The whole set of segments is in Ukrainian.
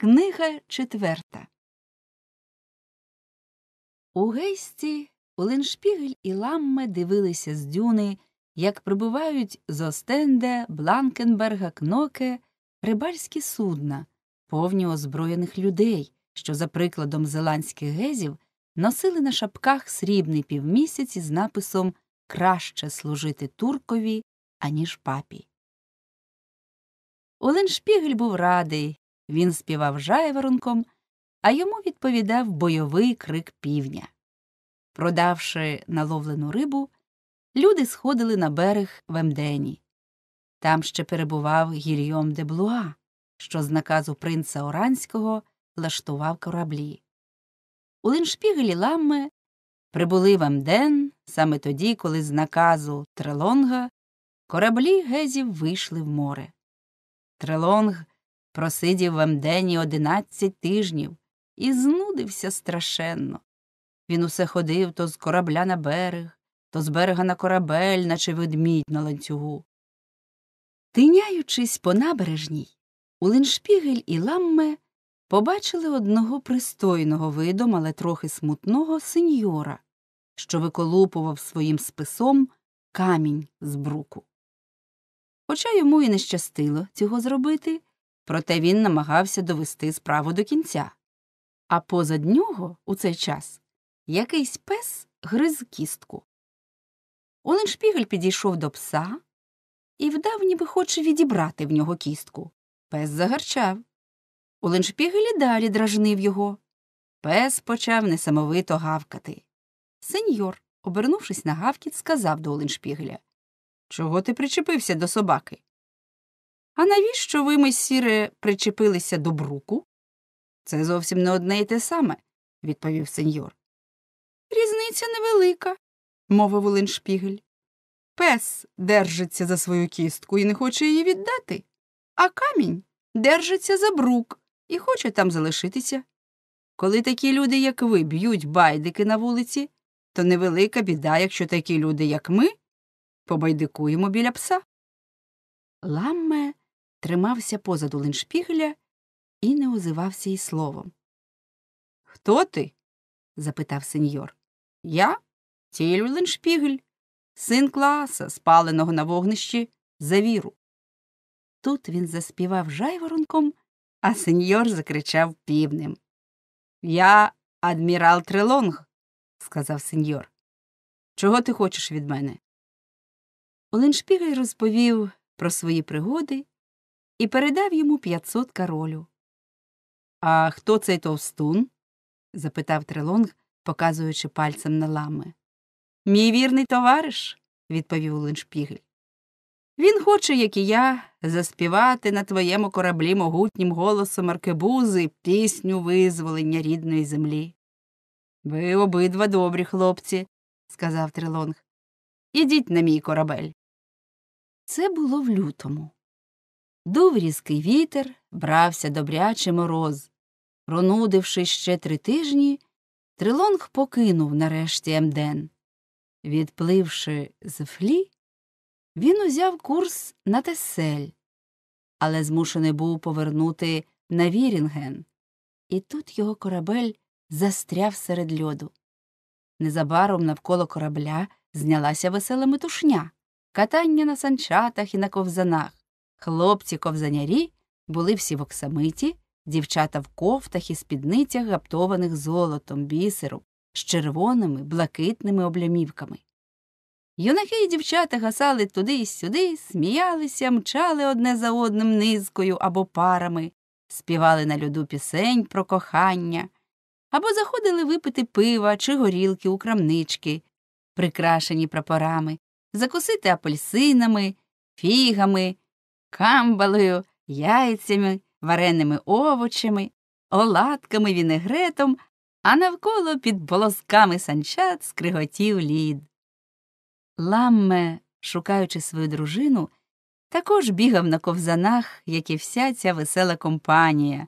Книга четверта. У гесті Оленшпігель і ламме дивилися з дюни, як прибувають з Остенде, Бланкенберга, Кноке рибальські судна, повні озброєних людей, що, за прикладом зеландських гезів, носили на шапках срібний півмісяць із написом Краще служити туркові, аніж папі. Оленшпігель був радий, він співав жайворонком, а йому відповідав бойовий крик півня. Продавши наловлену рибу, люди сходили на берег в Емдені. Там ще перебував Гільйом де Блуа, що з наказу принца Оранського лаштував кораблі. У линшпігелі Ламме прибули в Емден саме тоді, коли з наказу Трелонга кораблі гезів вийшли в море. Трелонг просидів в Емдені одинадцять тижнів і знудився страшенно. Він усе ходив то з корабля на берег, то з берега на корабель, наче ведмідь на ланцюгу. Тиняючись по набережній, Улиншпігель і ламме побачили одного пристойного видом, але трохи смутного сеньора, що виколупував своїм списом камінь з бруку. Хоча йому і не щастило цього зробити, проте він намагався довести справу до кінця. А позад нього у цей час якийсь пес гриз кістку. Оленшпігель підійшов до пса і вдав, ніби хоче відібрати в нього кістку. Пес загарчав. Оленшпігель і далі дражнив його. Пес почав несамовито гавкати. Сеньор, обернувшись на гавкіт, сказав до Оленшпігеля Чого ти причепився до собаки? А навіщо ви, месіре, причепилися до бруку? Це зовсім не одне й те саме, відповів сеньор. Різниця невелика, мовив Оленшпігель. Пес держиться за свою кістку і не хоче її віддати, а камінь держиться за брук і хоче там залишитися. Коли такі люди, як ви, б'ють байдики на вулиці, то невелика біда, якщо такі люди, як ми, побайдикуємо біля пса. Ламме тримався позаду линшпігеля і не озивався й словом. Хто ти? запитав сеньор. Я Тіль Линшпігель, син класа, спаленого на вогнищі за віру. Тут він заспівав жайворонком, а сеньор закричав півним. Я адмірал Трелонг, сказав сеньор. Чого ти хочеш від мене? Оленшпігель розповів про свої пригоди і передав йому 500 королю. А хто цей товстун? запитав Трелонг, показуючи пальцем на лами. Мій вірний товариш, відповів Линшпігель. Він хоче, як і я, заспівати на твоєму кораблі могутнім голосом аркебузи пісню визволення рідної землі. Ви обидва добрі хлопці, сказав Трелонг. Ідіть на мій корабель. Це було в лютому. Дув різкий вітер, брався добряче мороз. Пронудивши ще три тижні, Трилонг покинув нарешті Емден. Відпливши з флі, він узяв курс на Тесель, але змушений був повернути на Вірінген. І тут його корабель застряв серед льоду. Незабаром навколо корабля знялася весела метушня, катання на санчатах і на ковзанах. Хлопці ковзанярі були всі в оксамиті, дівчата в кофтах і спідницях, гаптованих золотом, бісером, з червоними, блакитними облямівками. Юнаки і дівчата гасали туди й сюди, сміялися, мчали одне за одним низкою або парами, співали на льоду пісень про кохання, або заходили випити пива чи горілки у крамнички, прикрашені прапорами, закусити апельсинами, фігами камбалою, яйцями, вареними овочами, оладками вінегретом, а навколо під болосками санчат скриготів лід. Ламме, шукаючи свою дружину, також бігав на ковзанах, як і вся ця весела компанія,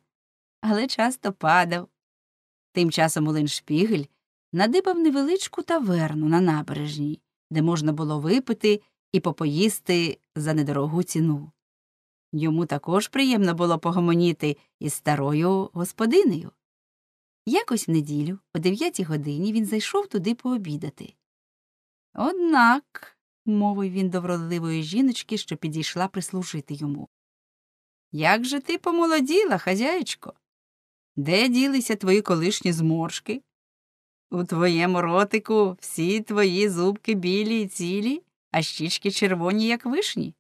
але часто падав. Тим часом шпігель надибав невеличку таверну на набережній, де можна було випити і попоїсти за недорогу ціну. Йому також приємно було погомоніти із старою господинею. Якось в неділю, о дев'ятій годині, він зайшов туди пообідати. Однак, мовив він до вродливої жіночки, що підійшла прислужити йому. Як же ти помолоділа, хазяєчко? Де ділися твої колишні зморшки? У твоєму ротику всі твої зубки білі й цілі, а щічки червоні, як вишні.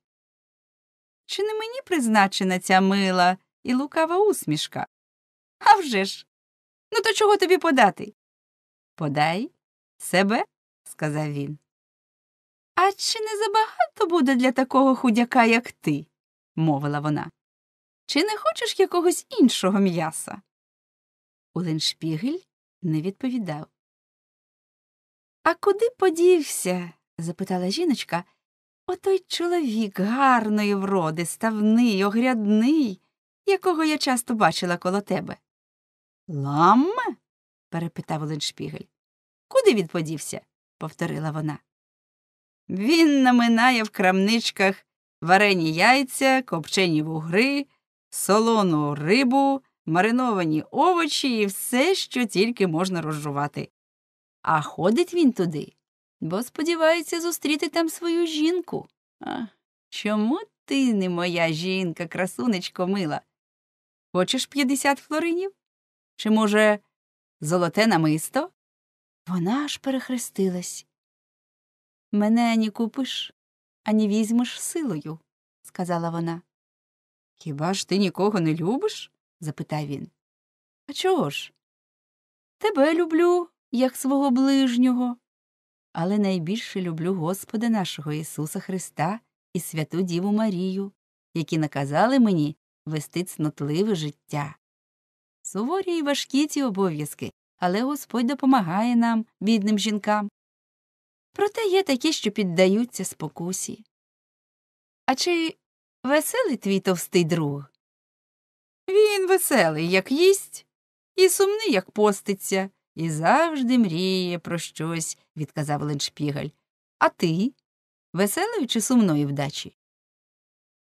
Чи не мені призначена ця мила і лукава усмішка? «А вже ж! Ну, то чого тобі подати? Подай себе, сказав він. А чи не забагато буде для такого худяка, як ти? мовила вона. Чи не хочеш якогось іншого м'яса? Уленшпігель не відповідав. А куди подівся? запитала жіночка. Отой чоловік гарної вроди, ставний, огрядний, якого я часто бачила коло тебе. Ламме? перепитав Оленшпігель. Куди він подівся? повторила вона. Він наминає в крамничках варені яйця, копчені вугри, солону рибу, мариновані овочі і все, що тільки можна розжувати. А ходить він туди бо сподівається зустріти там свою жінку. А чому ти не моя жінка, красунечко мила? Хочеш п'ятдесят флоринів? Чи, може, золоте намисто? Вона аж перехрестилась. Мене ані купиш, ані візьмеш силою, сказала вона. Хіба ж ти нікого не любиш? запитав він. А чого ж? Тебе люблю, як свого ближнього, але найбільше люблю Господа нашого Ісуса Христа і святу Діву Марію, які наказали мені вести цнотливе життя. Суворі й важкі ці обов'язки, але Господь допомагає нам, бідним жінкам. Проте є такі, що піддаються спокусі. А чи веселий твій товстий друг? Він веселий, як їсть, і сумний, як поститься і завжди мріє про щось, відказав Леншпігель. А ти веселої чи сумної вдачі?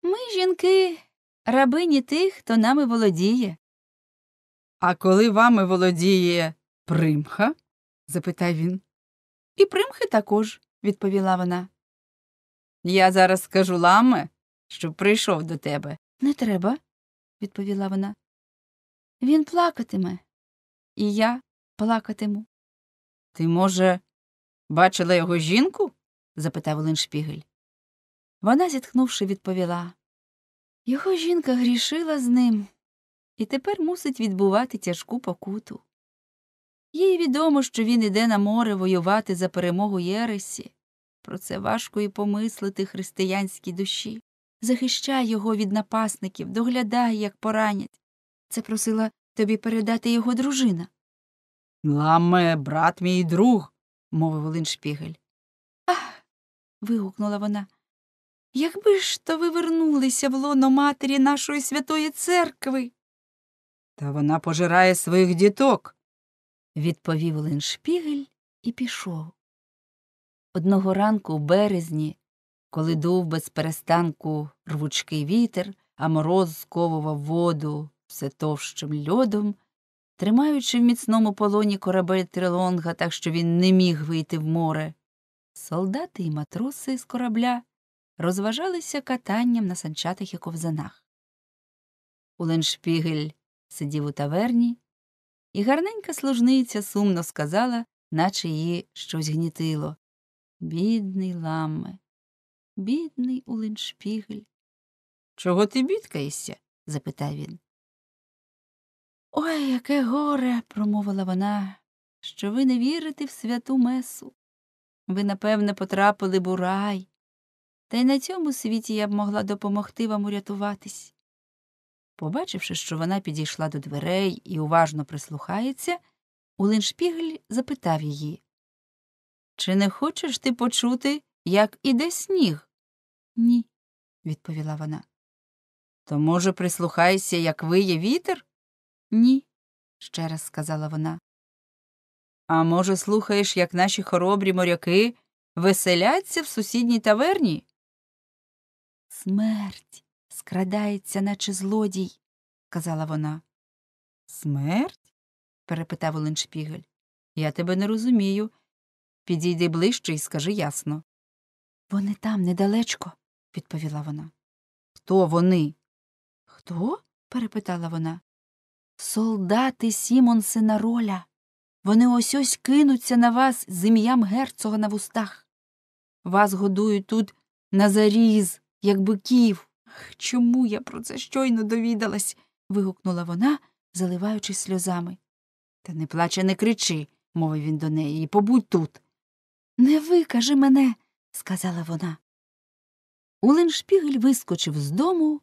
Ми, жінки, рабині тих, хто нами володіє. А коли вами володіє примха? запитав він. І примхи також, відповіла вона. Я зараз скажу ламе, щоб прийшов до тебе. Не треба, відповіла вона. Він плакатиме, і я плакатиму. Ти, може, бачила його жінку? запитав Леншпігель. Вона, зітхнувши, відповіла Його жінка грішила з ним і тепер мусить відбувати тяжку покуту. Їй відомо, що він іде на море воювати за перемогу Єресі. Про це важко і помислити християнській душі. Захищай його від напасників, доглядай, як поранять. Це просила тобі передати його дружина. Ламе, ну, брат мій друг, мовив Линшпігель. Ах. вигукнула вона. Якби ж то ви вернулися в лоно матері нашої святої церкви. Та вона пожирає своїх діток, відповів Линшпігель і пішов. Одного ранку в березні, коли дув без перестанку рвучкий вітер, а мороз сковував воду все товщим льодом, тримаючи в міцному полоні корабель Трилонга, так що він не міг вийти в море. Солдати і матроси з корабля розважалися катанням на санчатих і ковзанах. Уленшпігель сидів у таверні, і гарненька служниця сумно сказала, наче її щось гнітило. Бідний ламе, бідний Уленшпігель. Чого ти бідкаєшся? запитав він. Ой, яке горе, промовила вона, що ви не вірите в святу месу. Ви, напевне, потрапили б у рай. Та й на цьому світі я б могла допомогти вам урятуватись. Побачивши, що вона підійшла до дверей і уважно прислухається, Улиншпігль запитав її Чи не хочеш ти почути, як іде сніг? Ні, відповіла вона. То, може, прислухайся, як виє вітер? Ні, ще раз сказала вона. А може, слухаєш, як наші хоробрі моряки веселяться в сусідній таверні? Смерть скрадається, наче злодій, сказала вона. Смерть? перепитав Оленшпігель. Я тебе не розумію. Підійди ближче і скажи ясно. Вони там недалечко, відповіла вона. Хто вони? Хто? перепитала вона солдати Сімонсена роля. Вони ось ось кинуться на вас з ім'ям герцога на вустах. Вас годують тут на заріз, як биків. Ах, чому я про це щойно довідалась? вигукнула вона, заливаючись сльозами. Та не плаче, не кричи, мовив він до неї, і побудь тут. Не викажи мене, сказала вона. Улиншпігель вискочив з дому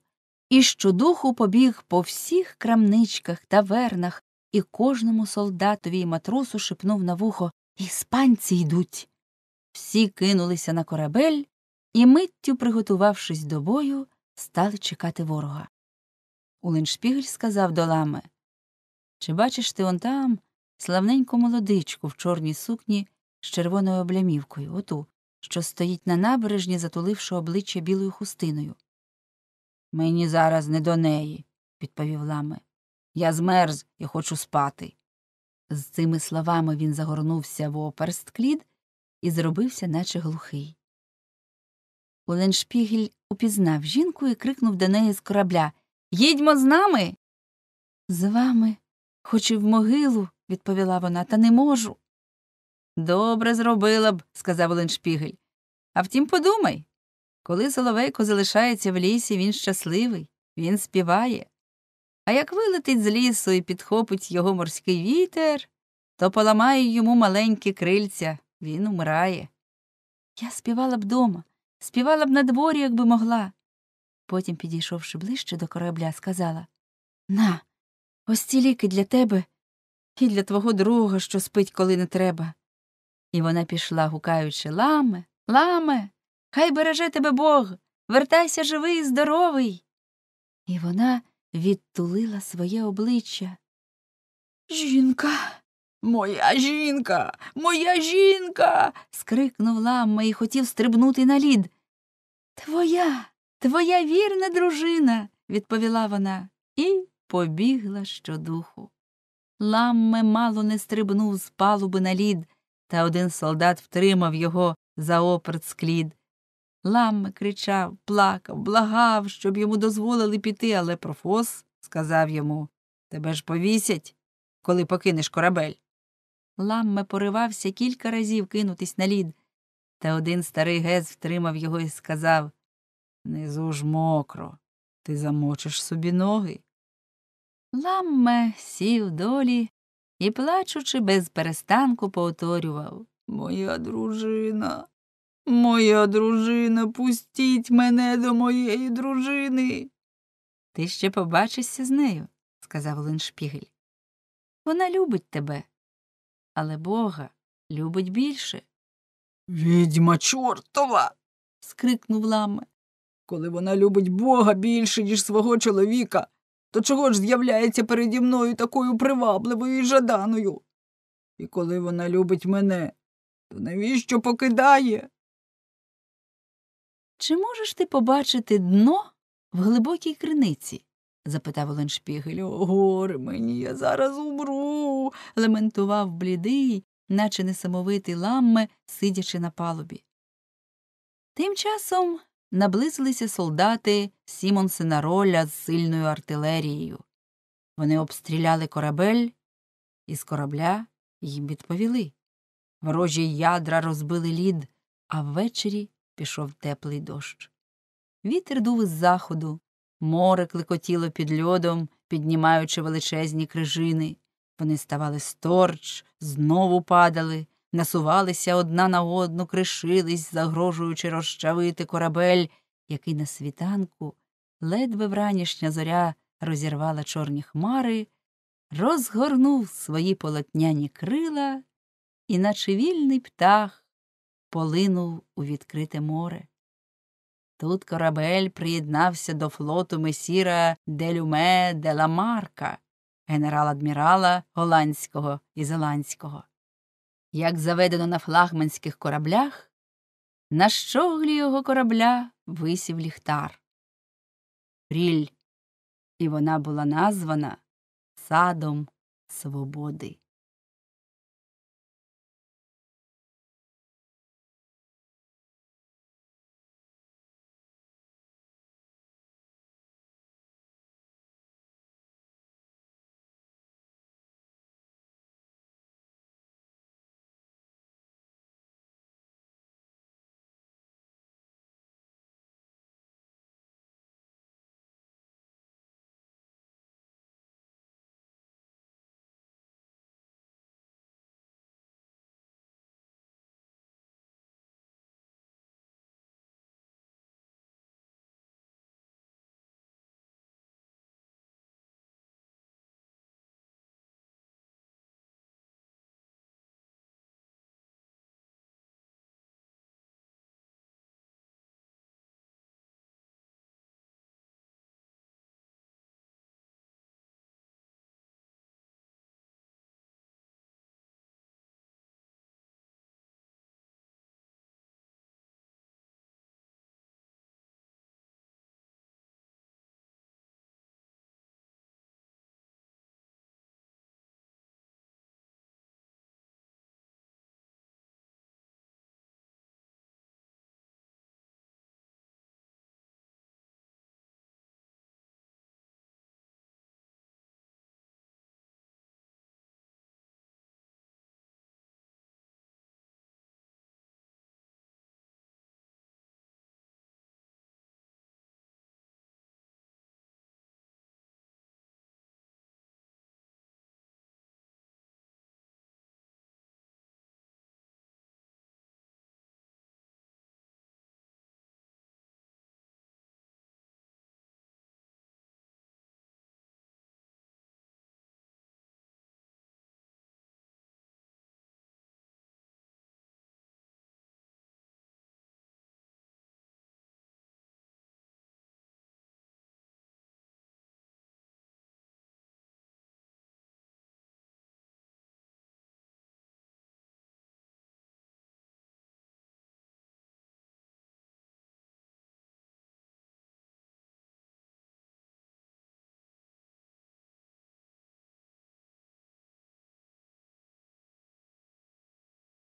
і щодуху побіг по всіх крамничках, тавернах, і кожному солдатові й матросу шепнув на вухо Іспанці йдуть. Всі кинулися на корабель і, миттю приготувавшись до бою, стали чекати ворога. Уленшпігель сказав до лами Чи бачиш ти он там славненьку молодичку в чорній сукні з червоною облямівкою, оту, що стоїть на набережні, затуливши обличчя білою хустиною. Мені зараз не до неї, відповів ламе. Я змерз і хочу спати. З цими словами він загорнувся в оперстклід і зробився, наче глухий. Оленшпігель упізнав жінку і крикнув до неї з корабля Їдьмо з нами. З вами, хоч і в могилу, відповіла вона, та не можу. Добре зробила б, сказав Оленшпігель. А втім, подумай коли Соловейко залишається в лісі, він щасливий, він співає. А як вилетить з лісу і підхопить його морський вітер, то поламає йому маленькі крильця, він умирає. Я співала б дома, співала б на дворі, якби могла. Потім, підійшовши ближче до корабля, сказала На, ось ці ліки для тебе і для твого друга, що спить, коли не треба. І вона пішла, гукаючи Ламе, ламе. Хай береже тебе Бог, вертайся живий і здоровий. І вона відтулила своє обличчя. Жінка, моя жінка, моя жінка. скрикнув ламма і хотів стрибнути на лід. Твоя, твоя вірна дружина, відповіла вона і побігла щодуху. Ламме мало не стрибнув з палуби на лід, та один солдат втримав його за оперт склід. Ламме кричав, плакав, благав, щоб йому дозволили піти, але профос сказав йому Тебе ж повісять, коли покинеш корабель. Ламме поривався кілька разів кинутись на лід, та один старий гез втримав його і сказав Низу ж мокро, ти замочиш собі ноги. Ламме сів долі і, плачучи, без перестанку повторював Моя дружина, Моя дружина, пустіть мене до моєї дружини. Ти ще побачишся з нею, сказав Леншпігель. Вона любить тебе, але бога любить більше. Відьма чортова. скрикнув ламе. Коли вона любить бога більше, ніж свого чоловіка, то чого ж з'являється переді мною такою привабливою і жаданою? І коли вона любить мене, то навіщо покидає? Чи можеш ти побачити дно в глибокій криниці? запитав Оленшпігель. О, горе мені, я зараз умру. лементував блідий, наче несамовитий ламме, сидячи на палубі. Тим часом наблизилися солдати Сімонсена Роля з сильною артилерією. Вони обстріляли корабель, і з корабля їм відповіли. Ворожі ядра розбили лід, а ввечері пішов теплий дощ. Вітер дув із заходу, море клекотіло під льодом, піднімаючи величезні крижини. Вони ставали сторч, знову падали, насувалися одна на одну, кришились, загрожуючи розчавити корабель, який на світанку ледве вранішня зоря розірвала чорні хмари, розгорнув свої полотняні крила, і наче вільний птах полинув у відкрите море. Тут корабель приєднався до флоту месіра Делюме де Ламарка, генерал-адмірала голландського і зеландського. Як заведено на флагманських кораблях, на щоглі його корабля висів ліхтар. Пріль, і вона була названа Садом Свободи.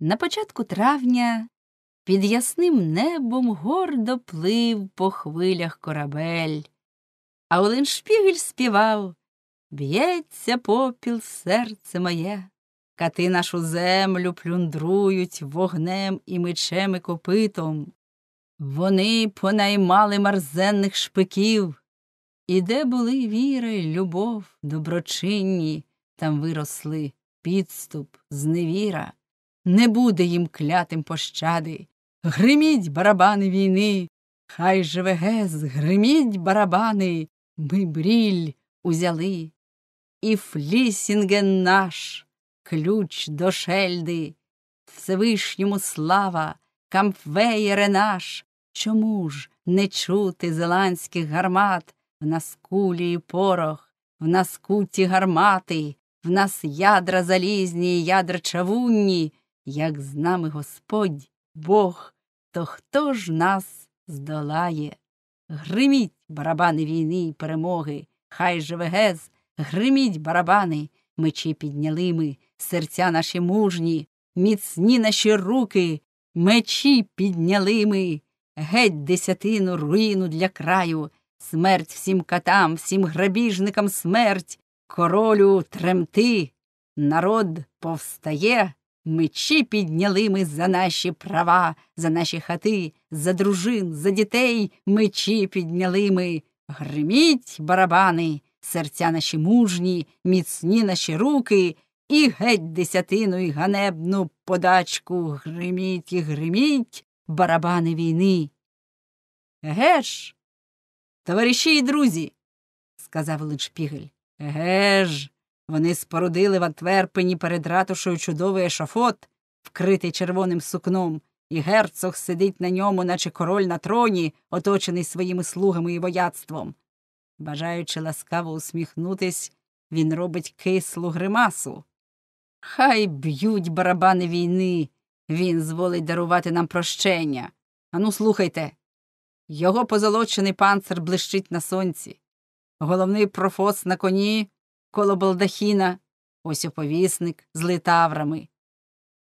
На початку травня під ясним небом гордо плив по хвилях корабель, а Оленшпігель співав Б'ється попіл, серце моє, кати нашу землю плюндрують вогнем і мечем і копитом. Вони понаймали марзенних шпиків, і де були віри, любов, доброчинні, там виросли підступ, зневіра не буде їм клятим пощади. Гриміть барабани війни, хай живе гез, гриміть барабани, ми бріль узяли. І флісінген наш, ключ до шельди, Всевишньому слава, кампвеєре наш, чому ж не чути зеландських гармат? В нас кулі і порох, в нас куті гармати, в нас ядра залізні, ядра чавунні. Як з нами Господь, Бог, то хто ж нас здолає? Гриміть барабани війни і перемоги, хай живе гез, гриміть барабани, мечі підняли ми, серця наші мужні, міцні наші руки, мечі підняли ми, геть десятину руїну для краю, смерть всім катам, всім грабіжникам смерть, королю тремти, народ повстає. Мечі підняли ми за наші права, за наші хати, за дружин, за дітей. Мечі підняли ми. Гриміть, барабани, серця наші мужні, міцні наші руки, і геть десятину і ганебну подачку гриміть і гриміть, барабани війни. Геш, товариші і друзі, сказав Личпігель. Геш. Вони спорудили в Антверпені перед ратушою чудовий ешафот, вкритий червоним сукном, і герцог сидить на ньому, наче король на троні, оточений своїми слугами і вояцтвом. Бажаючи ласкаво усміхнутись, він робить кислу гримасу. Хай б'ють барабани війни. Він зволить дарувати нам прощення. Ану, слухайте. Його позолочений панцир блищить на сонці. Головний профос на коні коло балдахіна ось оповісник з литаврами.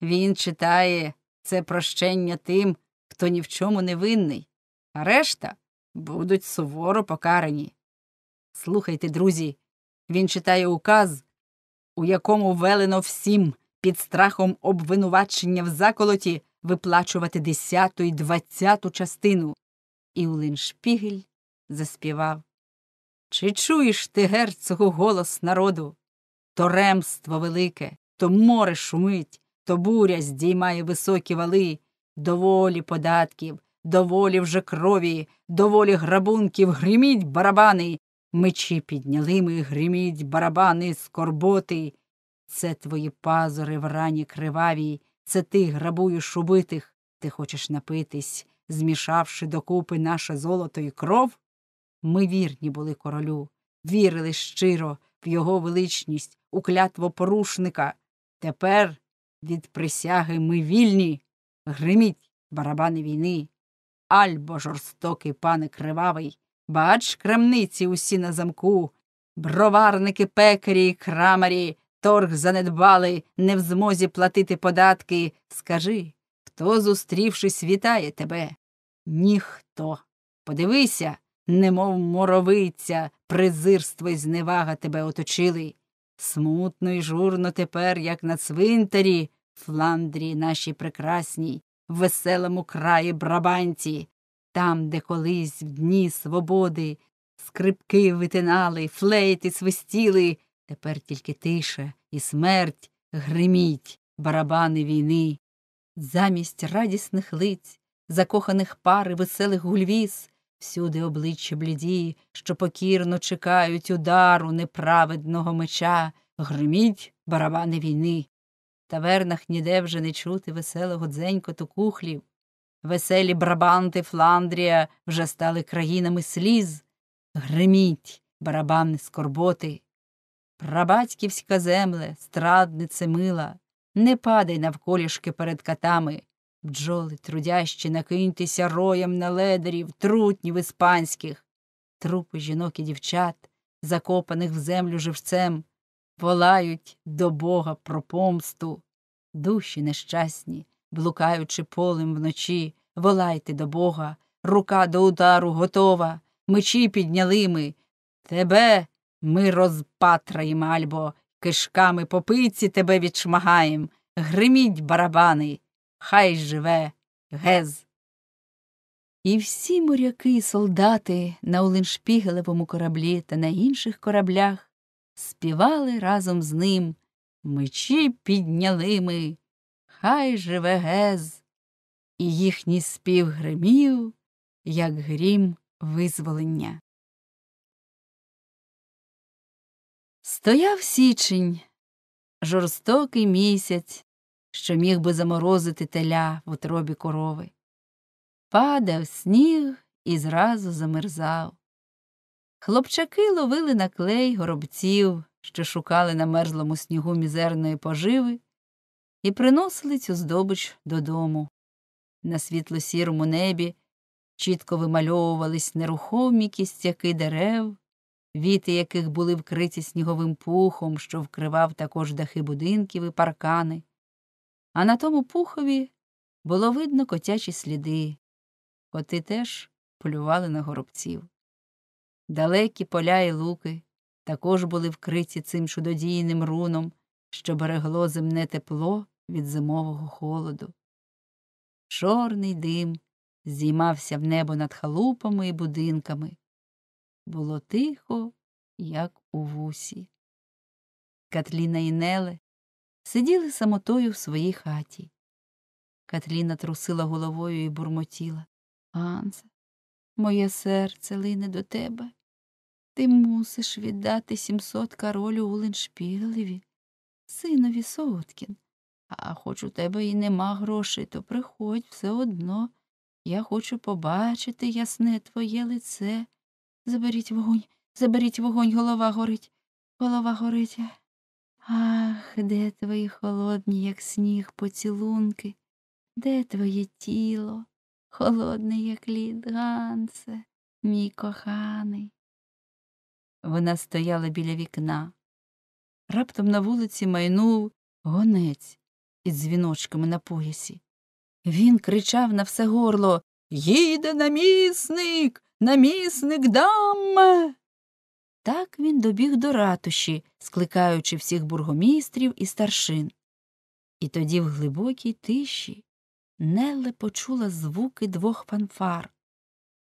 Він читає це прощення тим, хто ні в чому не винний, а решта будуть суворо покарані. Слухайте, друзі, він читає указ, у якому велено всім під страхом обвинувачення в заколоті виплачувати десяту й двадцяту частину. І улиншпігель заспівав чи чуєш ти, герцогу, голос народу? То ремство велике, то море шумить, то буря здіймає високі вали, доволі податків, доволі вже крові, доволі грабунків, гриміть барабани. Мечі підняли ми, гриміть барабани, скорботи. Це твої пазори в рані кривавій, це ти грабуєш убитих, ти хочеш напитись, змішавши докупи наше золото і кров? Ми вірні були королю, вірили щиро в його величність, у клятво порушника. Тепер від присяги ми вільні. Гриміть, барабани війни. Альбо жорстокий пане кривавий, бач, крамниці усі на замку, броварники, пекарі, крамарі, торг занедбали, не в змозі платити податки. Скажи, хто, зустрівшись, вітає тебе? Ніхто. Подивися, немов моровиця, презирство й зневага тебе оточили. Смутно й журно тепер, як на цвинтарі, Фландрії нашій прекрасній, в веселому краї Брабанті, там, де колись в дні свободи, скрипки витинали, флейти свистіли, тепер тільки тиша і смерть гриміть, барабани війни. Замість радісних лиць, закоханих пари веселих гульвіз, всюди обличчя бліді, що покірно чекають удару неправедного меча, гриміть барабани війни. В тавернах ніде вже не чути веселого дзенькоту кухлів. Веселі барабанти Фландрія вже стали країнами сліз. Гриміть барабани скорботи. Прабатьківська земле, страдниця мила, не падай навколішки перед катами, Бджоли, трудящі, накиньтеся роєм на ледарів, трутнів іспанських, трупи жінок і дівчат, закопаних в землю живцем, волають до Бога про помсту, душі нещасні, блукаючи полем вночі, волайте до Бога, рука до удару готова, мечі підняли ми. Тебе ми розпатраємо, альбо, кишками по пиці тебе відшмагаєм, гриміть барабани. Хай живе гез. І всі моряки і солдати на Оленшпігелевому кораблі та на інших кораблях співали разом з ним. Мечі підняли ми, хай живе гез, і їхній спів гримів, як грім визволення. Стояв січень, жорстокий місяць, що міг би заморозити теля в утробі корови. Падав сніг і зразу замерзав. Хлопчаки ловили на клей горобців, що шукали на мерзлому снігу мізерної поживи, і приносили цю здобич додому. На світло сірому небі чітко вимальовувались нерухомі кістяки дерев, віти яких були вкриті сніговим пухом, що вкривав також дахи будинків і паркани а на тому пухові було видно котячі сліди, коти теж полювали на горобців. Далекі поля і луки також були вкриті цим чудодійним руном, що берегло земне тепло від зимового холоду. Чорний дим здіймався в небо над халупами і будинками. Було тихо, як у вусі. Катліна і Неле сиділи самотою в своїй хаті. Катліна трусила головою і бурмотіла. Гансе, моє серце лине до тебе. Ти мусиш віддати сімсот каролю Уленшпілеві, синові Соткін. А хоч у тебе і нема грошей, то приходь все одно. Я хочу побачити ясне твоє лице. Заберіть вогонь, заберіть вогонь, голова горить, голова горить. Ах, де твої холодні, як сніг, поцілунки, де твоє тіло, холодне, як лід, Гансе, мій коханий. Вона стояла біля вікна. Раптом на вулиці майнув гонець із дзвіночками на поясі. Він кричав на все горло Їде намісник, намісник дамме. Так він добіг до ратуші, скликаючи всіх бургомістрів і старшин. І тоді в глибокій тиші Нелле почула звуки двох фанфар.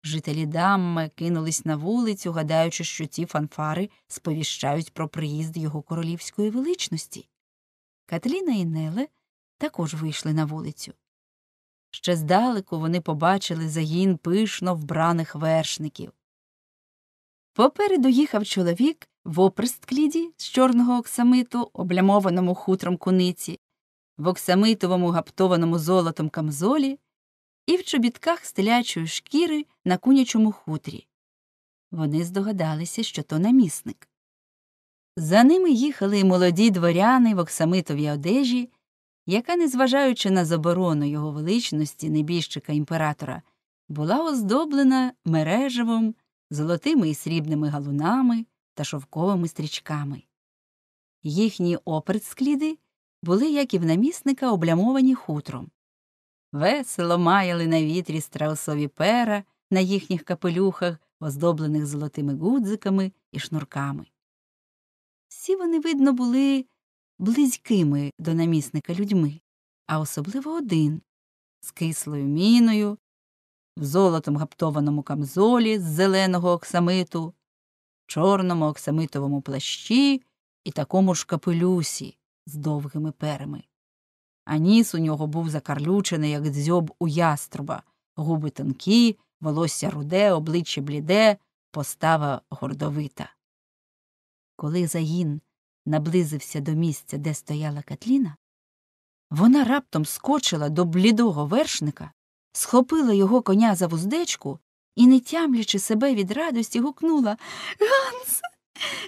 Жителі дамми кинулись на вулицю, гадаючи, що ці фанфари сповіщають про приїзд його королівської величності. Катліна і Неле також вийшли на вулицю. Ще здалеку вони побачили загін пишно вбраних вершників. Попереду їхав чоловік в опресткіді з чорного оксамиту, облямованому хутром куниці, в оксамитовому гаптованому золотом камзолі і в чобітках стелячої шкіри на кунячому хутрі. Вони здогадалися, що то намісник. За ними їхали молоді дворяни в оксамитовій одежі, яка, незважаючи на заборону його величності, небіжчика імператора, була оздоблена мережевим золотими і срібними галунами та шовковими стрічками. Їхні оприцкліди були, як і в намісника, облямовані хутром. Весело маяли на вітрі страусові пера на їхніх капелюхах, оздоблених золотими гудзиками і шнурками. Всі вони, видно, були близькими до намісника людьми, а особливо один з кислою міною, в золотом гаптованому камзолі з зеленого оксамиту, чорному оксамитовому плащі і такому ж капелюсі з довгими перми. А ніс у нього був закарлючений, як дзьоб у яструба, губи тонкі, волосся руде, обличчя бліде, постава гордовита. Коли загін наблизився до місця, де стояла Катліна, вона раптом скочила до блідого вершника схопила його коня за вуздечку і, не тямлячи себе від радості, гукнула Ганс,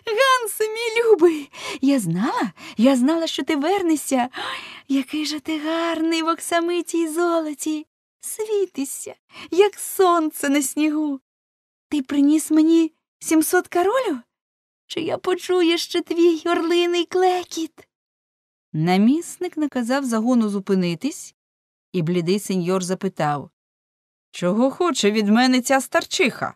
Гансе, мій любий. Я знала, я знала, що ти вернешся. Ой, який же ти гарний в оксамитій золоті. Світися, як сонце на снігу. Ти приніс мені сімсот каролю? Чи я почую ще твій орлиний клекіт? Намісник наказав загону зупинитись і блідий сеньор запитав Чого хоче від мене ця старчиха?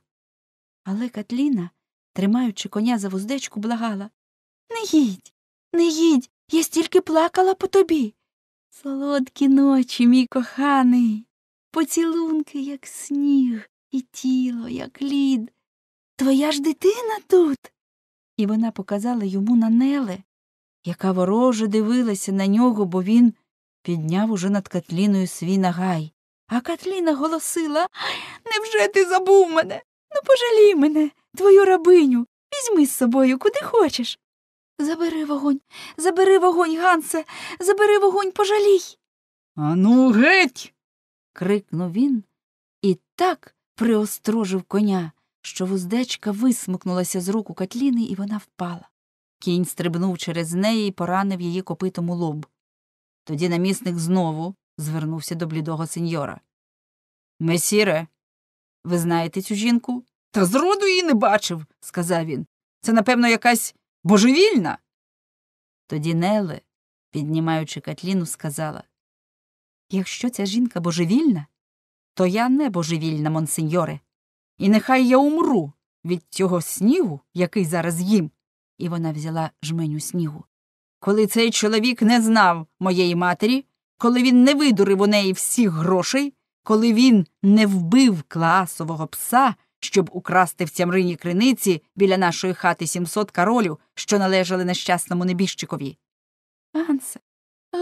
Але Катліна, тримаючи коня за вуздечку, благала Не їдь, не їдь. Я стільки плакала по тобі. Солодкі ночі, мій коханий, поцілунки, як сніг, і тіло, як лід. Твоя ж дитина тут. І вона показала йому на Неле, яка вороже дивилася на нього, бо він підняв уже над Катліною свій нагай. А Катліна голосила Невже ти забув мене? Ну, пожалій мене, твою рабиню. Візьми з собою, куди хочеш. Забери вогонь, забери вогонь, Гансе, забери вогонь, пожалій. Ану, геть. крикнув він і так приострожив коня, що вуздечка висмикнулася з руку Катліни, і вона впала. Кінь стрибнув через неї і поранив її копитому лоб. Тоді намісник знову звернувся до блідого сеньора. Месіре, ви знаєте цю жінку? Та зроду її не бачив, сказав він. Це, напевно, якась божевільна. Тоді Неле, піднімаючи Катліну, сказала Якщо ця жінка божевільна, то я не божевільна, монсеньоре, і нехай я умру від цього снігу, який зараз їм. І вона взяла жменю снігу коли цей чоловік не знав моєї матері, коли він не видурив у неї всіх грошей, коли він не вбив класового пса, щоб украсти в цямрині криниці біля нашої хати сімсот королів, що належали нещасному небіжчикові. Гансе,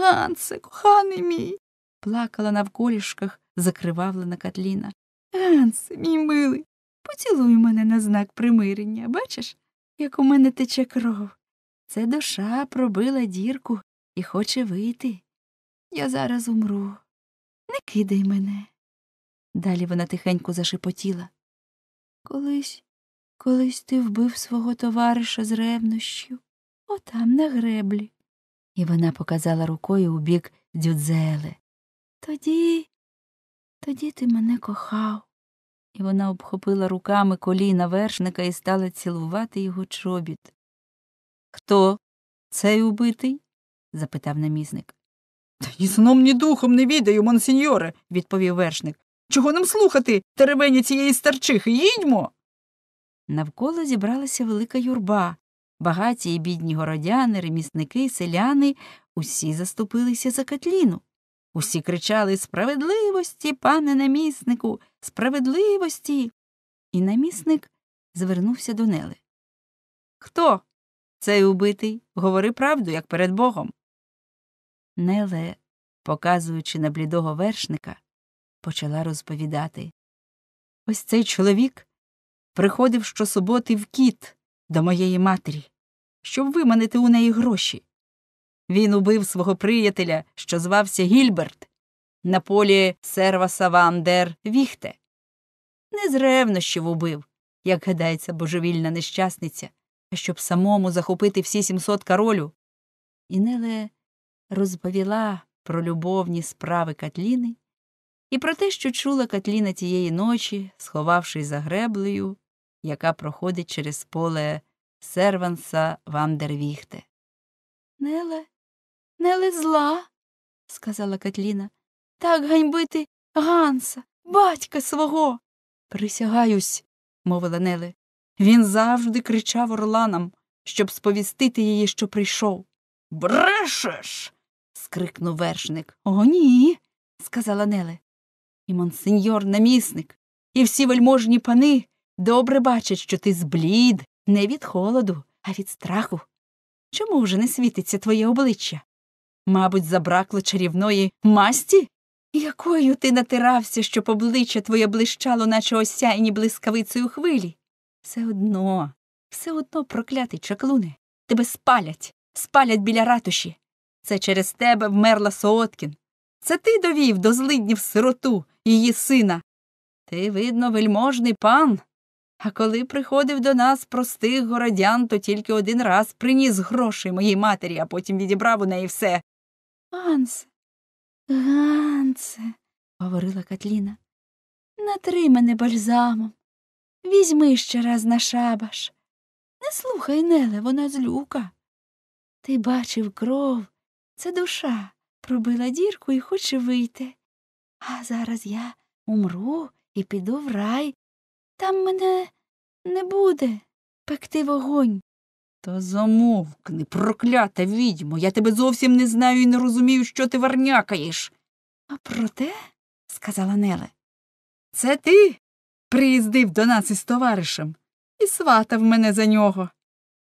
Гансе, коханий мій. плакала навколішках закривавлена Катліна. Гансе, мій милий, поцілуй мене на знак примирення, бачиш, як у мене тече кров. Це душа пробила дірку і хоче вийти. Я зараз умру. Не кидай мене. Далі вона тихенько зашепотіла. Колись, колись ти вбив свого товариша з ревнощів, отам на греблі. І вона показала рукою у бік дзюдзеле. Тоді, тоді ти мене кохав. І вона обхопила руками коліна вершника і стала цілувати його чобіт. Хто цей убитий? запитав намісник. Та ні сном, ні духом не відаю, монсеньоре, відповів вершник. Чого нам слухати, теревені цієї старчихи? Їдьмо. Навколо зібралася велика юрба. Багаті і бідні городяни, ремісники, селяни усі заступилися за Катліну. Усі кричали Справедливості, пане наміснику, справедливості. І намісник звернувся до Нели. Хто цей убитий, говори правду, як перед Богом. Неле, показуючи на блідого вершника, почала розповідати Ось цей чоловік приходив щосуботи в кіт до моєї матері, щоб виманити у неї гроші. Він убив свого приятеля, що звався Гільберт, на полі серваса Вандер Віхте. Незревно з вбив, як гадається божевільна нещасниця щоб самому захопити всі сімсот королю. І Неле розповіла про любовні справи Катліни і про те, що чула Катліна тієї ночі, сховавшись за греблею, яка проходить через поле серванса Вандервіхте. Неле, неле зла, сказала Катліна, так ганьбити Ганса, батька свого. Присягаюсь, мовила Неле. Він завжди кричав орланам, щоб сповістити її, що прийшов. Брешеш. скрикнув вершник. О, ні. сказала Неле. І монсеньор намісник, і всі вельможні пани добре бачать, що ти зблід не від холоду, а від страху. Чому вже не світиться твоє обличчя? Мабуть, забракло чарівної масті? Якою ти натирався, щоб обличчя твоє блищало, наче осяйні блискавицею хвилі? Все одно, все одно проклятий чаклуни. Тебе спалять, спалять біля ратуші. Це через тебе вмерла Сооткін. Це ти довів до злиднів сироту, її сина. Ти, видно, вельможний пан. А коли приходив до нас простих городян, то тільки один раз приніс гроші моїй матері, а потім відібрав у неї все. Гансе, Гансе, говорила Катліна, натри мене бальзамом. Візьми ще раз на шабаш. Не слухай, Неле, вона злюка. Ти бачив кров, це душа пробила дірку і хоче вийти. А зараз я умру і піду в рай. Там мене не буде пекти вогонь. Та замовкни, проклята відьмо, я тебе зовсім не знаю і не розумію, що ти варнякаєш. А проте, сказала Неле, це ти приїздив до нас із товаришем і сватав мене за нього.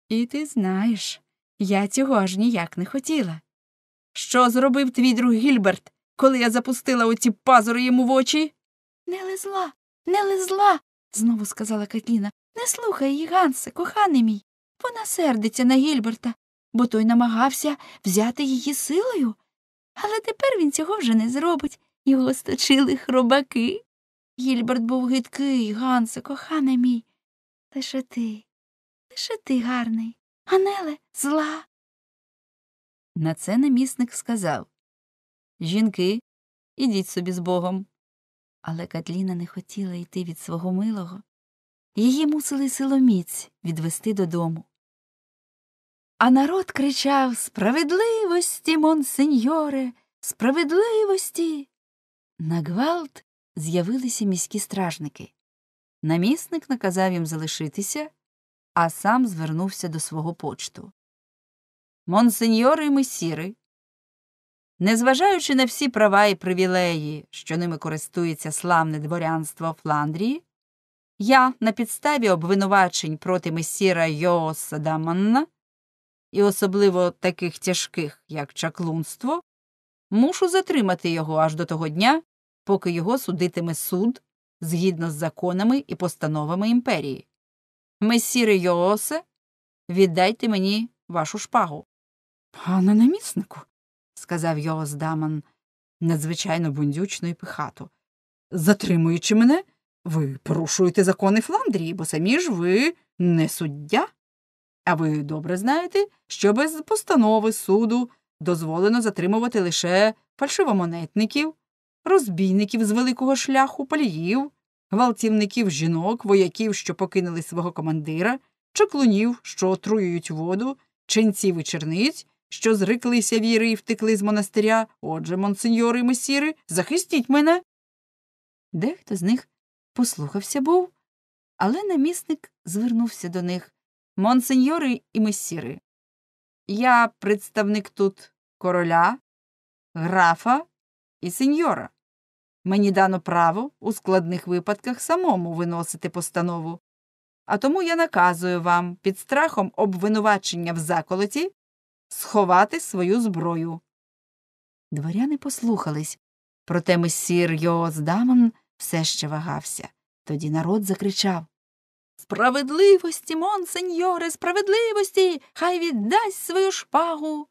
І ти знаєш, я цього аж ніяк не хотіла. Що зробив твій друг Гільберт, коли я запустила оці пазури йому в очі? Не лизла, не лизла, знову сказала Катліна. Не слухай її, Гансе, коханий мій. Вона сердиться на Гільберта, бо той намагався взяти її силою. Але тепер він цього вже не зробить. Його сточили хробаки. Гільберт був гидкий, Гансе, кохане мій. Лише ти, лише ти гарний, Ганеле, зла. На це намісник сказав Жінки, ідіть собі з богом. Але Катліна не хотіла йти від свого милого. Її мусили силоміць відвести додому. А народ кричав Справедливості, монсеньоре, справедливості. На гвалт з'явилися міські стражники. Намісник наказав їм залишитися, а сам звернувся до свого почту. Монсеньори і месіри, незважаючи на всі права і привілеї, що ними користується славне дворянство Фландрії, я на підставі обвинувачень проти месіра Йооса Даманна, і особливо таких тяжких, як чаклунство, мушу затримати його аж до того дня, поки його судитиме суд згідно з законами і постановами імперії. Месіре Йоосе, віддайте мені вашу шпагу. Пане наміснику, сказав Йоос Даман надзвичайно бундючно і пихато. Затримуючи мене, ви порушуєте закони Фландрії, бо самі ж ви не суддя. А ви добре знаєте, що без постанови суду дозволено затримувати лише фальшивомонетників розбійників з великого шляху, паліїв, гвалтівників жінок, вояків, що покинули свого командира, чаклунів, що отруюють воду, ченців і черниць, що зриклися віри і втекли з монастиря. Отже, монсеньори і месіри, захистіть мене. Дехто з них послухався був, але намісник звернувся до них Монсеньори і месіри. Я представник тут короля, графа і сеньора. Мені дано право у складних випадках самому виносити постанову. А тому я наказую вам під страхом обвинувачення в заколоті сховати свою зброю. Дворяни послухались, проте месір Йоос Дамон все ще вагався. Тоді народ закричав Справедливості, монсеньоре, справедливості, хай віддасть свою шпагу.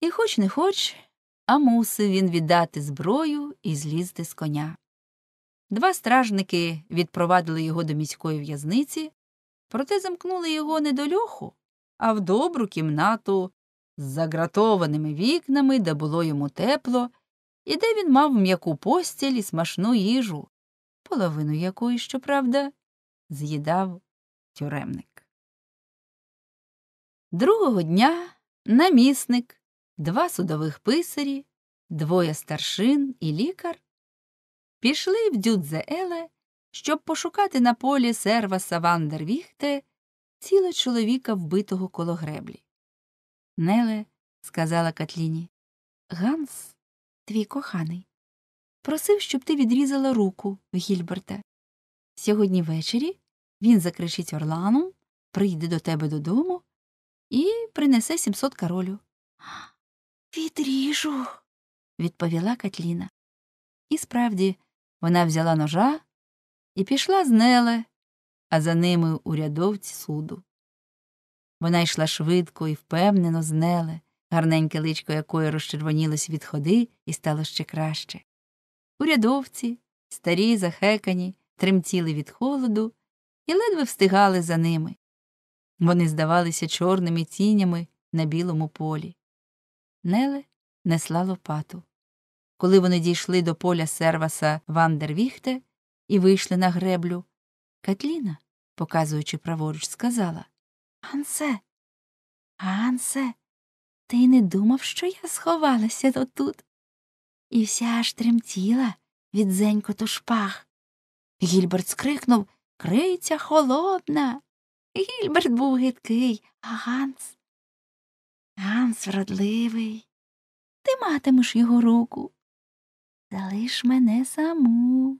І хоч не хоч, а мусив він віддати зброю і злізти з коня. Два стражники відпровадили його до міської в'язниці, проте замкнули його не до льоху, а в добру кімнату з загратованими вікнами, де було йому тепло, і де він мав м'яку постіль і смачну їжу, половину якої, щоправда, з'їдав тюремник. Другого дня намісник два судових писарі, двоє старшин і лікар пішли в Дюдзееле, щоб пошукати на полі серваса Вандервіхте тіла чоловіка, вбитого коло греблі. Неле, сказала Катліні, Ганс, твій коханий, просив, щоб ти відрізала руку Гільберта. Сьогодні ввечері він закричить Орлану, прийде до тебе додому і принесе сімсот королю. Відріжу, відповіла Катліна. І справді, вона взяла ножа і пішла з Неле, а за ними урядовці суду. Вона йшла швидко і впевнено з Неле, гарненьке личко якої розчервонілось від ходи і стало ще краще. Урядовці, старі, захекані, тремтіли від холоду і ледве встигали за ними. Вони здавалися чорними тінями на білому полі. Неле несла лопату. Коли вони дійшли до поля серваса Вандервіхте і вийшли на греблю, Катліна, показуючи праворуч, сказала Ансе, Ансе, ти й не думав, що я сховалася отут. І вся аж тремтіла від зенькоту шпаг. Гільберт скрикнув Криця холодна. Гільберт був гидкий, а Ганс Ганс вродливий, ти матимеш його руку. Залиш мене саму.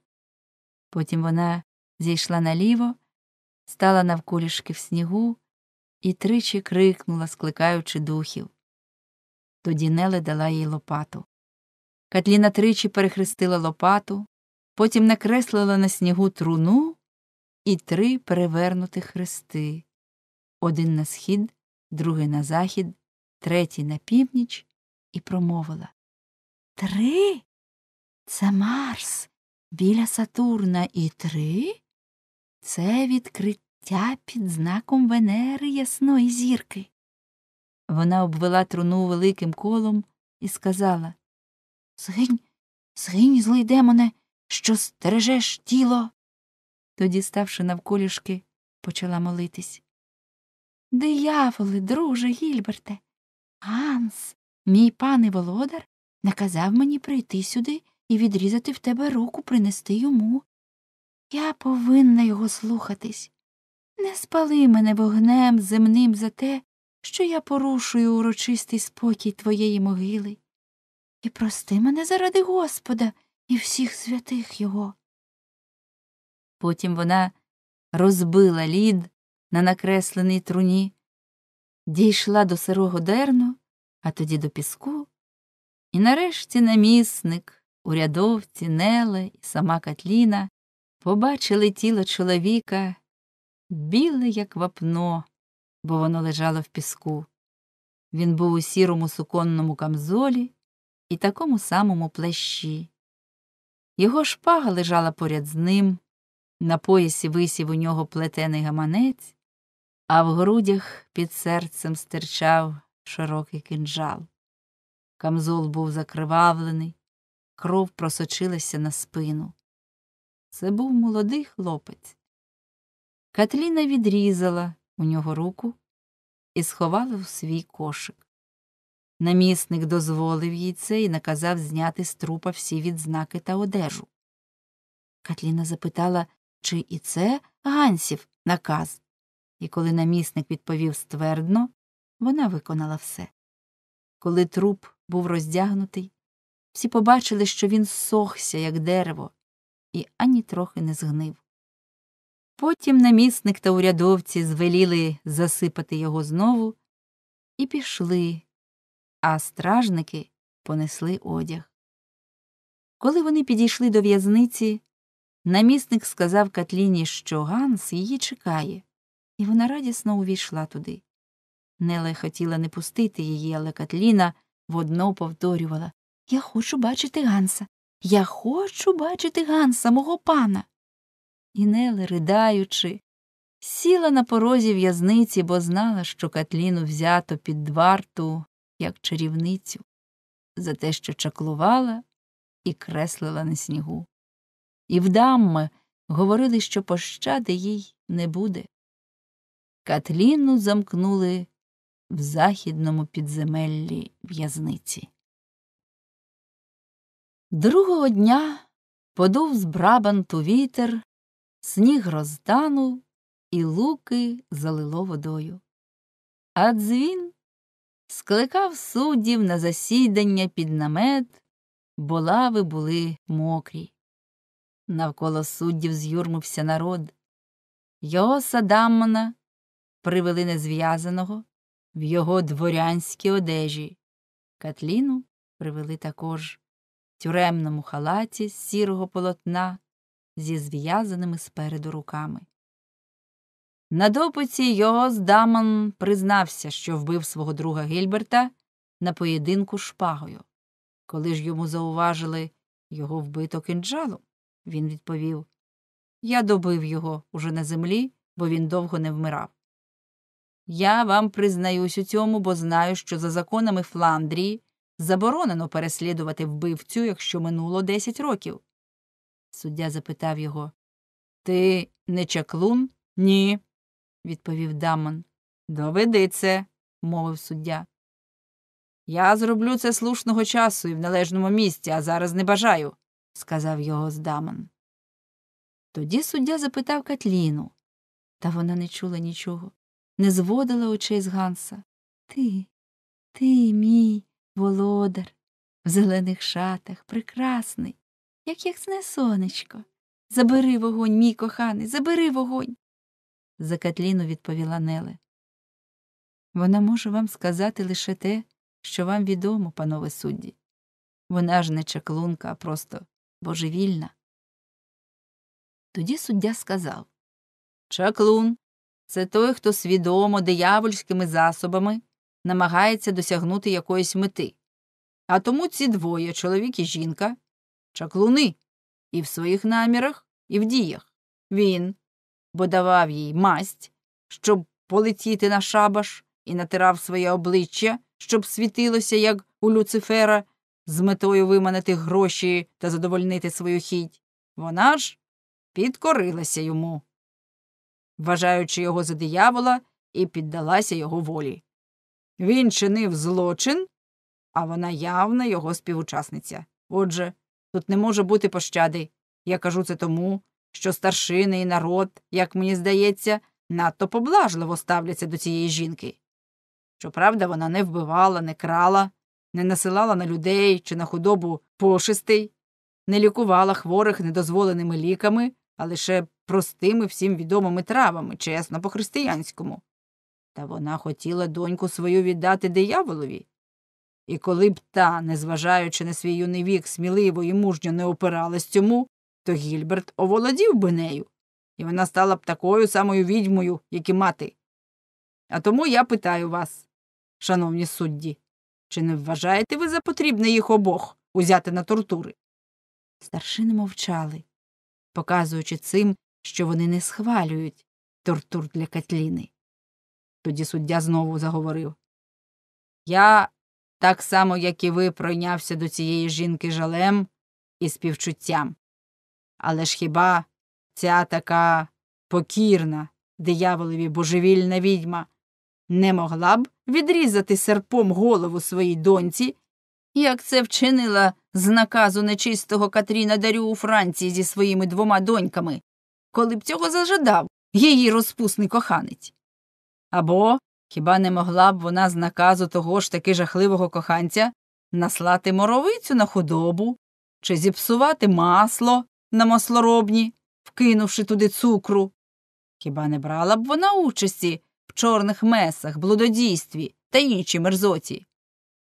Потім вона зійшла наліво, стала навколішки в снігу і тричі крикнула, скликаючи духів. Тоді Неле дала їй лопату. Катліна тричі перехрестила лопату, потім накреслила на снігу труну і три перевернути хрести один на схід, другий на захід третій на північ і промовила Три? Це Марс біля Сатурна і три? Це відкриття під знаком Венери Ясної зірки. Вона обвела труну великим колом і сказала Згинь, згинь, злий демоне, що стережеш тіло. Тоді, ставши навколішки, почала молитись. Дияволи, друже Гільберте, Ганс, мій пане володар наказав мені прийти сюди і відрізати в тебе руку, принести йому. Я повинна його слухатись. Не спали мене вогнем земним за те, що я порушую урочистий спокій твоєї могили. І прости мене заради Господа і всіх святих його. Потім вона розбила лід на накресленій труні, дійшла до сирого дерну а тоді до піску. І нарешті намісник, урядовці, Неле і сама Катліна побачили тіло чоловіка біле, як вапно, бо воно лежало в піску. Він був у сірому суконному камзолі і такому самому плащі. Його шпага лежала поряд з ним, на поясі висів у нього плетений гаманець, а в грудях під серцем стирчав широкий кинджал. Камзол був закривавлений, кров просочилася на спину. Це був молодий хлопець. Катліна відрізала у нього руку і сховала у свій кошик. Намісник дозволив їй це і наказав зняти з трупа всі відзнаки та одежу. Катліна запитала, чи і це Гансів наказ, і коли намісник відповів ствердно, вона виконала все. Коли труп був роздягнутий, всі побачили, що він сохся, як дерево, і ані трохи не згнив. Потім намісник та урядовці звеліли засипати його знову і пішли, а стражники понесли одяг. Коли вони підійшли до в'язниці, намісник сказав Катліні, що Ганс її чекає, і вона радісно увійшла туди. Неле хотіла не пустити її, але Катліна водно повторювала Я хочу бачити Ганса. Я хочу бачити Ганса, мого пана. І Неле, ридаючи, сіла на порозі в'язниці, бо знала, що Катліну взято під варту, як чарівницю, за те, що чаклувала і креслила на снігу. І в Дамме говорили, що пощади їй не буде. Катліну замкнули в західному підземеллі в'язниці. Другого дня подув з брабанту вітер, сніг розтанув і луки залило водою. А дзвін скликав суддів на засідання під намет, бо лави були мокрі. Навколо суддів з'юрмився народ. Його садаммана привели незв'язаного, в його дворянській одежі. Катліну привели також в тюремному халаті з сірого полотна зі зв'язаними спереду руками. На допиті його здаман признався, що вбив свого друга Гільберта на поєдинку шпагою. Коли ж йому зауважили його вбито кинджалу, він відповів Я добив його уже на землі, бо він довго не вмирав. Я вам признаюсь у цьому, бо знаю, що за законами Фландрії заборонено переслідувати вбивцю, якщо минуло десять років. Суддя запитав його Ти не чаклун? Ні, відповів Дамон. Доведи це, мовив суддя. Я зроблю це слушного часу і в належному місці, а зараз не бажаю, сказав його здаман. Тоді суддя запитав Катліну, та вона не чула нічого не зводила очей з Ганса. Ти, ти, мій володар, в зелених шатах, прекрасний, як ясне сонечко. Забери вогонь, мій коханий, забери вогонь. За Катліну відповіла Неле. Вона може вам сказати лише те, що вам відомо, панове судді. Вона ж не чаклунка, а просто божевільна. Тоді суддя сказав Чаклун це той, хто свідомо диявольськими засобами намагається досягнути якоїсь мети. А тому ці двоє, чоловік і жінка, чаклуни і в своїх намірах, і в діях. Він бо давав їй масть, щоб полетіти на шабаш і натирав своє обличчя, щоб світилося, як у Люцифера, з метою виманити гроші та задовольнити свою хідь. Вона ж підкорилася йому вважаючи його за диявола, і піддалася його волі. Він чинив злочин, а вона явна його співучасниця. Отже, тут не може бути пощади. Я кажу це тому, що старшини і народ, як мені здається, надто поблажливо ставляться до цієї жінки. Щоправда, вона не вбивала, не крала, не насилала на людей чи на худобу пошистей, не лікувала хворих недозволеними ліками, а лише простими всім відомими травами, чесно, по християнському. Та вона хотіла доньку свою віддати дияволові. І коли б та, незважаючи на свій юний вік, сміливо і мужньо не опиралась цьому, то Гільберт оволодів би нею, і вона стала б такою самою відьмою, як і мати. А тому я питаю вас, шановні судді, чи не вважаєте ви за потрібне їх обох узяти на тортури? Старшини мовчали, показуючи цим, що вони не схвалюють тортур для Катліни. Тоді суддя знову заговорив Я, так само, як і ви, пройнявся до цієї жінки жалем і співчуттям. Але ж хіба ця така покірна, дияволові божевільна відьма не могла б відрізати серпом голову своїй доньці, як це вчинила з наказу нечистого Катріна Дарю у Франції зі своїми двома доньками, коли б цього зажадав її розпусний коханець. Або хіба не могла б вона з наказу того ж таки жахливого коханця наслати моровицю на худобу чи зіпсувати масло на маслоробні, вкинувши туди цукру? Хіба не брала б вона участі в чорних месах, блудодійстві та іншій мерзоті?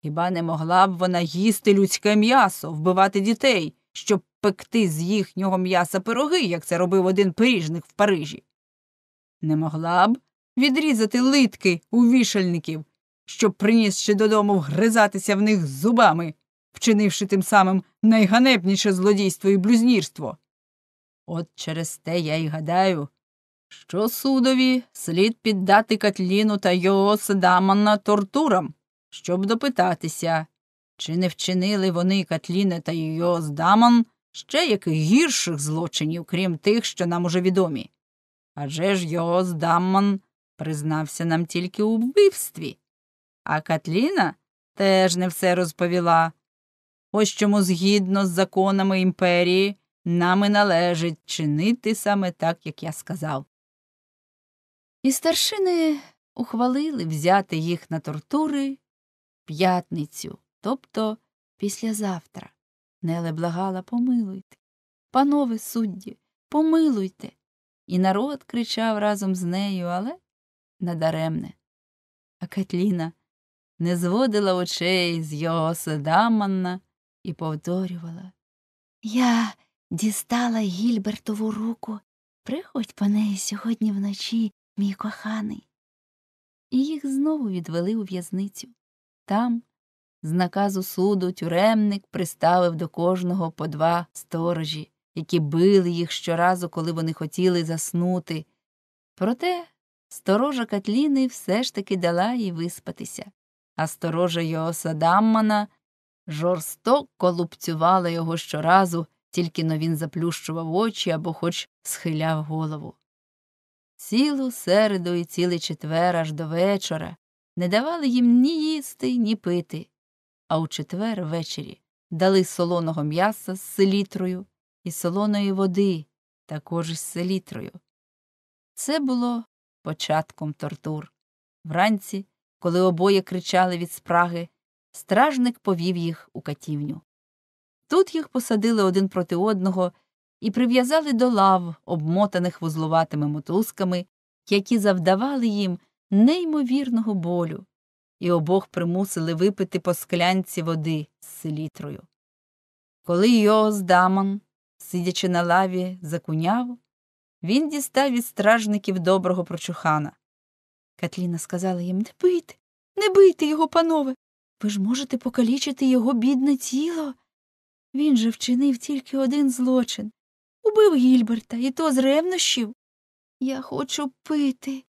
Хіба не могла б вона їсти людське м'ясо, вбивати дітей? щоб пекти з їхнього м'яса пироги, як це робив один пиріжник в Парижі. Не могла б відрізати литки у вішальників, щоб, приніс ще додому, вгризатися в них зубами, вчинивши тим самим найганебніше злодійство і блюзнірство. От через те я й гадаю, що судові слід піддати Катліну та його Йоосадамана тортурам, щоб допитатися, чи не вчинили вони Катліне та його здаман ще яких гірших злочинів, крім тих, що нам уже відомі? Адже ж його здаман признався нам тільки у вбивстві, а Катліна теж не все розповіла. Ось чому згідно з законами імперії нам і належить чинити саме так, як я сказав. І старшини ухвалили взяти їх на тортури п'ятницю тобто післязавтра. Неле благала помилуйте. Панове судді, помилуйте. І народ кричав разом з нею, але надаремне. А Катліна не зводила очей з його седаманна і повторювала Я дістала Гільбертову руку. Приходь по неї сьогодні вночі, мій коханий. І їх знову відвели у в'язницю. Там з наказу суду тюремник приставив до кожного по два сторожі, які били їх щоразу, коли вони хотіли заснути. Проте сторожа Катліни все ж таки дала їй виспатися, а сторожа Йооса Даммана жорстоко лупцювала його щоразу, тільки но він заплющував очі або хоч схиляв голову. Цілу середу і цілий четвер аж до вечора не давали їм ні їсти, ні пити а у четвер ввечері дали солоного м'яса з селітрою і солоної води також із селітрою. Це було початком тортур. Вранці, коли обоє кричали від спраги, стражник повів їх у катівню. Тут їх посадили один проти одного і прив'язали до лав, обмотаних вузлуватими мотузками, які завдавали їм неймовірного болю і обох примусили випити по склянці води з селітрою. Коли Йоз Дамон, сидячи на лаві, закуняв, він дістав від стражників доброго прочухана. Катліна сказала їм Не бийте, не бийте його, панове. Ви ж можете покалічити його бідне тіло. Він же вчинив тільки один злочин убив Гільберта, і то з ревнощів. Я хочу пити,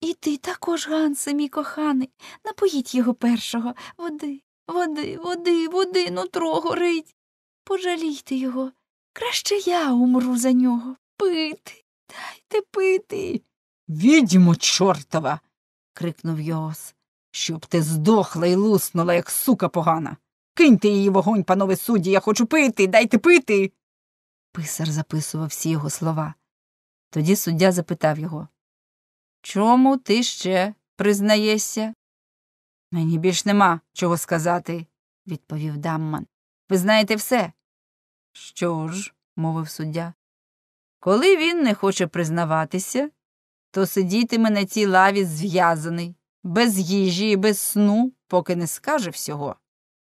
і ти також, Гансе, мій коханий, напоїть його першого води, води, води, води, нутро горить. Пожалійте його. Краще я умру за нього. Пити, дайте пити. Відьмо, чортова. крикнув Йоос. Щоб ти здохла і луснула, як сука погана. Киньте її вогонь, панове судді, я хочу пити, дайте пити. Писар записував всі його слова. Тоді суддя запитав його чому ти ще признаєшся? Мені більш нема чого сказати, відповів Дамман. Ви знаєте все. Що ж, мовив суддя, коли він не хоче признаватися, то сидітиме на цій лаві зв'язаний, без їжі і без сну, поки не скаже всього.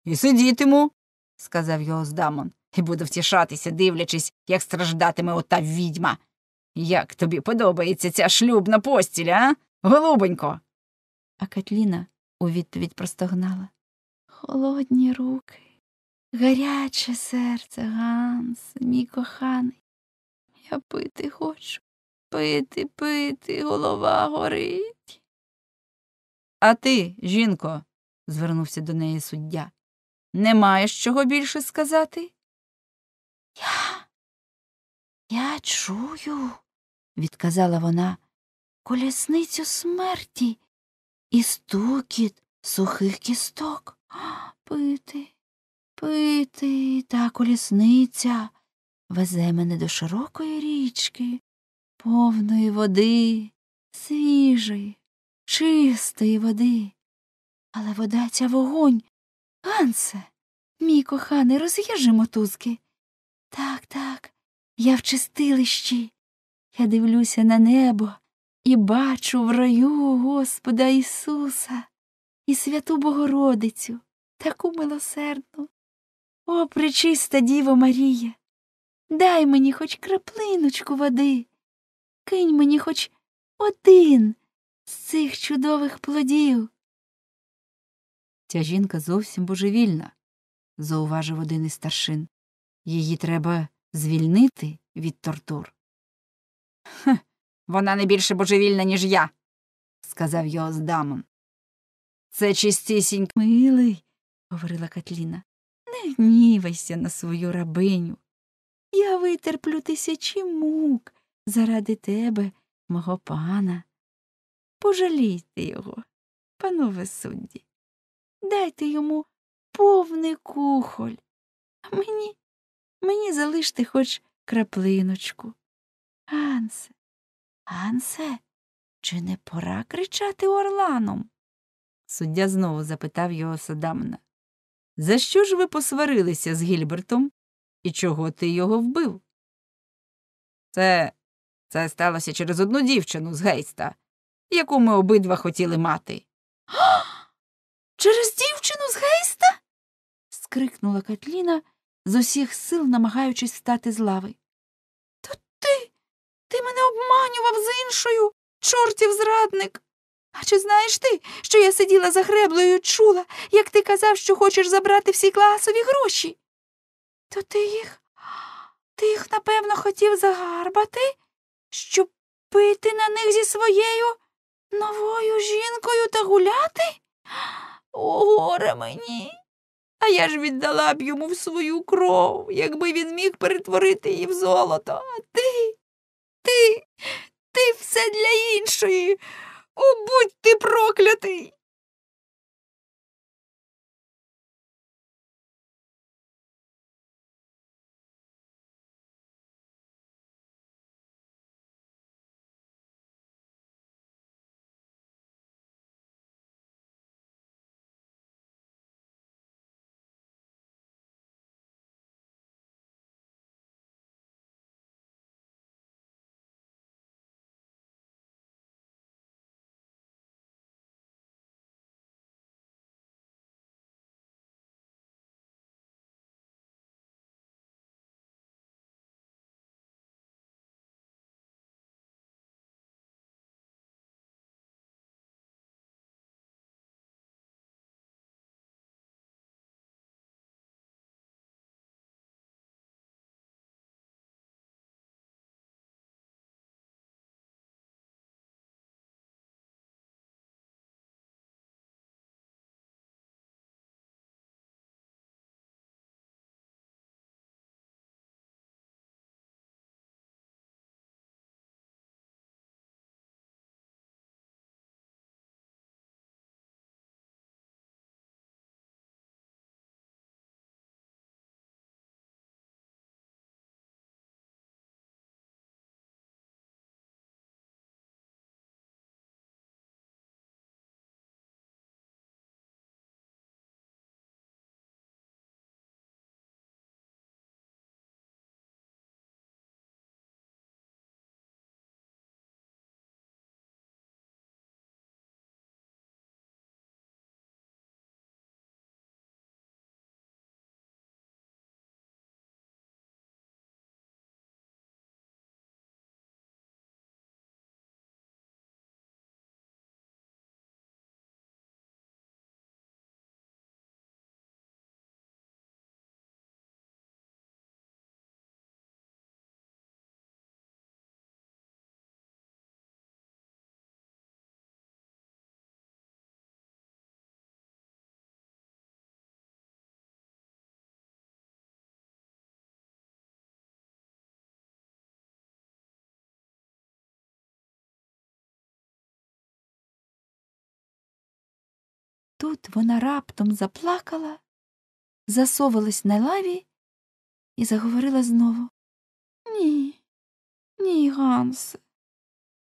І сидітиму, сказав його здамон, і буду втішатися, дивлячись, як страждатиме ота відьма. Як тобі подобається ця шлюбна постіль, а? Голубонько. А Катліна у відповідь простогнала. Холодні руки, гаряче серце, Ганс, мій коханий. Я пити хочу, пити, пити, голова горить. А ти, жінко, звернувся до неї суддя, не маєш чого більше сказати? Я. Я чую відказала вона, колісницю смерті і стукіт сухих кісток. Пити, пити, та колісниця везе мене до широкої річки, повної води, свіжої, чистої води. Але вода ця вогонь. Гансе, мій коханий, роз'їжджи мотузки. Так, так, я в чистилищі. Я дивлюся на небо і бачу в раю Господа Ісуса і святу Богородицю, таку милосердну. О, пречиста Діво Марія, дай мені хоч краплиночку води, кинь мені хоч один з цих чудових плодів. Ця жінка зовсім божевільна, зауважив один із старшин. Її треба звільнити від тортур. Хех, вона не більше божевільна, ніж я, сказав його з дамом. Це чистісінь, милий, говорила Катліна. Не гнівайся на свою рабиню. Я витерплю тисячі мук заради тебе, мого пана. Пожалійте його, панове судді, дайте йому повний кухоль, а мені, мені залиште хоч краплиночку. Ансе, Ансе, чи не пора кричати Орланом? Суддя знову запитав його Садамна. За що ж ви посварилися з Гільбертом і чого ти його вбив? Це це сталося через одну дівчину з Гейста, яку ми обидва хотіли мати. Через дівчину з Гейста? скрикнула Катліна, з усіх сил намагаючись стати з лави. То ти ти мене обманював з іншою, чортів зрадник. А чи знаєш ти, що я сиділа за греблею і чула, як ти казав, що хочеш забрати всі класові гроші? То ти їх. Ти їх, напевно, хотів загарбати, щоб пити на них зі своєю новою жінкою та гуляти? О, горе мені. А я ж віддала б йому в свою кров, якби він міг перетворити її в золото. А ти. Ти, ти все для іншої. О, будь ти проклятий. Тут вона раптом заплакала, засовилась на лаві і заговорила знову. Ні, ні, Гансе,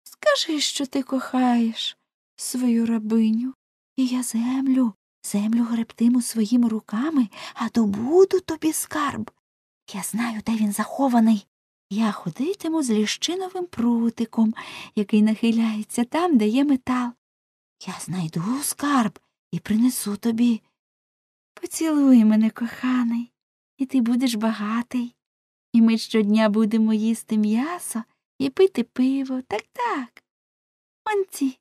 скажи, що ти кохаєш свою рабиню, і я землю, землю гребтиму своїми руками, а добуду тобі скарб. Я знаю, де він захований. Я ходитиму з ліщиновим прутиком, який нахиляється там, де є метал. Я знайду скарб і принесу тобі. Поцілуй мене, коханий, і ти будеш багатий. І ми щодня будемо їсти м'ясо і пити пиво, так так. Онці,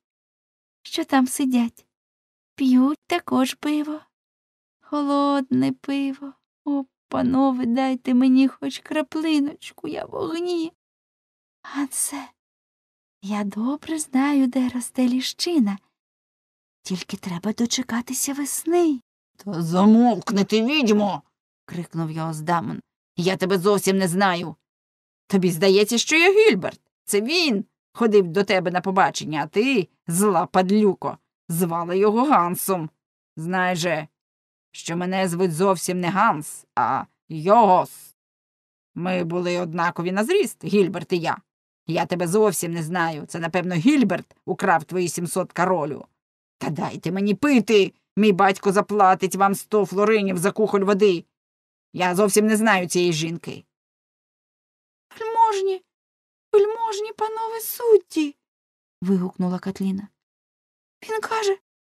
що там сидять, п'ють також пиво. Холодне пиво. О, панове, дайте мені хоч краплиночку, я в огні. А це я добре знаю, де росте ліщина. Тільки треба дочекатися весни. Та замовкни ти, відьмо. крикнув його Оздамон. Я тебе зовсім не знаю. Тобі здається, що я Гільберт. Це він ходив до тебе на побачення, а ти, зла падлюко, звала його Гансом. Знай же, що мене звуть зовсім не Ганс, а Йогос. Ми були однакові на зріст, Гільберт і я. Я тебе зовсім не знаю. Це, напевно, Гільберт украв твої сімсот королю. Та дайте мені пити. Мій батько заплатить вам сто флоринів за кухоль води. Я зовсім не знаю цієї жінки. Вельможні, вельможні, панове судді. вигукнула Катліна. Він каже,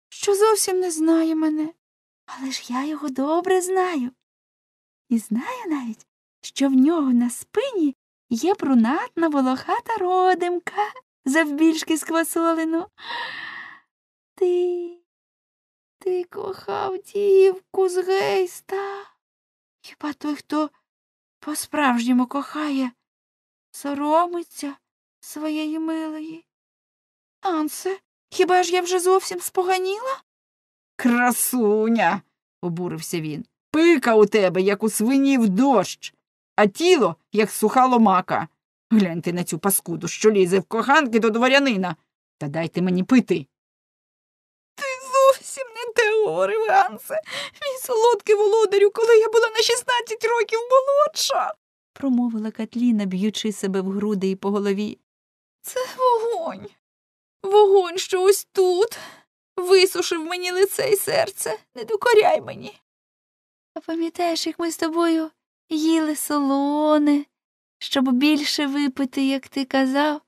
що зовсім не знає мене, але ж я його добре знаю. І знаю навіть, що в нього на спині є брунатна волохата родимка завбільшки з квасолину ти, ти кохав дівку з гейста. Хіба той, хто по справжньому кохає, соромиться своєї милої? Ансе, хіба ж я вже зовсім споганіла? Красуня, обурився він. Пика у тебе, як у свині в дощ, а тіло, як суха ломака. Гляньте на цю паскуду, що лізе в коханки до дворянина, та дайте мені пити говорив Гансе, мій солодкий володарю, коли я була на 16 років молодша, промовила Катліна, б'ючи себе в груди і по голові. Це вогонь. Вогонь, що ось тут висушив мені лице і серце, не докоряй мені. А пам'ятаєш, як ми з тобою їли солоне, щоб більше випити, як ти казав,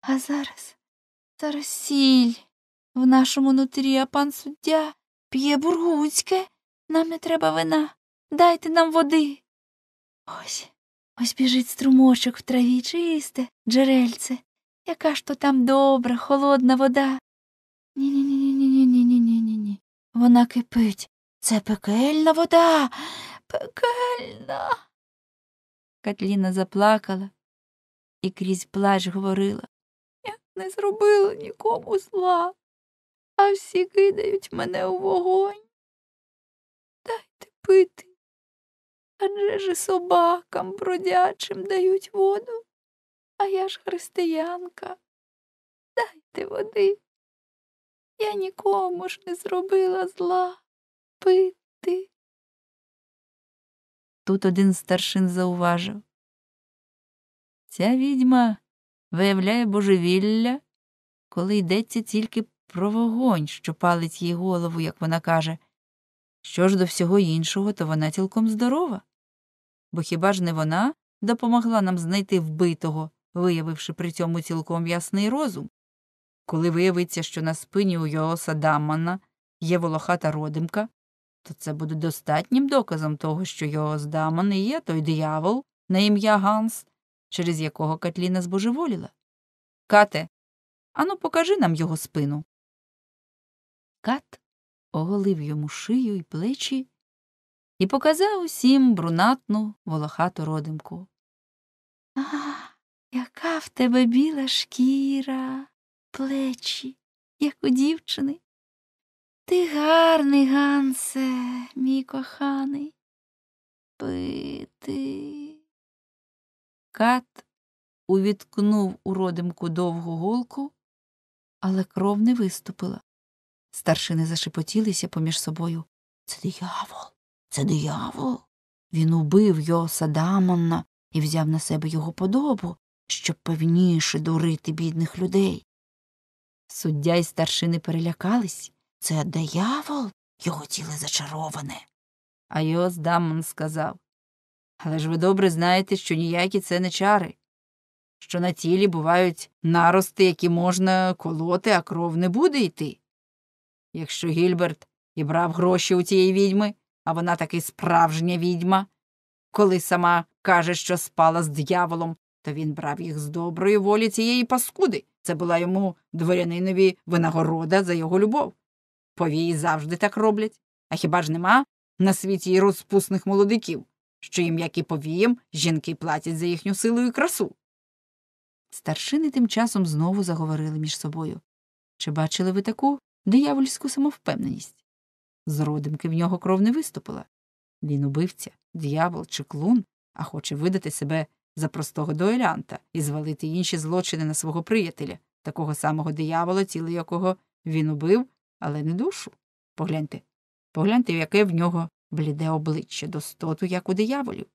а зараз зараз сіль в нашому нутрі, а пан суддя П'є бургуцьке, нам не треба вина. Дайте нам води. Ось ось біжить струмочок в траві чисте, джерельце. Яка ж то там добра, холодна вода. Ні ні ні ні ні ні ні ні ні ні. Вона кипить. Це пекельна вода. Пекельна. Катліна заплакала і крізь плач говорила Я не зробила нікому зла а всі кидають мене у вогонь. Дайте пити. Адже ж собакам бродячим дають воду, а я ж християнка. Дайте води. Я нікому ж не зробила зла пити. Тут один старшин зауважив. Ця відьма виявляє божевілля, коли йдеться тільки про вогонь, що палить їй голову, як вона каже. Що ж до всього іншого, то вона цілком здорова. Бо хіба ж не вона допомогла нам знайти вбитого, виявивши при цьому цілком ясний розум? Коли виявиться, що на спині у Йооса Даммана є волохата родимка, то це буде достатнім доказом того, що Йоос Дамман і є той диявол на ім'я Ганс, через якого Катліна збожеволіла. Кате, ану покажи нам його спину. Кат оголив йому шию й плечі і показав усім брунатну волохату родимку. А, яка в тебе біла шкіра, плечі, як у дівчини. Ти гарний, Гансе, мій коханий. Пити. Кат увіткнув у родимку довгу голку, але кров не виступила. Старшини зашепотілися поміж собою. Це диявол, це диявол. Він убив Йоса Дамонна і взяв на себе його подобу, щоб певніше дурити бідних людей. Суддя і старшини перелякались це диявол, його тіло зачароване. А Йос Дамон сказав Але ж ви добре знаєте, що ніякі це не чари, що на тілі бувають нарости, які можна колоти, а кров не буде йти. Якщо Гільберт і брав гроші у тієї відьми, а вона таки справжня відьма, коли сама каже, що спала з дьяволом, то він брав їх з доброї волі цієї паскуди. Це була йому дворянинові винагорода за його любов. Повії завжди так роблять, а хіба ж нема на світі й розпусних молодиків, що їм, як і повіям, жінки платять за їхню силу і красу. Старшини тим часом знову заговорили між собою. Чи бачили ви таку, диявольську самовпевненість. З родимки в нього кров не виступила. Він убивця, диявол чи клун, а хоче видати себе за простого дуелянта і звалити інші злочини на свого приятеля, такого самого диявола, тіло якого він убив, але не душу. Погляньте, погляньте, яке в нього бліде обличчя достоту, як у дияволів.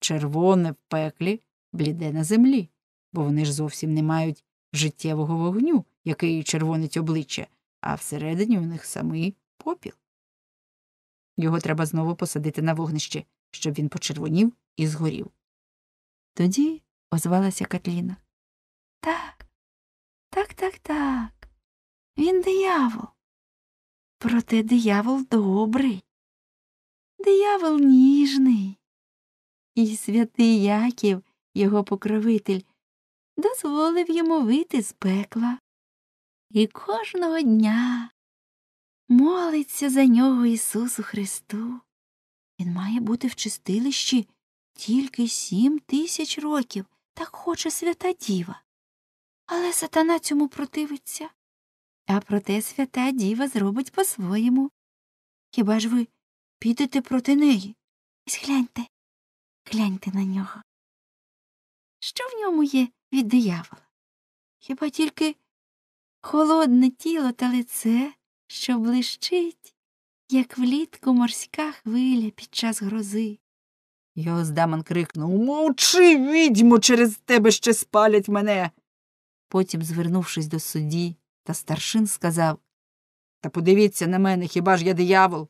Червоне в пеклі, бліде на землі, бо вони ж зовсім не мають життєвого вогню, який червонить обличчя, а всередині у них самий попіл. Його треба знову посадити на вогнище, щоб він почервонів і згорів. Тоді озвалася Катліна. Так, так, так, так. Він диявол. Проте диявол добрий. Диявол ніжний. І святий Яків, його покровитель, дозволив йому вийти з пекла і кожного дня молиться за нього Ісусу Христу. Він має бути в чистилищі тільки сім тисяч років, так хоче свята діва. Але сатана цьому противиться. А проте свята діва зробить по-своєму. Хіба ж ви підете проти неї? Ось гляньте, гляньте на нього. Що в ньому є від диявола? Хіба тільки холодне тіло та лице, що блищить, як влітку морська хвиля під час грози. Його здаман крикнув Мовчи, відьмо, через тебе ще спалять мене. Потім, звернувшись до судді та старшин, сказав Та подивіться на мене, хіба ж я диявол?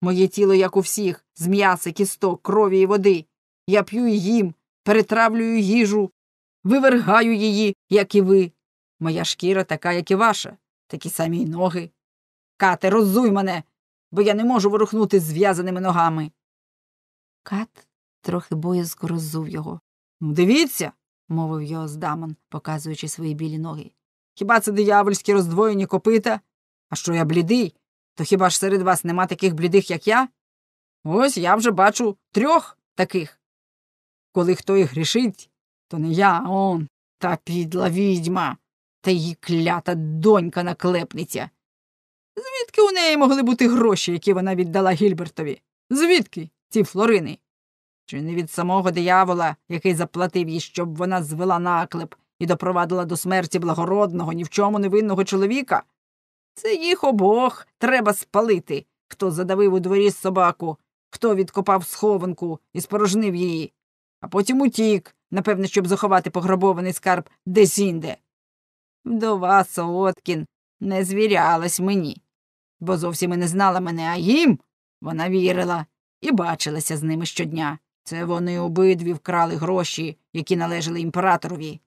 Моє тіло, як у всіх, з м'яса, кісток, крові і води. Я п'ю і їм, перетравлюю їжу, вивергаю її, як і ви. Моя шкіра така, як і ваша, такі самі й ноги. Кате, роззуй мене, бо я не можу ворухнути зв'язаними ногами. Кат трохи боязко роззув його. Ну, Дивіться, мовив його здаман, показуючи свої білі ноги. Хіба це диявольські роздвоєні копита? А що я блідий, то хіба ж серед вас нема таких блідих, як я? Ось я вже бачу трьох таких. Коли хто і грішить, то не я, а он, та підла відьма. Та її клята донька наклепниця. Звідки у неї могли бути гроші, які вона віддала Гільбертові? Звідки ці флорини? Чи не від самого диявола, який заплатив їй, щоб вона звела наклеп і допровадила до смерті благородного, ні в чому невинного чоловіка? Це їх обох треба спалити, хто задавив у дворі собаку, хто відкопав схованку і спорожнив її, а потім утік, напевне, щоб заховати пограбований скарб десь інде. До вас, Солодкін, не звірялась мені, бо зовсім і не знала мене, а їм вона вірила і бачилася з ними щодня. Це вони обидві вкрали гроші, які належали імператорові.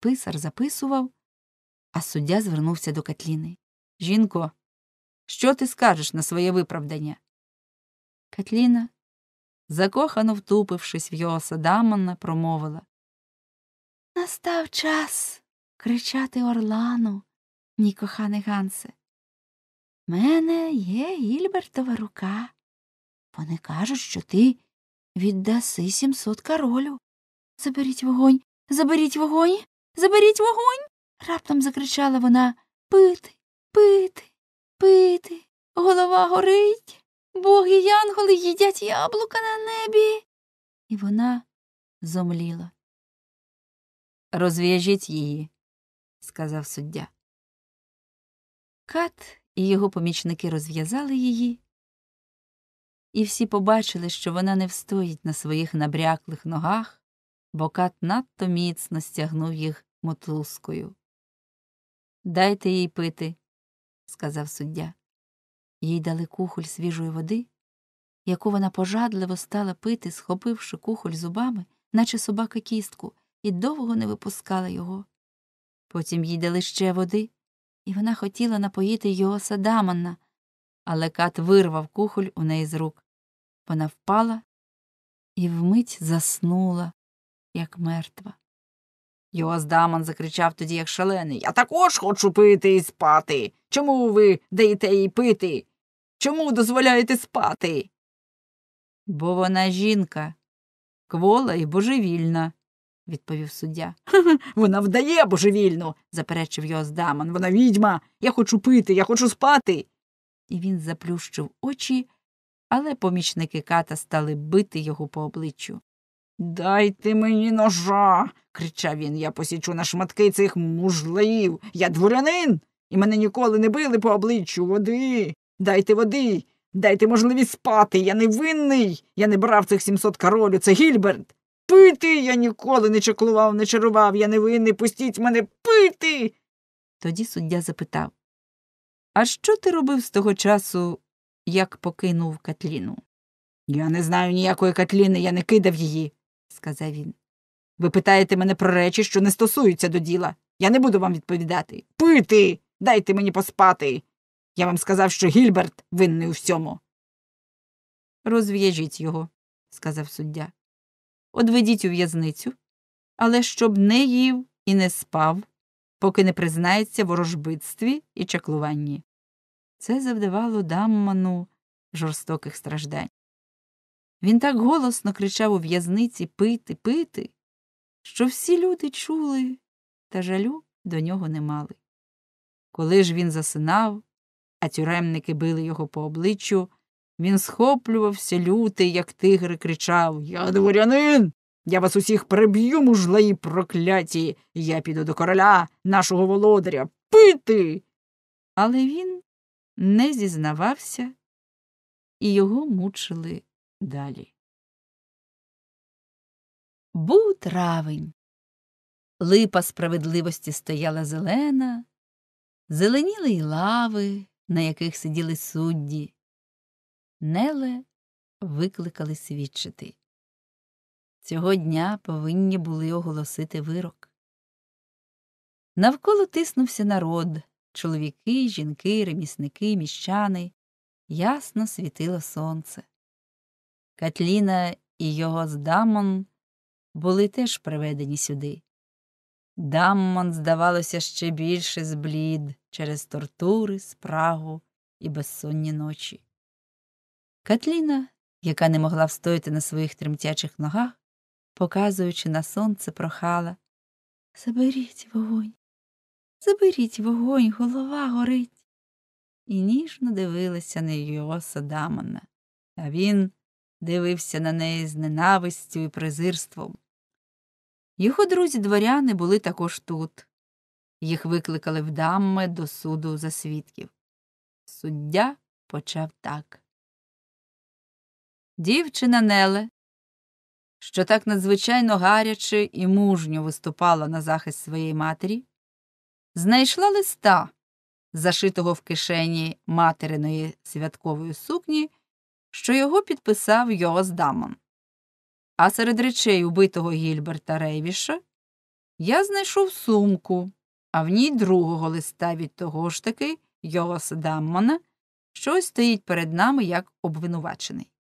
Писар записував, а суддя звернувся до Катліни. Жінко, що ти скажеш на своє виправдання? Катліна, закохано втупившись в його садамана, промовила Настав час кричати Орлану, мій коханий Гансе. Мене є Гільбертова рука. Вони кажуть, що ти віддаси сімсот королю. Заберіть вогонь, заберіть вогонь, заберіть вогонь. Раптом закричала вона Пити, пити, пити. Голова горить. Боги янголи їдять яблука на небі. І вона зомліла. Розв'яжіть її, сказав суддя. Кат і його помічники розв'язали її, і всі побачили, що вона не встоїть на своїх набряклих ногах, бо кат надто міцно стягнув їх мотузкою. Дайте їй пити, сказав суддя. Їй дали кухоль свіжої води, яку вона пожадливо стала пити, схопивши кухоль зубами, наче собака кістку, і довго не випускала його. Потім їй дали ще води, і вона хотіла напоїти його садамана, але кат вирвав кухоль у неї з рук. Вона впала і вмить заснула, як мертва. Його здаман закричав тоді, як шалений Я також хочу пити і спати. Чому ви даєте їй пити? Чому дозволяєте спати? Бо вона жінка, квола і божевільна, відповів суддя. Вона вдає божевільну, заперечив його здаман. Вона відьма. Я хочу пити, я хочу спати. І він заплющив очі, але помічники ката стали бити його по обличчю. Дайте мені ножа. кричав він. Я посічу на шматки цих мужлеїв. Я дворянин, і мене ніколи не били по обличчю води. Дайте води, дайте можливість спати. Я не винний. Я не брав цих сімсот королю, це Гільберт пити. Я ніколи не чаклував, не чарував, я не винний, пустіть мене пити. Тоді суддя запитав А що ти робив з того часу, як покинув Катліну? Я не знаю ніякої Катліни, я не кидав її, сказав він. Ви питаєте мене про речі, що не стосуються до діла. Я не буду вам відповідати. Пити. Дайте мені поспати. Я вам сказав, що Гільберт винний у всьому. Розв'яжіть його, сказав суддя одведіть у в'язницю, але щоб не їв і не спав, поки не признається ворожбитстві і чаклуванні. Це завдавало Дамману жорстоких страждань. Він так голосно кричав у в'язниці пити, пити, що всі люди чули, та жалю до нього не мали. Коли ж він засинав, а тюремники били його по обличчю, він схоплювався лютий, як тигр, і кричав Я дворянин. Я вас усіх приб'ю, мужлаї прокляті. Я піду до короля, нашого володаря, пити. Але він не зізнавався, і його мучили далі. Був травень. Липа справедливості стояла зелена, зеленіли й лави, на яких сиділи судді. Неле викликали свідчити. Цього дня повинні були оголосити вирок. Навколо тиснувся народ чоловіки, жінки, ремісники, міщани. Ясно світило сонце. Катліна і його з Дамон були теж приведені сюди. Даммон, здавалося, ще більше зблід через тортури, спрагу і безсонні ночі. Катліна, яка не могла встояти на своїх тремтячих ногах, показуючи на сонце, прохала Заберіть вогонь, заберіть вогонь, голова горить. І ніжно дивилася на його Садамана, а він дивився на неї з ненавистю і презирством. Його друзі дворяни були також тут. Їх викликали в дамме до суду за свідків. Суддя почав так. Дівчина Неле, що так надзвичайно гаряче і мужньо виступала на захист своєї матері, знайшла листа, зашитого в кишені материної святкової сукні, що його підписав Йос Дамон. А серед речей убитого Гільберта Рейвіша я знайшов сумку, а в ній другого листа від того ж таки Йоса Даммона, що ось стоїть перед нами як обвинувачений.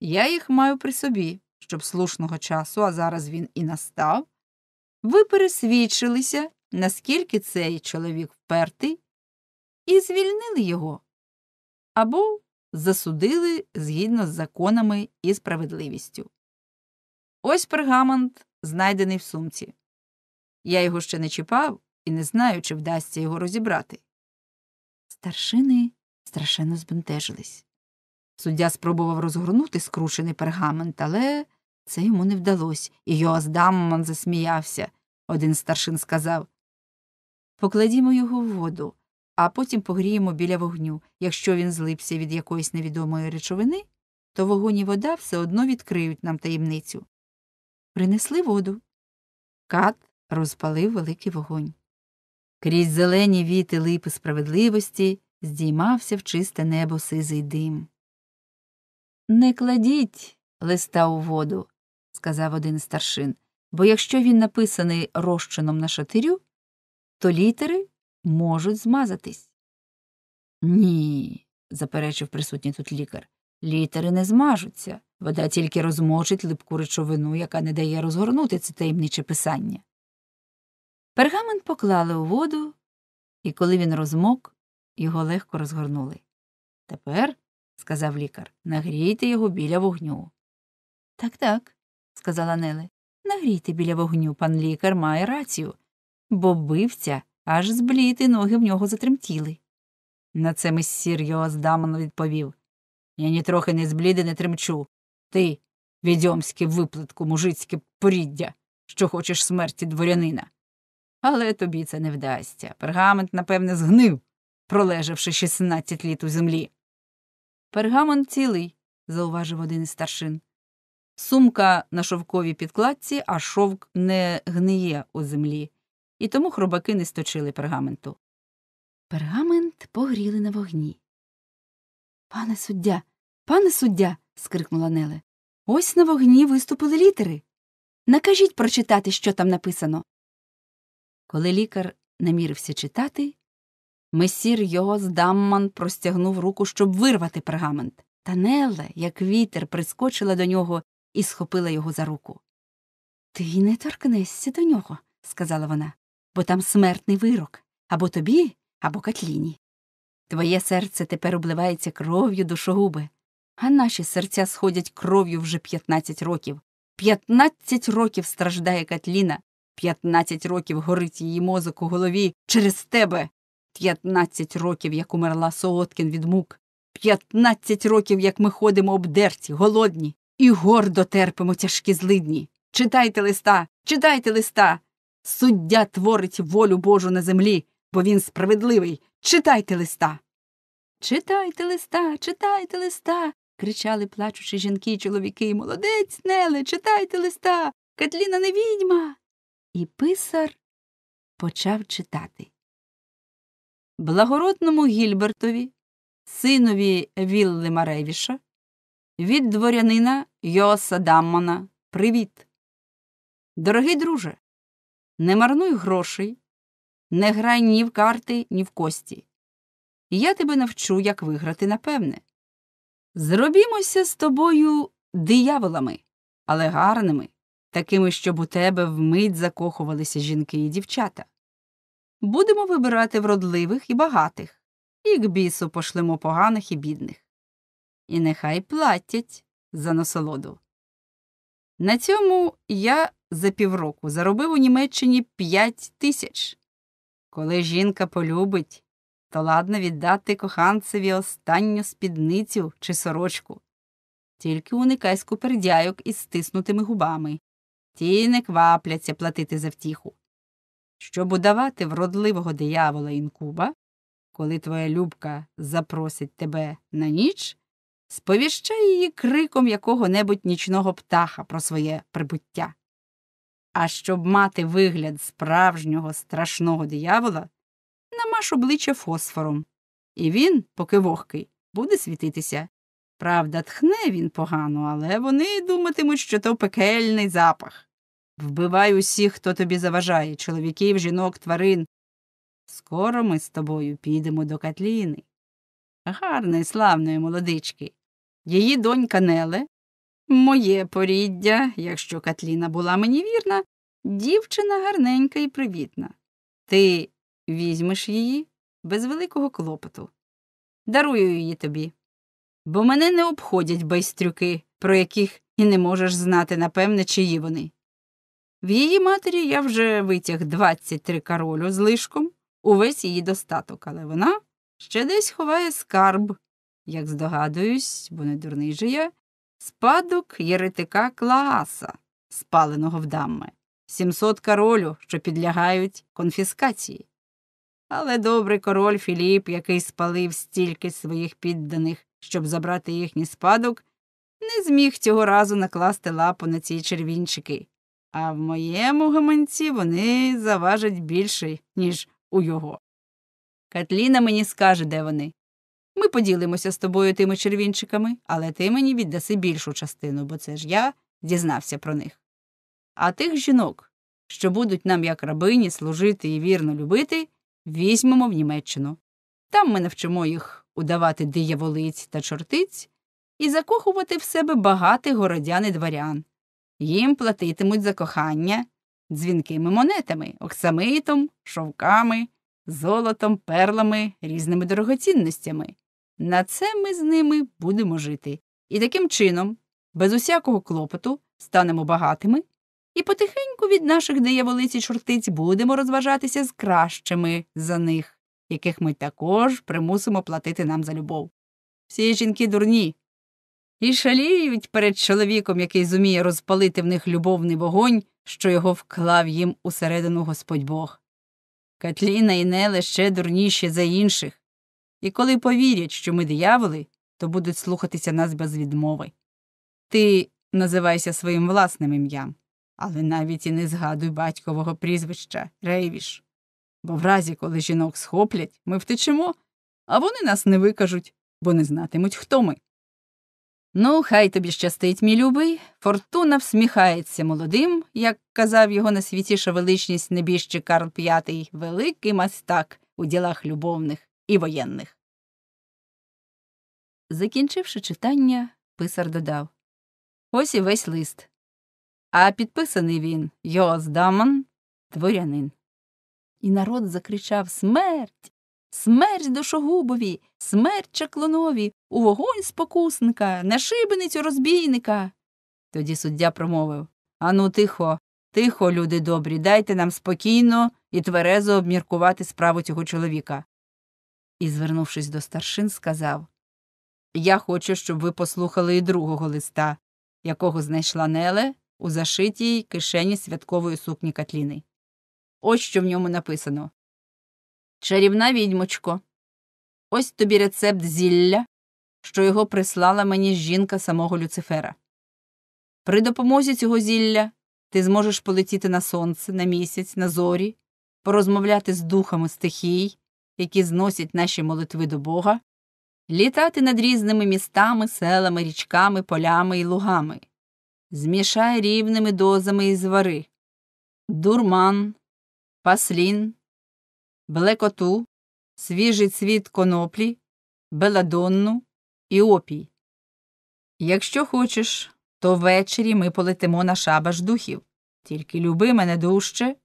Я їх маю при собі, щоб слушного часу, а зараз він і настав. Ви пересвідчилися, наскільки цей чоловік впертий, і звільнили його або засудили згідно з законами і справедливістю. Ось пергамент знайдений в сумці. Я його ще не чіпав і не знаю, чи вдасться його розібрати. Старшини страшенно збентежились. Суддя спробував розгорнути скручений пергамент, але це йому не вдалося, і Йоаздамман засміявся. Один старшин сказав покладімо його в воду, а потім погріємо біля вогню. Якщо він злипся від якоїсь невідомої речовини, то вогонь і вода все одно відкриють нам таємницю. Принесли воду. Кат розпалив великий вогонь. Крізь зелені віти липи справедливості здіймався в чисте небо сизий дим. Не кладіть листа у воду, сказав один старшин, бо якщо він написаний розчином на шатирю, то літери можуть змазатись. Ні, заперечив присутній тут лікар, літери не змажуться. Вода тільки розмочить липку речовину, яка не дає розгорнути це таємниче писання. Пергамент поклали у воду, і коли він розмок, його легко розгорнули. Тепер сказав лікар. Нагрійте його біля вогню. Так, так, сказала Неле. Нагрійте біля вогню, пан лікар має рацію, бо бивця аж зблід і ноги в нього затремтіли. На це мессір його здамано відповів. Я нітрохи не зблід не тремчу. Ти, відьомське виплатку, мужицьке поріддя, що хочеш смерті дворянина. Але тобі це не вдасться. Пергамент, напевне, згнив, пролежавши 16 літ у землі. Пергамент цілий, зауважив один із старшин. Сумка на шовковій підкладці, а шовк не гниє у землі, і тому хробаки не сточили пергаменту. Пергамент погріли на вогні. Пане суддя, пане суддя. скрикнула Неле. Ось на вогні виступили літери. Накажіть прочитати, що там написано. Коли лікар намірився читати, Месір його Дамман простягнув руку, щоб вирвати пергамент. Та Неле, як вітер, прискочила до нього і схопила його за руку. Ти не торкнешся до нього, сказала вона, бо там смертний вирок або тобі, або Катліні. Твоє серце тепер обливається кров'ю душогуби, а наші серця сходять кров'ю вже п'ятнадцять років. П'ятнадцять років страждає Катліна, П'ятнадцять років горить її мозок у голові через тебе. П'ятнадцять років, як умерла Сооткін від мук, П'ятнадцять років, як ми ходимо обдерті, голодні, і гордо терпимо тяжкі злидні. Читайте листа, читайте листа. Суддя творить волю Божу на землі, бо він справедливий. Читайте листа. Читайте листа, читайте листа. кричали плачучи жінки й чоловіки. Молодець, Неле, читайте листа. Катліна не відьма. І писар почав читати. Благородному Гільбертові, синові Вілли Маревіша, від дворянина Йоса Даммана, Привіт. Дорогий друже, не марнуй грошей, не грай ні в карти, ні в кості. Я тебе навчу, як виграти напевне. Зробімося з тобою дияволами, але гарними, такими, щоб у тебе вмить закохувалися жінки і дівчата. Будемо вибирати вродливих і багатих, і к бісу пошлемо поганих і бідних. І нехай платять за насолоду. На цьому я за півроку заробив у Німеччині п'ять тисяч. Коли жінка полюбить, то ладно віддати коханцеві останню спідницю чи сорочку. Тільки уникай скупердяйок із стиснутими губами. Ті не квапляться платити за втіху. Щоб удавати вродливого диявола інкуба, коли твоя любка запросить тебе на ніч, сповіщай її криком якого небудь нічного птаха про своє прибуття. А щоб мати вигляд справжнього страшного диявола, намаш обличчя фосфором, і він, поки вогкий, буде світитися. Правда, тхне він погано, але вони думатимуть, що то пекельний запах. Вбивай усіх, хто тобі заважає чоловіків, жінок, тварин. Скоро ми з тобою підемо до Катліни. Гарної, славної молодички. Її донька Неле, моє поріддя, якщо Катліна була мені вірна, дівчина гарненька і привітна. Ти візьмеш її без великого клопоту. Дарую її тобі. Бо мене не обходять байстрюки, про яких і не можеш знати, напевне, чиї вони. В її матері я вже витяг 23 королю з лишком, увесь її достаток, але вона ще десь ховає скарб, як здогадуюсь, бо не дурний же я, спадок єретика Клааса, спаленого в дамме, 700 каролю, що підлягають конфіскації. Але добрий король Філіп, який спалив стільки своїх підданих, щоб забрати їхній спадок, не зміг цього разу накласти лапу на ці червінчики а в моєму гаманці вони заважать більше, ніж у його. Катліна мені скаже, де вони. Ми поділимося з тобою тими червінчиками, але ти мені віддаси більшу частину, бо це ж я дізнався про них. А тих жінок, що будуть нам, як рабині, служити і вірно любити, візьмемо в Німеччину. Там ми навчимо їх удавати дияволиць та чортиць і закохувати в себе багатих городян і дворян. Їм платитимуть за кохання дзвінкими монетами, оксамитом, шовками, золотом, перлами, різними дорогоцінностями. На це ми з ними будемо жити. І таким чином, без усякого клопоту, станемо багатими і потихеньку від наших дияволиць і чортиць будемо розважатися з кращими за них, яких ми також примусимо платити нам за любов. Всі жінки дурні, і шаліють перед чоловіком, який зуміє розпалити в них любовний вогонь, що його вклав їм усередину Господь Бог. Катліна і Неле ще дурніші за інших, і коли повірять, що ми дияволи, то будуть слухатися нас без відмови. Ти називайся своїм власним ім'ям, але навіть і не згадуй батькового прізвища Рейвіш. Бо в разі, коли жінок схоплять, ми втечемо, а вони нас не викажуть, бо не знатимуть, хто ми. Ну, хай тобі щастить, мій любий, фортуна всміхається молодим, як казав його найсвітіша величність небіжчий Карл V, великий мастак у ділах любовних і воєнних. Закінчивши читання, писар додав Ось і весь лист. А підписаний він Йоздаман, дворянин. І народ закричав Смерть! Смерть душогубові, смерть чаклунові, у вогонь спокусника, на шибеницю розбійника. Тоді суддя промовив Ану, тихо, тихо, люди добрі, дайте нам спокійно і тверезо обміркувати справу цього чоловіка. І, звернувшись до старшин, сказав Я хочу, щоб ви послухали і другого листа, якого знайшла Неле у зашитій кишені святкової сукні Катліни. Ось що в ньому написано. Чарівна відьмочко, ось тобі рецепт зілля, що його прислала мені жінка самого Люцифера. При допомозі цього зілля ти зможеш полетіти на сонце, на місяць, на зорі, порозмовляти з духами стихій, які зносять наші молитви до Бога, літати над різними містами, селами, річками, полями і лугами, змішай рівними дозами із вари дурман, паслін блекоту, свіжий цвіт коноплі, беладонну і опій. Якщо хочеш, то ввечері ми полетимо на шабаш духів. Тільки люби мене дужче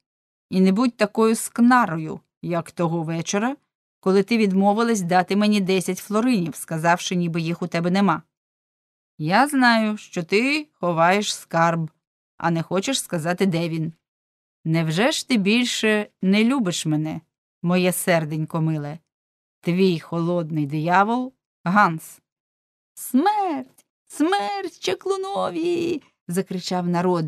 і не будь такою скнарою, як того вечора, коли ти відмовилась дати мені десять флоринів, сказавши, ніби їх у тебе нема. Я знаю, що ти ховаєш скарб, а не хочеш сказати, де він. Невже ж ти більше не любиш мене? моє серденько миле, твій холодний диявол Ганс. Смерть, смерть чаклунові. закричав народ.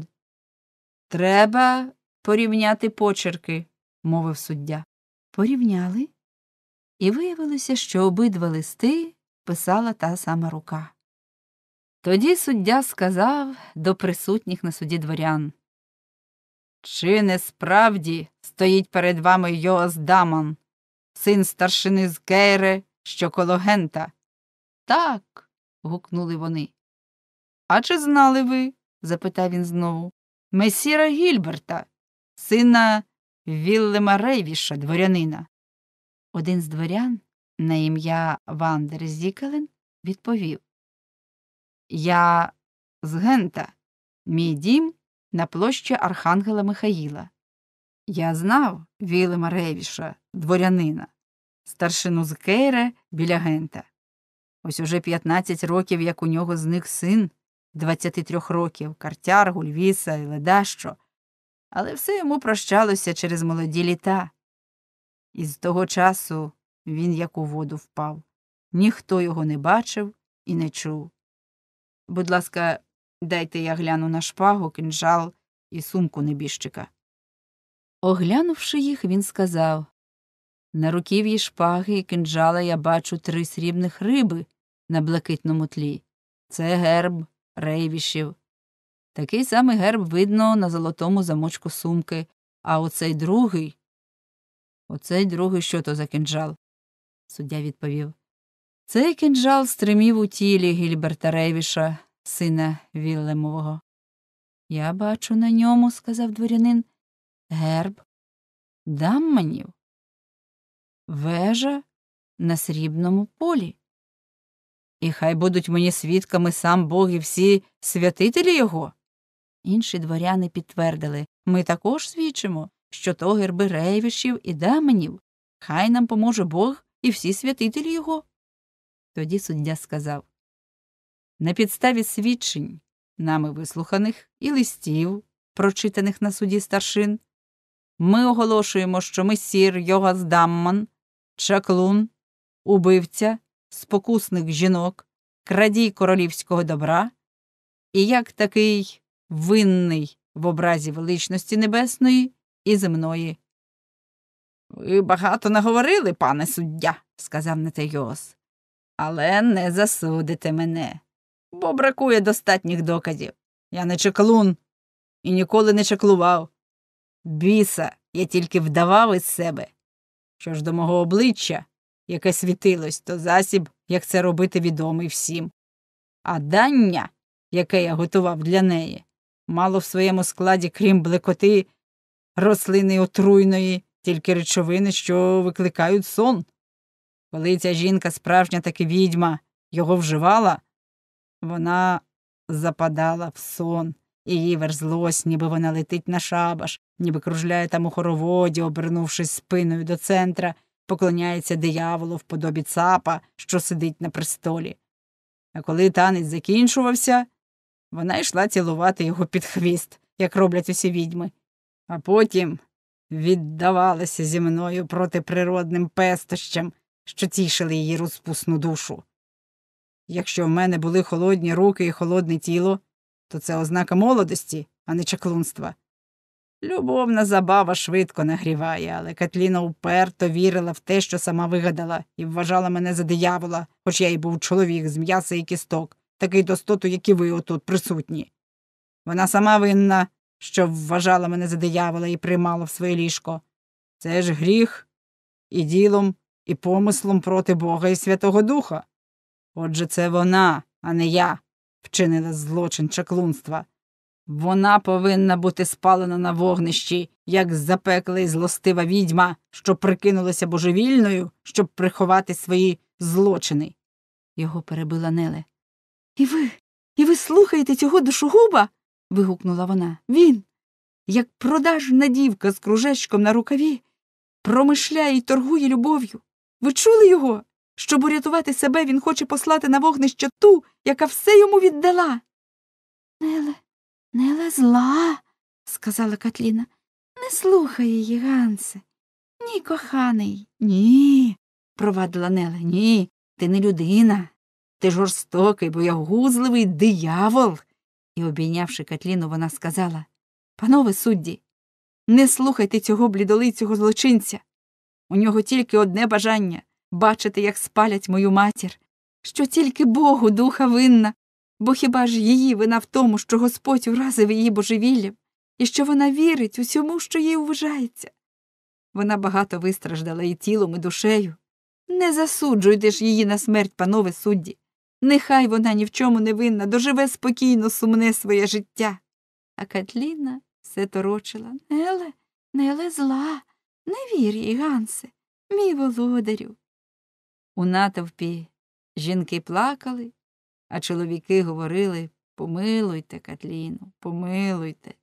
Треба порівняти почерки, мовив суддя. Порівняли, і виявилося, що обидва листи писала та сама рука. Тоді суддя сказав до присутніх на суді дворян чи не справді стоїть перед вами Йоас Даман, син старшини з Гейре, що коло Гента? Так. гукнули вони. А чи знали ви? запитав він знову. Месіра Гільберта, сина Віллема Рейвіша, дворянина. Один з дворян на ім'я Вандер Зікелен відповів Я з Гента, мій дім на площі Архангела Михаїла. Я знав Вілема Ревіша, дворянина, старшину з Кейре біля гента. Ось уже 15 років, як у нього зник син 23 років, картяр, гульвіса і ледащо, але все йому прощалося через молоді літа. І з того часу він як у воду впав. Ніхто його не бачив і не чув. Будь ласка, Дайте я гляну на шпагу, кинжал і сумку небіжчика. Оглянувши їх, він сказав На руків'ї шпаги і кинджала я бачу три срібних риби на блакитному тлі. Це герб рейвішів. Такий самий герб видно на золотому замочку сумки, а оцей другий. Оцей другий що то за кинджал? Суддя відповів. Цей кинджал стримів у тілі Гільберта Рейвіша сина Віллемового. Я бачу на ньому, сказав дворянин, герб дамманів, вежа на срібному полі. І хай будуть мені свідками сам Бог і всі святителі його. Інші дворяни підтвердили ми також свідчимо, що то герби рейвішів і даменів, хай нам поможе Бог і всі святителі його. Тоді суддя сказав на підставі свідчень, нами вислуханих, і листів, прочитаних на суді старшин, ми оголошуємо, що ми месір Йогас Дамман, чаклун, убивця, спокусник жінок, крадій королівського добра і як такий винний в образі величності небесної і земної. Ви багато наговорили, пане суддя, сказав Нетейос, але не засудите мене бо бракує достатніх доказів. Я не чеклун і ніколи не чеклував. Біса я тільки вдавав із себе. Що ж до мого обличчя, яке світилось, то засіб, як це робити відомий всім. А дання, яке я готував для неї, мало в своєму складі, крім блекоти, рослини отруйної, тільки речовини, що викликають сон. Коли ця жінка справжня таки відьма його вживала, вона западала в сон, її верзлось, ніби вона летить на шабаш, ніби кружляє там у хороводі, обернувшись спиною до центра, поклоняється дияволу в подобі цапа, що сидить на престолі. А коли танець закінчувався, вона йшла цілувати його під хвіст, як роблять усі відьми, а потім віддавалася зі мною проти природним пестощам, що тішили її розпусну душу. Якщо в мене були холодні руки і холодне тіло, то це ознака молодості, а не чаклунства. Любовна забава швидко нагріває, але Катліна уперто вірила в те, що сама вигадала, і вважала мене за диявола, хоч я й був чоловік з м'яса і кісток, такий достоту, як і ви отут присутні. Вона сама винна, що вважала мене за диявола і приймала в своє ліжко. Це ж гріх і ділом, і помислом проти Бога і Святого Духа. Отже, це вона, а не я, вчинила злочин чаклунства. Вона повинна бути спалена на вогнищі, як запекла і злостива відьма, що прикинулася божевільною, щоб приховати свої злочини. Його перебила Неле. І ви, і ви слухаєте цього душогуба? вигукнула вона. Він, як продажна дівка з кружечком на рукаві, промишляє і торгує любов'ю. Ви чули його? Щоб урятувати себе, він хоче послати на вогнище ту, яка все йому віддала. Неле, неле зла, сказала Катліна. Не слухай її, Гансе. Ні, коханий, ні. провадила Неле. Ні. Ти не людина. Ти жорстокий, боягузливий диявол. І, обійнявши Катліну, вона сказала Панове судді, не слухайте цього блідолицього злочинця. У нього тільки одне бажання бачити, як спалять мою матір, що тільки Богу духа винна, бо хіба ж її вина в тому, що Господь уразив її божевіллям, і що вона вірить усьому, що їй уважається. Вона багато вистраждала і тілом, і душею. Не засуджуйте ж її на смерть, панове судді. Нехай вона ні в чому не винна, доживе спокійно, сумне своє життя. А Катліна все торочила Неле, неле зла, не вір їй, Гансе, мій володарю. У натовпі жінки плакали, а чоловіки говорили Помилуйте, Катліну, помилуйте.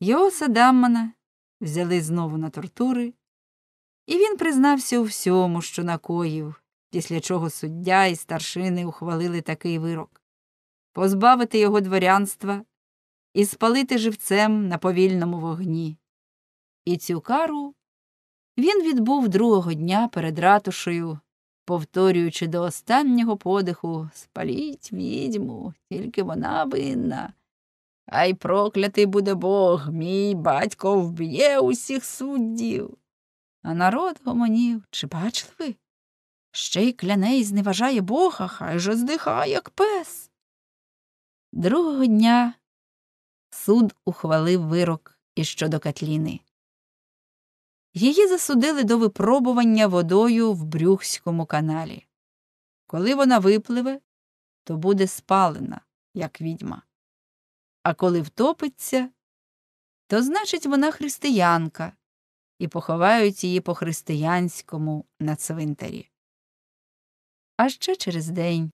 Йоса Даммана взяли знову на тортури, і він признався у всьому, що накоїв, після чого суддя і старшини ухвалили такий вирок позбавити його дворянства і спалити живцем на повільному вогні. І цю кару він відбув другого дня перед ратушею повторюючи до останнього подиху спаліть відьму, тільки вона винна. Ай проклятий буде Бог, мій батько вб'є усіх суддів. А народ гомонів, чи бачили ви? Ще й кляне і зневажає бога, хай же здихає, як пес. Другого дня суд ухвалив вирок і щодо Катліни. Її засудили до випробування водою в Брюхському каналі. Коли вона випливе, то буде спалена, як відьма. А коли втопиться, то значить вона християнка, і поховають її по християнському на цвинтарі. А ще через день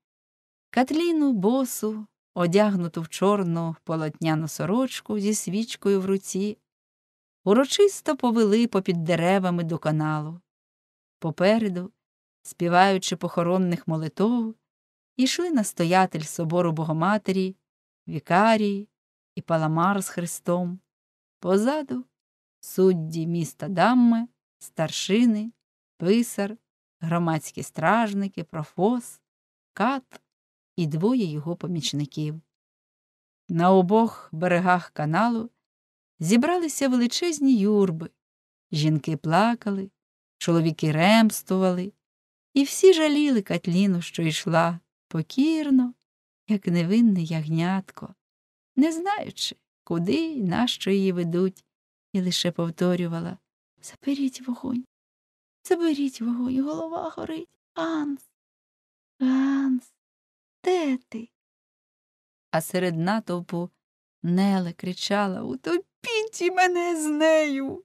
Катліну босу, одягнуту в чорну полотняну сорочку зі свічкою в руці, урочисто повели попід деревами до каналу. Попереду, співаючи похоронних молитов, ішли настоятель собору Богоматері, вікарії і паламар з Христом, позаду судді міста Дамме, старшини, писар, громадські стражники, профос, кат і двоє його помічників. На обох берегах каналу зібралися величезні юрби. Жінки плакали, чоловіки ремствували, і всі жаліли Катліну, що йшла покірно, як невинне ягнятко, не знаючи, куди і нащо її ведуть, і лише повторювала Заберіть вогонь, заберіть вогонь, голова горить. Ганс, Ганс, де ти? А серед натовпу Неле кричала Утопіть Пінті мене з нею.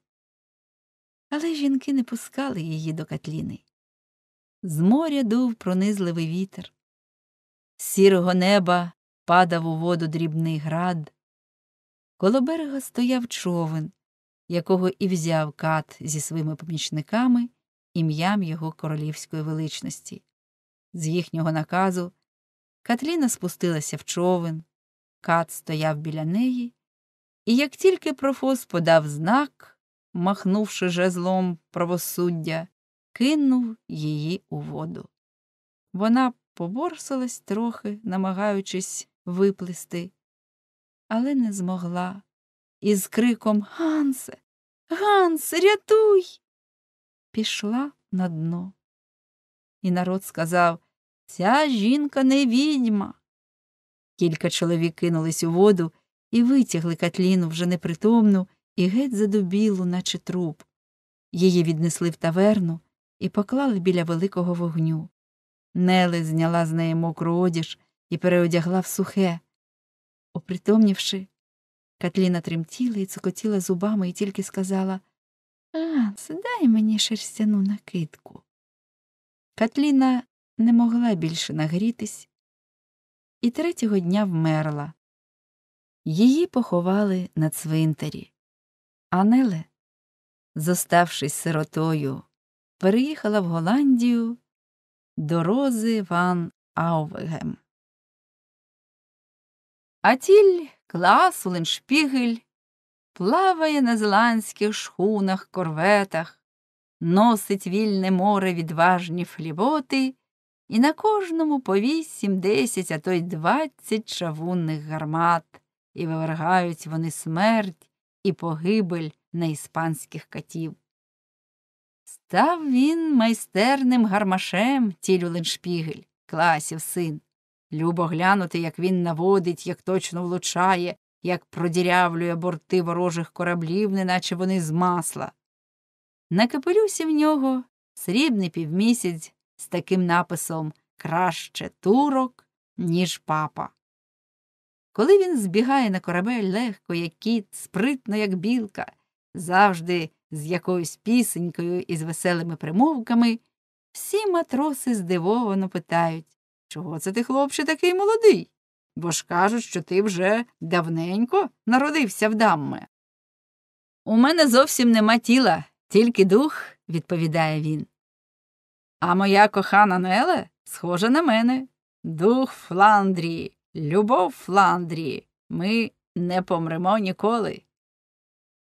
Але жінки не пускали її до Катліни. З моря дув пронизливий вітер. З сірого неба падав у воду дрібний град. Коло берега стояв човен, якого і взяв кат зі своїми помічниками ім'ям його королівської величності. З їхнього наказу Катліна спустилася в човен, кат стояв біля неї і як тільки профос подав знак, махнувши жезлом правосуддя, кинув її у воду. Вона поборсилась трохи, намагаючись виплисти, але не змогла. І з криком Гансе, Гансе, рятуй. Пішла на дно. І народ сказав Ця жінка не відьма. Кілька чоловік кинулись у воду і витягли Катліну вже непритомну і геть задубілу, наче труп. Її віднесли в таверну і поклали біля великого вогню. Неле зняла з неї мокру одіж і переодягла в сухе. Опритомнівши, Катліна тремтіла і цокотіла зубами і тільки сказала А, дай мені шерстяну накидку. Катліна не могла більше нагрітись і третього дня вмерла, Її поховали на цвинтарі. Анеле, зоставшись сиротою, переїхала в Голландію до Рози Ван Аувегем. Атіль клас Леншпігель плаває на зеландських шхунах, корветах, носить вільне море відважні фліботи і на кожному по вісім, десять, а то й двадцять чавунних гармат і вивергають вони смерть і погибель на іспанських катів. Став він майстерним гармашем тілю Леншпігель, класів син. Любо глянути, як він наводить, як точно влучає, як продірявлює борти ворожих кораблів, неначе вони з масла. На в нього срібний півмісяць з таким написом Краще турок, ніж папа. Коли він збігає на корабель легко, як кіт, спритно, як білка, завжди з якоюсь пісенькою і з веселими примовками, всі матроси здивовано питають Чого це ти, хлопче, такий молодий? Бо ж кажуть, що ти вже давненько народився в дамме. У мене зовсім нема тіла, тільки дух, відповідає він. А моя кохана Неле схожа на мене, дух Фландрії. Любов Фландрії, ми не помремо ніколи.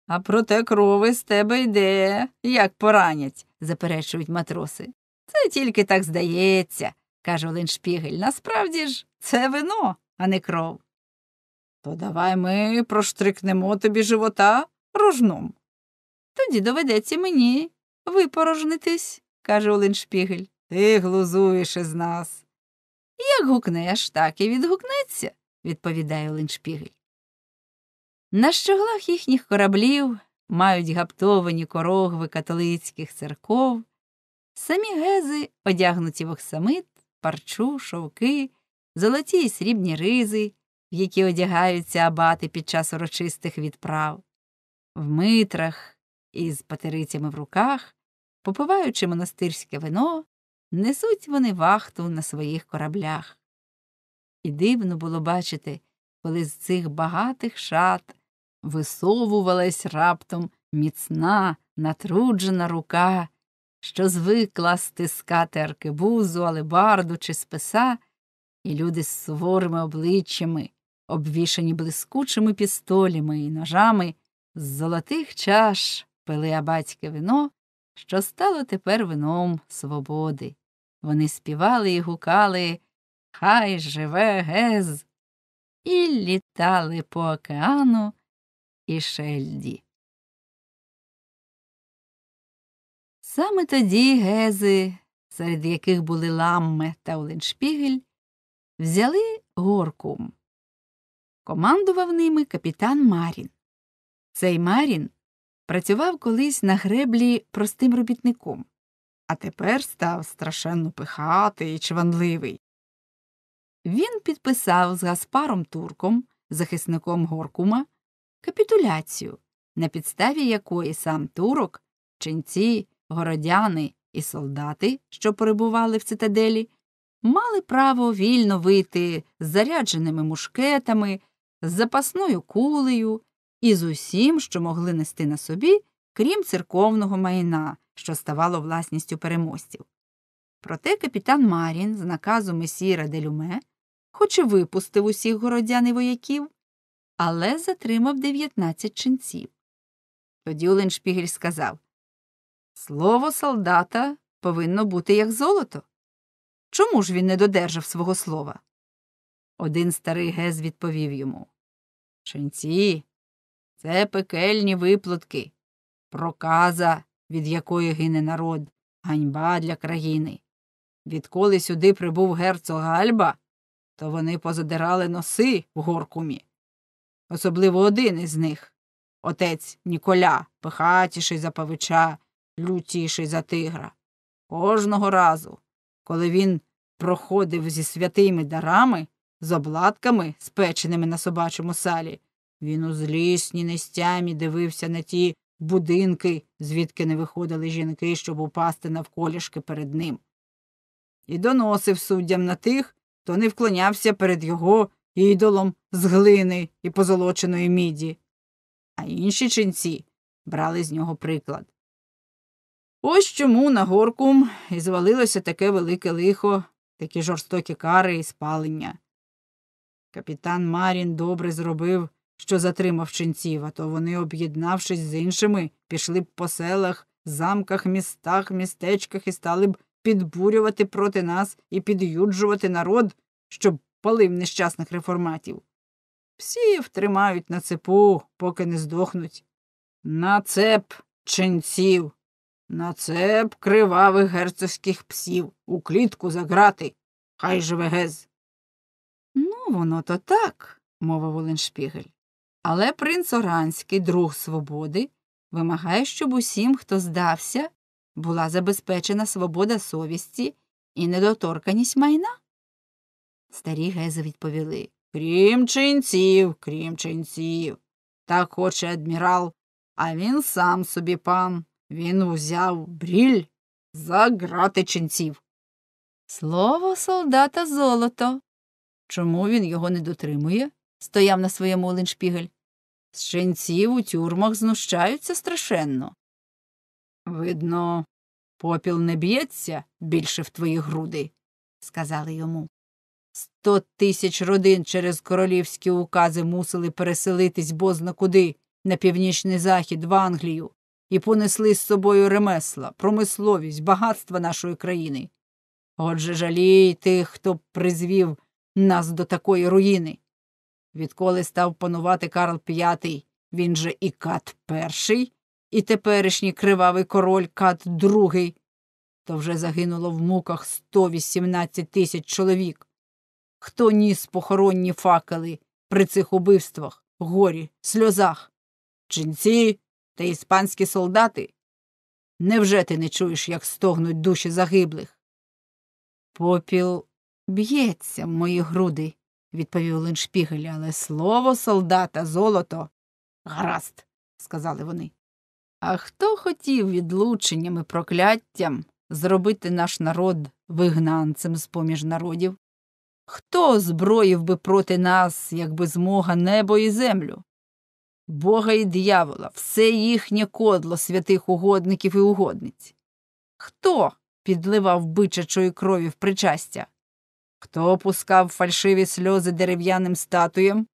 А проте крови з тебе йде, як поранять, заперечують матроси. Це тільки так здається, каже Олен Шпігель. Насправді ж це вино, а не кров. То давай ми проштрикнемо тобі живота рожном. Тоді доведеться мені випорожнитись, каже Олен Шпігель. Ти глузуєш із нас. Як гукнеш, так і відгукнеться, відповідає Леншпігель. На щоглах їхніх кораблів мають гаптовані корогви католицьких церков, самі гези одягнуті в оксамит, парчу, шовки, золоті й срібні ризи, в які одягаються абати під час урочистих відправ, в митрах із патерицями в руках, попиваючи монастирське вино, несуть вони вахту на своїх кораблях. І дивно було бачити, коли з цих багатих шат висовувалась раптом міцна, натруджена рука, що звикла стискати аркебузу, алебарду чи списа, і люди з суворими обличчями, обвішані блискучими пістолями і ножами, з золотих чаш пили абатське вино, що стало тепер вином свободи. Вони співали і гукали Хай живе гез. І літали по океану і шельді. Саме тоді гези, серед яких були ламме та Оленшпігель, взяли горкум. Командував ними капітан Марін. Цей Марін працював колись на греблі простим робітником а тепер став страшенно пихатий і чванливий. Він підписав з Гаспаром Турком, захисником Горкума, капітуляцію, на підставі якої сам турок, ченці, городяни і солдати, що перебували в цитаделі, мали право вільно вийти з зарядженими мушкетами, з запасною кулею і з усім, що могли нести на собі крім церковного майна, що ставало власністю переможців. Проте капітан Марін з наказу месіра Делюме, хоч і випустив усіх городян і вояків, але затримав 19 ченців. Тоді Оленшпігель сказав Слово солдата повинно бути як золото. Чому ж він не додержав свого слова? Один старий гез відповів йому Ченці, це пекельні виплатки проказа, від якої гине народ, ганьба для країни. Відколи сюди прибув герцог Гальба, то вони позадирали носи в горкумі. Особливо один із них отець Ніколя, пихатіший за павича, лютіший за тигра. Кожного разу, коли він проходив зі святими дарами, з обладками, спеченими на собачому салі, він у злісній нестямі дивився на ті будинки, звідки не виходили жінки, щоб упасти навколішки перед ним, і доносив суддям на тих, хто не вклонявся перед його ідолом з глини і позолоченої міді, а інші ченці брали з нього приклад. Ось чому на горку і звалилося таке велике лихо, такі жорстокі кари і спалення. Капітан Марін добре зробив що затримав ченців, а то вони, об'єднавшись з іншими, пішли б по селах, замках, містах, містечках і стали б підбурювати проти нас і під'юджувати народ, щоб палив нещасних реформатів. Всі тримають на цепу, поки не здохнуть. На цеп ченців, на цеп кривавих герцогських псів, у клітку заграти. Хай живе гез. Ну, воно то так, мовив Оленшпігель. Але принц Оранський, друг свободи, вимагає, щоб усім, хто здався, була забезпечена свобода совісті і недоторканість майна. Старі гези відповіли Крім ченців, крім ченців. Так хоче адмірал, а він сам собі пан. Він узяв бріль за грати ченців. Слово солдата золото. Чому він його не дотримує? стояв на своєму Оленшпігель. З у тюрмах знущаються страшенно. Видно, попіл не б'ється більше в твої груди, сказали йому. Сто тисяч родин через королівські укази мусили переселитись бозна куди, на північний захід, в Англію, і понесли з собою ремесла, промисловість, багатства нашої країни. Отже, жалій тих, хто призвів нас до такої руїни. Відколи став панувати Карл V, він же і Кат І, і теперішній кривавий король Кат II, то вже загинуло в муках 118 тисяч чоловік. Хто ніс похоронні факели при цих убивствах, горі, сльозах? Ченці та іспанські солдати? Невже ти не чуєш, як стогнуть душі загиблих? Попіл б'ється в мої груди відповів Линшпігель, але слово солдата, золото. Гаразд, сказали вони. А хто хотів відлученням і прокляттям зробити наш народ вигнанцем з поміж народів? Хто зброїв би проти нас, якби змога небо і землю? Бога і диявола, все їхнє кодло святих угодників і угодниць? Хто підливав бичачої крові в причастя? Хто пускав фальшиві сльози дерев'яним статуям?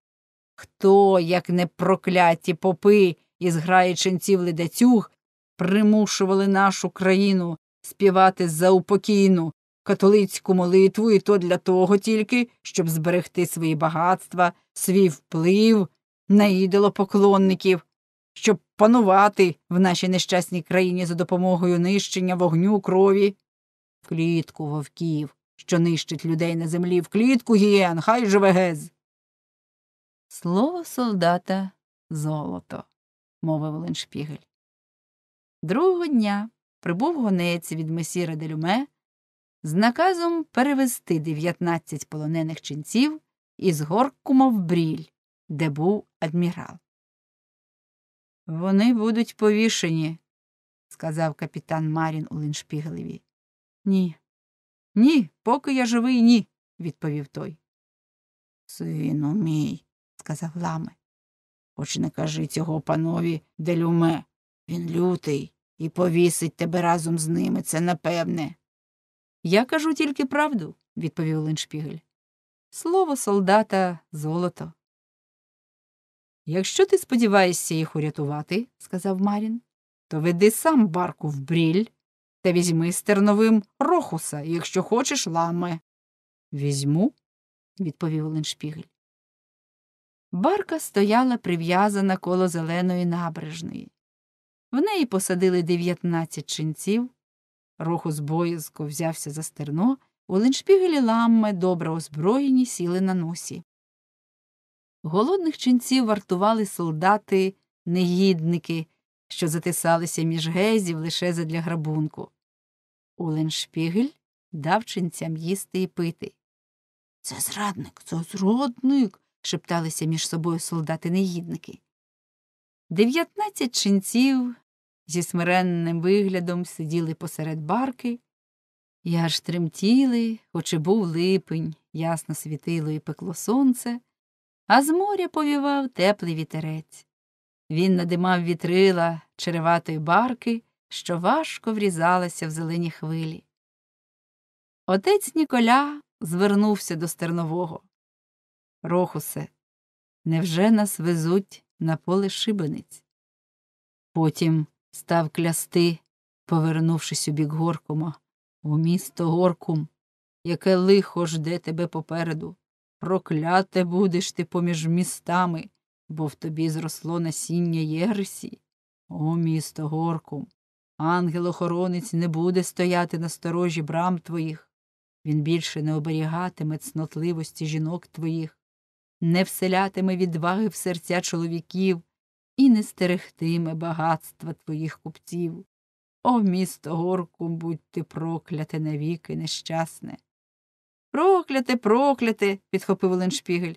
Хто, як не прокляті попи із граї ченців ледацюг, примушували нашу країну співати за упокійну католицьку молитву і то для того тільки, щоб зберегти свої багатства, свій вплив на ідолопоклонників, щоб панувати в нашій нещасній країні за допомогою нищення вогню крові, В клітку вовків що нищить людей на землі в клітку гієн, хай живе гез. Слово солдата золото, мовив Леншпігель. Другого дня прибув гонець від месіра Делюме з наказом перевезти 19 полонених ченців із Горкума в Бріль, де був адмірал. Вони будуть повішені, сказав капітан Марін у Леншпігелеві. Ні, ні, поки я живий, ні, відповів той. Сину мій, сказав ламе, хоч не кажи цього панові делюме. Він лютий і повісить тебе разом з ними, це напевне. Я кажу тільки правду, відповів леншпігель. Слово солдата золото. Якщо ти сподіваєшся їх урятувати, сказав Марін, то веди сам барку в бріль та візьми стерновим рохуса, якщо хочеш лами. Візьму, відповів Леншпігель. Барка стояла прив'язана коло зеленої набережної. В неї посадили дев'ятнадцять ченців. Рохус боязко взявся за стерно, у Леншпігелі ламме, добре озброєні, сіли на носі. Голодних ченців вартували солдати, негідники, що затисалися між гезів лише задля грабунку. Оленшпігель дав чинцям їсти і пити. Це зрадник, це зрадник. шепталися між собою солдати негідники. Дев'ятнадцять чинців зі смиренним виглядом сиділи посеред барки і аж тремтіли, хоч і був липень, ясно світило і пекло сонце, а з моря повівав теплий вітерець. Він надимав вітрила череватої барки, що важко врізалася в зелені хвилі. Отець Ніколя звернувся до стернового. Рохусе, невже нас везуть на поле шибениць? Потім став клясти, повернувшись у бік Горкума, у місто Горкум, яке лихо жде тебе попереду. Прокляте будеш ти поміж містами, бо в тобі зросло насіння Єрсі. О, місто Горкум, Ангел-охоронець не буде стояти на сторожі брам твоїх, він більше не оберігатиме цнотливості жінок твоїх, не вселятиме відваги в серця чоловіків і не стерегтиме багатства твоїх купців. О, місто горку, будь ти прокляте навіки нещасне. Прокляте, прокляте, підхопив Леншпігель.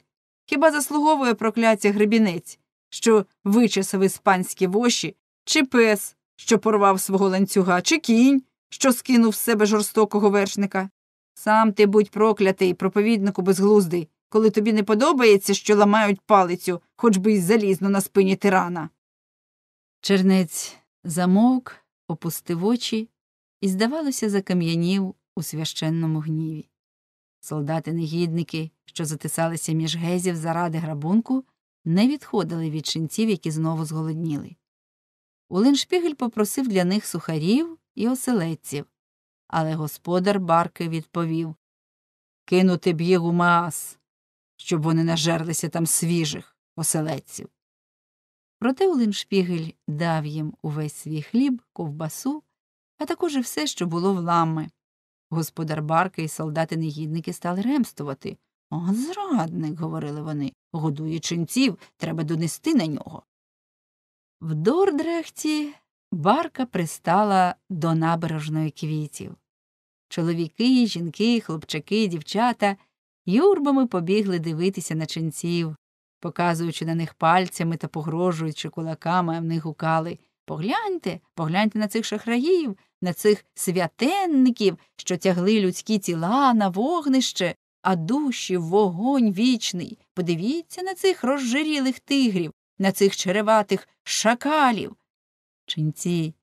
Хіба заслуговує прокляття гребінець, що вичесав іспанські воші, чи пес, що порвав свого ланцюга, чи кінь, що скинув з себе жорстокого вершника. Сам ти будь проклятий, проповіднику безглуздий, коли тобі не подобається, що ламають палицю, хоч би й залізно на спині тирана. Чернець замовк, опустив очі і, здавалося, закам'янів у священному гніві. Солдати негідники, що затисалися між гезів заради грабунку, не відходили від шинців, які знову зголодніли. Улиншпігель попросив для них сухарів і оселедців. Але господар барки відповів Кинути б їх у маас, щоб вони нажерлися там свіжих оселедців. Проте Улиншпігель дав їм увесь свій хліб, ковбасу, а також і все, що було в лами. Господар барки і солдати негідники стали ремствувати. О, зрадник, говорили вони, годує ченців, треба донести на нього. В Дордрехті барка пристала до набережної квітів. Чоловіки, жінки, хлопчаки, дівчата юрбами побігли дивитися на ченців, показуючи на них пальцями та погрожуючи кулаками, а в них гукали Погляньте, погляньте на цих шахраїв, на цих святенників, що тягли людські тіла на вогнище, а душі в вогонь вічний. Подивіться на цих розжирілих тигрів, на цих череватих шакалів. Ченці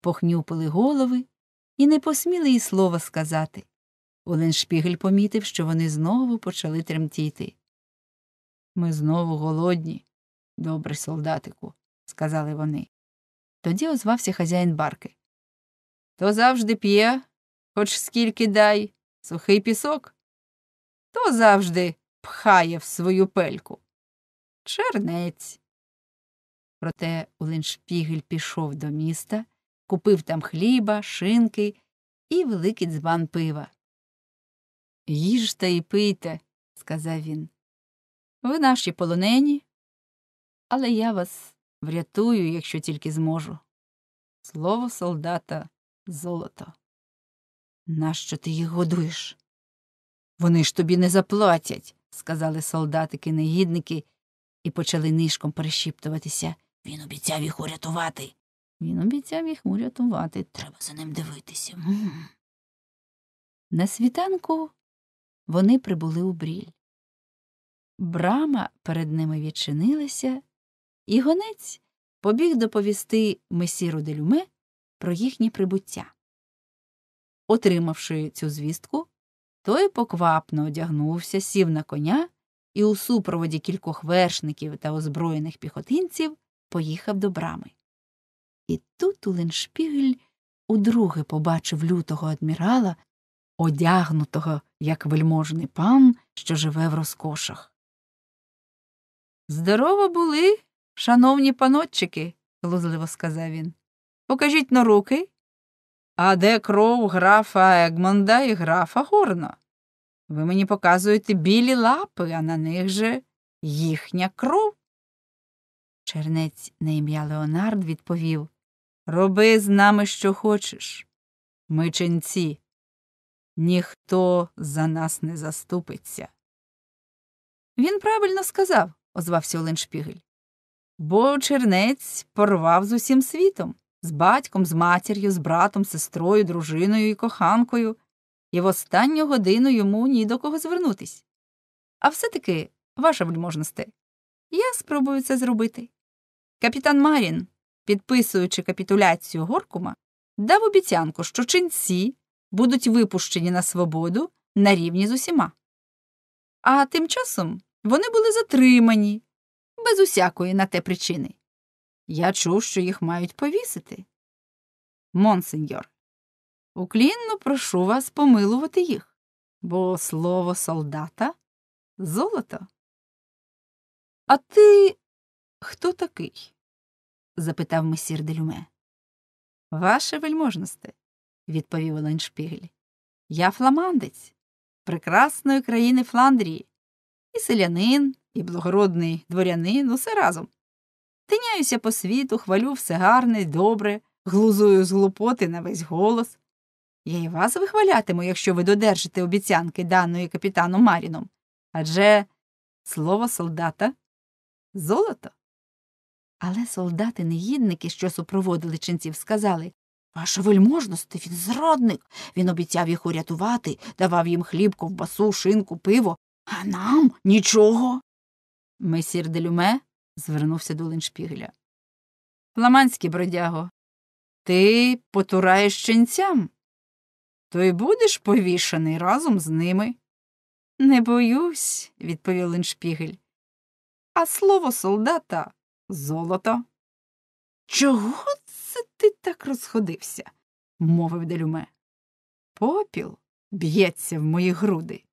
похнюпили голови і не посміли й слова сказати. Оленшпігель помітив, що вони знову почали тремтіти. Ми знову голодні, добре солдатику, сказали вони. Тоді озвався хазяїн барки. То завжди п'є, хоч скільки дай, сухий пісок, то завжди пхає в свою пельку. Чернець. Проте Оленшпігель пішов до міста, купив там хліба, шинки і великий дзбан пива. Їжте і пийте, сказав він. Ви наші полонені, але я вас врятую, якщо тільки зможу. Слово солдата золото. Нащо ти їх годуєш? Вони ж тобі не заплатять, сказали солдатики негідники і почали нишком перешіптуватися. Він обіцяв їх урятувати. Він обіцяв їх урятувати. Треба за ним дивитися. М -м -м. На світанку вони прибули у бріль. Брама перед ними відчинилася, і гонець побіг доповісти месіру делюме про їхнє прибуття. Отримавши цю звістку, той поквапно одягнувся, сів на коня і у супроводі кількох вершників та озброєних піхотинців поїхав до брами. І тут Уленшпігель удруге побачив лютого адмірала, одягнутого як вельможний пан, що живе в розкошах. Здорово були, шановні панотчики, глузливо сказав він. Покажіть на руки. А де кров графа Егмонда і графа Горна? Ви мені показуєте білі лапи, а на них же їхня кров. Чернець на ім'я Леонард відповів Роби з нами що хочеш. Ми ченці. Ніхто за нас не заступиться. Він правильно сказав, озвався Олен Шпігель. Бо чернець порвав з усім світом з батьком, з матір'ю, з братом, сестрою, дружиною і коханкою, і в останню годину йому ні до кого звернутись. А все таки, ваша вельможносте, я спробую це зробити. Капітан Марін, підписуючи капітуляцію Горкума, дав обіцянку, що ченці будуть випущені на свободу на рівні з усіма. А тим часом вони були затримані, без усякої на те причини. Я чув, що їх мають повісити. Монсеньор, уклінно прошу вас помилувати їх, бо слово солдата золото. А ти хто такий? запитав месір делюме. Ваше вельможносте, відповів Оленшпігель. Я фламандець, прекрасної країни Фландрії, і селянин, і благородний дворянин, усе разом. Тиняюся по світу, хвалю все гарне, й добре, глузую з глупоти на весь голос. Я і вас вихвалятиму, якщо ви додержите обіцянки даної капітану Маріном. Адже слово солдата золото. Але солдати-негідники, що супроводили ченців, сказали Ваша вельможність, він зрадник. Він обіцяв їх урятувати, давав їм хліб, ковбасу, шинку, пиво, а нам нічого. Месір делюме звернувся до Леншпігля. Фламандський бродяго, ти потураєш ченцям, то й будеш повішаний разом з ними. Не боюсь, відповів Леншпігель а слово солдата золото. Чого це ти так розходився? мовив делюме. Попіл б'ється в мої груди,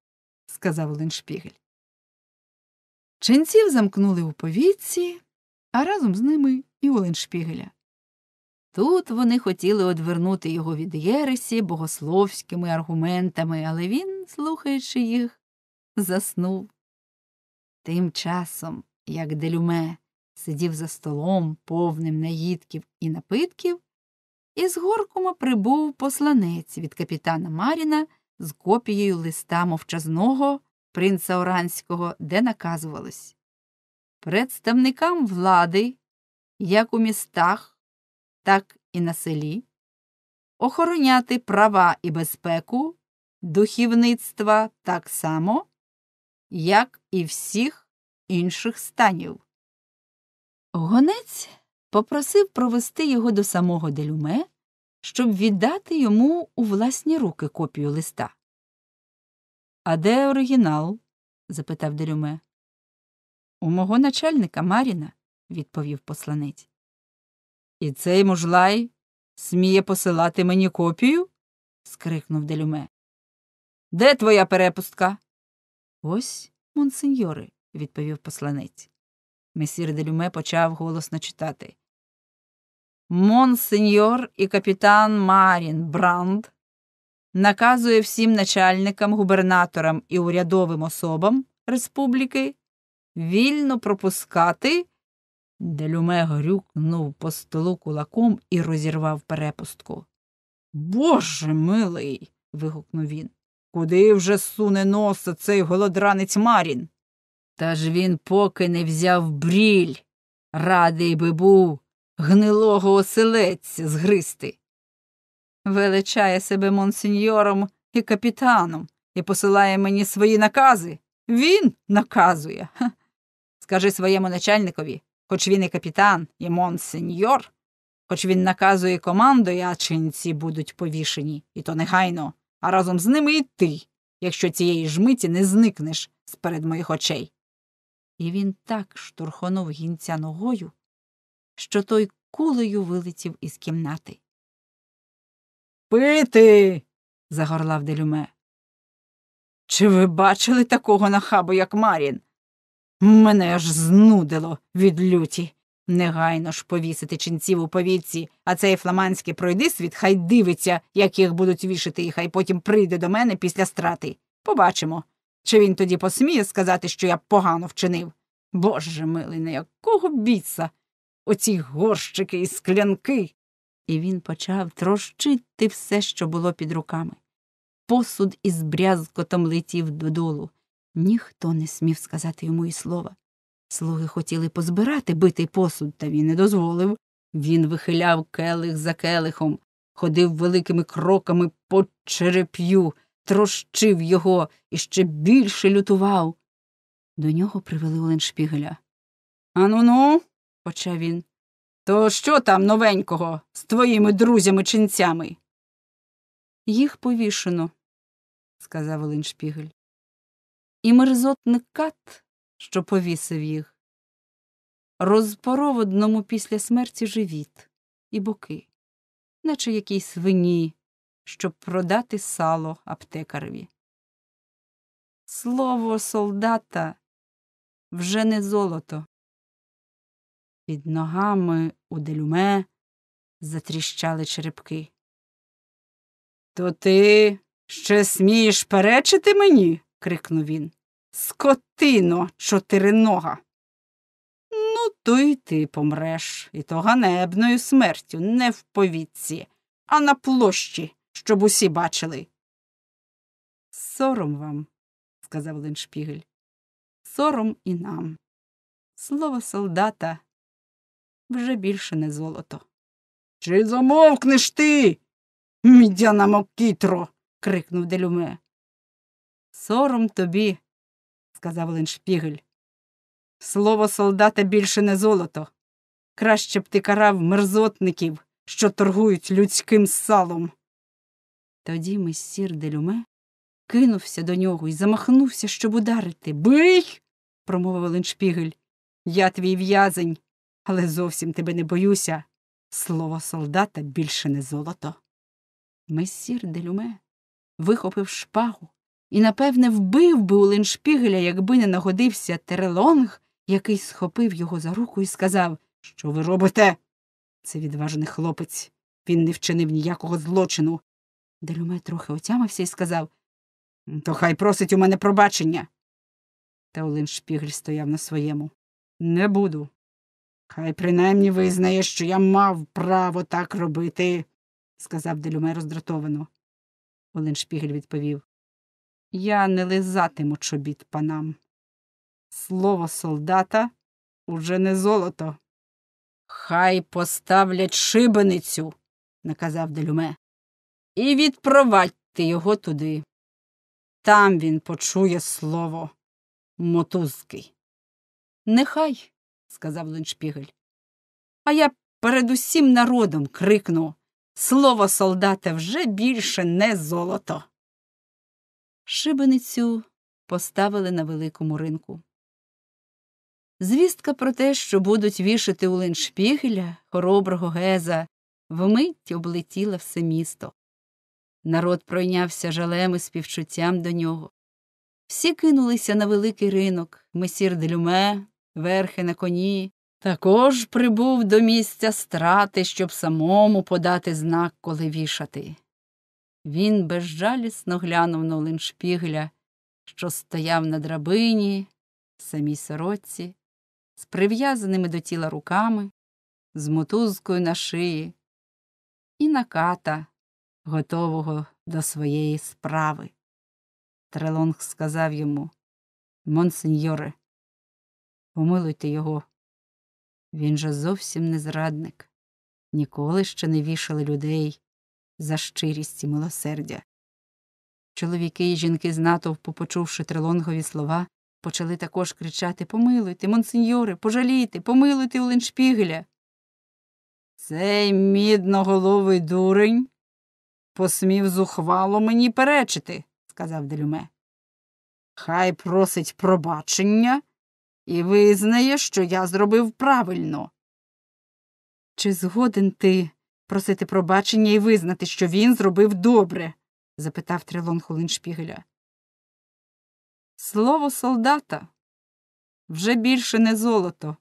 сказав Леншпігель. Ченців замкнули у повітці, а разом з ними і у Леншпігеля. Тут вони хотіли одвернути його від Єресі богословськими аргументами, але він, слухаючи їх, заснув. Тим часом як делюме, сидів за столом, повним наїдків і напитків, і з горкома прибув посланець від капітана Маріна з копією листа мовчазного принца Оранського, де наказувалось представникам влади, як у містах, так і на селі, охороняти права і безпеку, духівництва так само, як і всіх інших станів. Гонець попросив провести його до самого делюме, щоб віддати йому у власні руки копію листа. А де оригінал? запитав делюме. У мого начальника Маріна, відповів посланець. І цей мужлай сміє посилати мені копію? скрикнув делюме. Де твоя перепустка? Ось, монсеньори, відповів посланець. Месір делюме почав голосно читати. Монсеньор і капітан Марін Бранд наказує всім начальникам, губернаторам і урядовим особам республіки вільно пропускати. Делюме грюкнув по столу кулаком і розірвав перепустку. Боже милий. вигукнув він. Куди вже суне носа цей голодранець Марін? Та ж він поки не взяв бріль, радий би був гнилого оселеця згристи. Величає себе монсеньором і капітаном і посилає мені свої накази. Він наказує. Ха. Скажи своєму начальникові, хоч він і капітан, і монсеньор, хоч він наказує командою, а чинці будуть повішені, і то негайно, а разом з ними і ти, якщо цієї ж миті не зникнеш з перед моїх очей і він так штурхонув гінця ногою, що той кулею вилетів із кімнати. Пити. загорлав делюме. Чи ви бачили такого нахабу, як Марін? Мене аж знудило від люті. Негайно ж повісити ченців у повітці, а цей фламандський пройди світ, хай дивиться, як їх будуть вішати, і хай потім прийде до мене після страти. Побачимо. Чи він тоді посміє сказати, що я погано вчинив? Боже милий, на якого біса? Оці горщики і склянки. І він почав трощити все, що було під руками. Посуд із брязкотом летів додолу. Ніхто не смів сказати йому і слова. Слуги хотіли позбирати битий посуд, та він не дозволив. Він вихиляв келих за келихом, ходив великими кроками по череп'ю трощив його і ще більше лютував. До нього привели Оленшпігеля. Ану ну, почав він. То що там новенького з твоїми друзями ченцями? Їх повішено, сказав Оленшпігель. І мерзотник кат, що повісив їх, розпоров одному після смерті живіт і боки, наче якій свині, щоб продати сало аптекареві. Слово солдата вже не золото. Під ногами у делюме затріщали черепки. То ти ще смієш перечити мені? крикнув він. Скотино, чотиринога. Ну, то й ти помреш, і то ганебною смертю не в повітці, а на площі щоб усі бачили. Сором вам, сказав Леншпігель. Сором і нам. Слово солдата вже більше не золото. Чи замовкнеш ти? Мідяна мокітро. крикнув делюме. Сором тобі, сказав Леншпігель. Слово солдата більше не золото. Краще б ти карав мерзотників, що торгують людським салом. Тоді мессір делюме кинувся до нього і замахнувся, щоб ударити. Бий. промовив Леншпігель. Я твій в'язень, але зовсім тебе не боюся. Слово солдата більше не золото. Месір делюме вихопив шпагу і, напевне, вбив би у Леншпігеля, якби не нагодився Терелонг, який схопив його за руку і сказав Що ви робите? Це відважний хлопець. Він не вчинив ніякого злочину. Делюме трохи отямився і сказав «Ну, То хай просить у мене пробачення. Та Олин Шпігль стояв на своєму. Не буду. Хай принаймні визнає, що я мав право так робити, сказав Делюме роздратовано. Олен Шпігель відповів Я не лизатиму чобіт панам. Слово солдата уже не золото. Хай поставлять шибеницю, наказав Делюме і відпровадьте його туди. Там він почує слово мотузки. Нехай, сказав Луншпігель. А я перед усім народом крикну слово солдата вже більше не золото. Шибеницю поставили на великому ринку. Звістка про те, що будуть вішати у Леншпігеля хороброго геза, вмить облетіла все місто. Народ пройнявся жалем і співчуттям до нього. Всі кинулися на великий ринок, месір Делюме, верхи на коні. Також прибув до місця страти, щоб самому подати знак, коли вішати. Він безжалісно глянув на Оленшпігля, що стояв на драбині, самій сорочці, з прив'язаними до тіла руками, з мотузкою на шиї, і на ката, готового до своєї справи. Трелонг сказав йому Монсеньоре, помилуйте його. Він же зовсім не зрадник. Ніколи ще не вішали людей за щирість і милосердя. Чоловіки і жінки з натовпу, почувши трелонгові слова, почали також кричати Помилуйте, монсеньоре, пожалійте, помилуйте Оленшпігеля. Цей мідноголовий дурень посмів зухвало мені перечити, сказав делюме. Хай просить пробачення і визнає, що я зробив правильно. Чи згоден ти просити пробачення і визнати, що він зробив добре? запитав трилон Хулиншпігеля. Слово солдата вже більше не золото,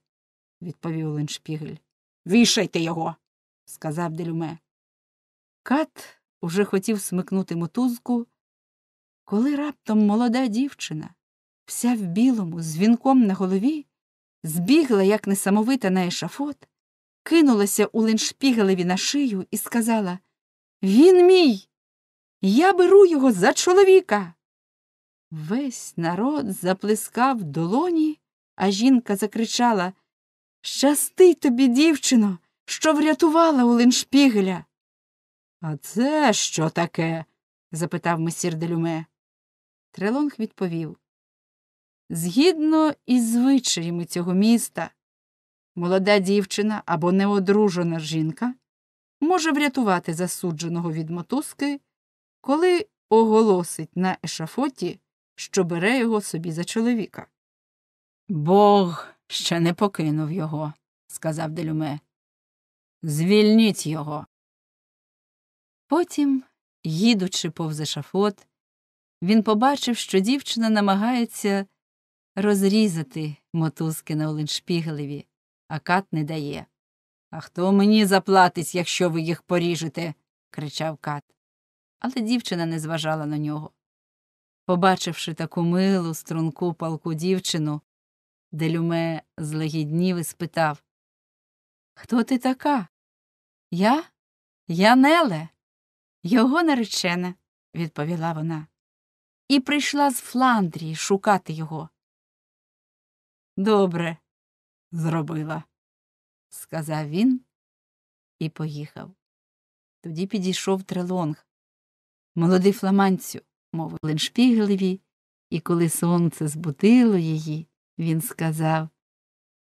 відповів Леншпігель. Вішайте його, сказав делюме. Кат уже хотів смикнути мотузку, коли раптом молода дівчина, вся в білому, з вінком на голові, збігла, як несамовита на ешафот, кинулася у линшпігелеві на шию і сказала Він мій! Я беру його за чоловіка. Весь народ заплескав долоні, а жінка закричала Щасти тобі, дівчино, що врятувала у Леншпігеля! А це що таке? запитав месір делюме. Трелонг відповів. Згідно із звичаями цього міста, молода дівчина або неодружена жінка може врятувати засудженого від мотузки, коли оголосить на ешафоті, що бере його собі за чоловіка. Бог ще не покинув його, сказав делюме. Звільніть його. Потім, їдучи повз шафот, він побачив, що дівчина намагається розрізати мотузки на Оленшпігелеві, а кат не дає. А хто мені заплатить, якщо ви їх поріжете? кричав кат. Але дівчина не зважала на нього. Побачивши таку милу, струнку палку дівчину, делюме злагіднів і спитав Хто ти така? Я? Я Неле. Його наречена, відповіла вона, і прийшла з Фландрії шукати його. Добре, зробила, сказав він і поїхав. Тоді підійшов трелонг. Молодий фламандцю, мовив Леншпігелеві, і коли сонце збудило її, він сказав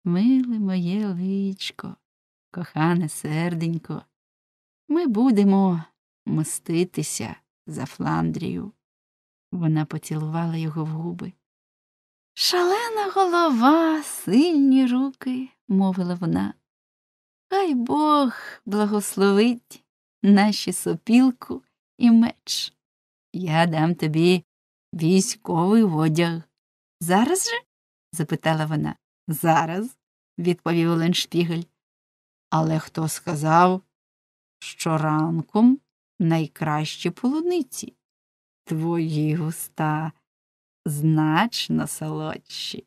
Миле моє личко, кохане серденько, ми будемо мститися за Фландрію. Вона поцілувала його в губи. Шалена голова, сильні руки, мовила вона. Хай Бог благословить наші сопілку і меч. Я дам тобі військовий одяг. Зараз же? запитала вона. Зараз, відповів Оленшпігель. Але хто сказав, що ранком найкращі полуниці. Твої густа значно солодші.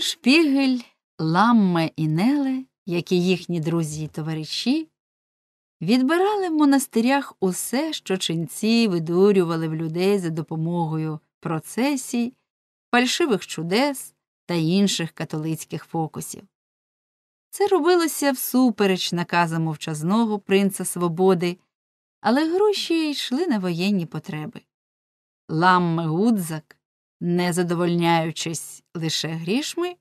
Шпігель, Ламме і Неле, як і їхні друзі й товариші, відбирали в монастирях усе, що ченці видурювали в людей за допомогою процесій, фальшивих чудес та інших католицьких фокусів. Це робилося всупереч наказам мовчазного принца Свободи, але гроші йшли на воєнні потреби. Ламме Гудзак не задовольняючись лише грішми,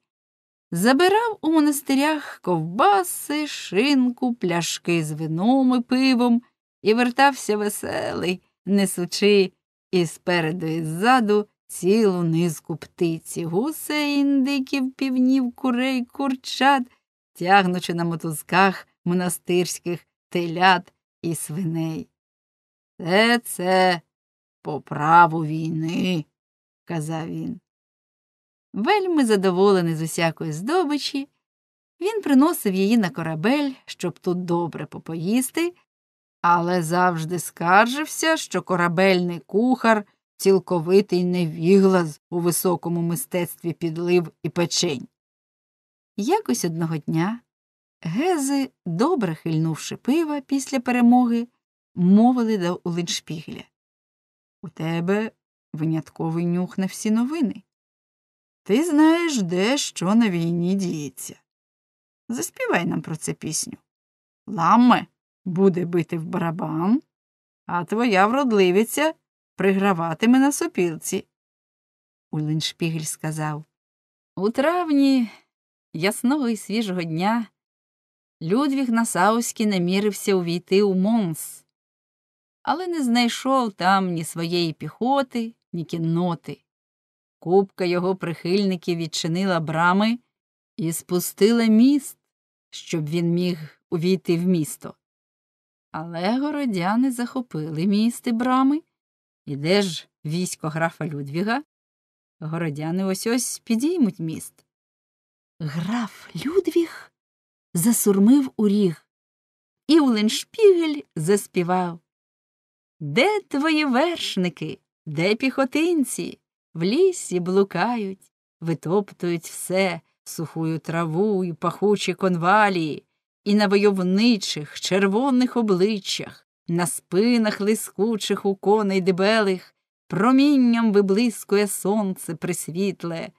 забирав у монастирях ковбаси, шинку, пляшки з вином і пивом і вертався веселий, несучи і спереду, і ззаду цілу низку птиці, гусей, індиків, півнів, курей, курчат, тягнучи на мотузках монастирських телят і свиней. Це це по праву війни казав він. Вельми задоволений з усякої здобичі, він приносив її на корабель, щоб тут добре попоїсти, але завжди скаржився, що корабельний кухар цілковитий невіглаз у високому мистецтві підлив і печень. Якось одного дня гези, добре хильнувши пива після перемоги, мовили до Улиншпігля. У тебе винятковий нюх на всі новини. Ти знаєш, де що на війні діється. Заспівай нам про це пісню. Ламме буде бити в барабан, а твоя вродливиця приграватиме на сопілці. Улиншпігель сказав. У травні ясного і свіжого дня Людвіг Насауський намірився увійти у Монс, але не знайшов там ні своєї піхоти, кінноти. Купка його прихильників відчинила брами і спустила міст, щоб він міг увійти в місто. Але городяни захопили міст і брами, і де ж військо графа Людвіга? Городяни ось ось підіймуть міст. Граф Людвіг засурмив у ріг, і Уленшпігель заспівав. Де твої вершники? де піхотинці в лісі блукають, витоптують все сухую траву і пахучі конвалії, і на войовничих червоних обличчях, на спинах лискучих у коней дебелих, промінням виблискує сонце присвітле.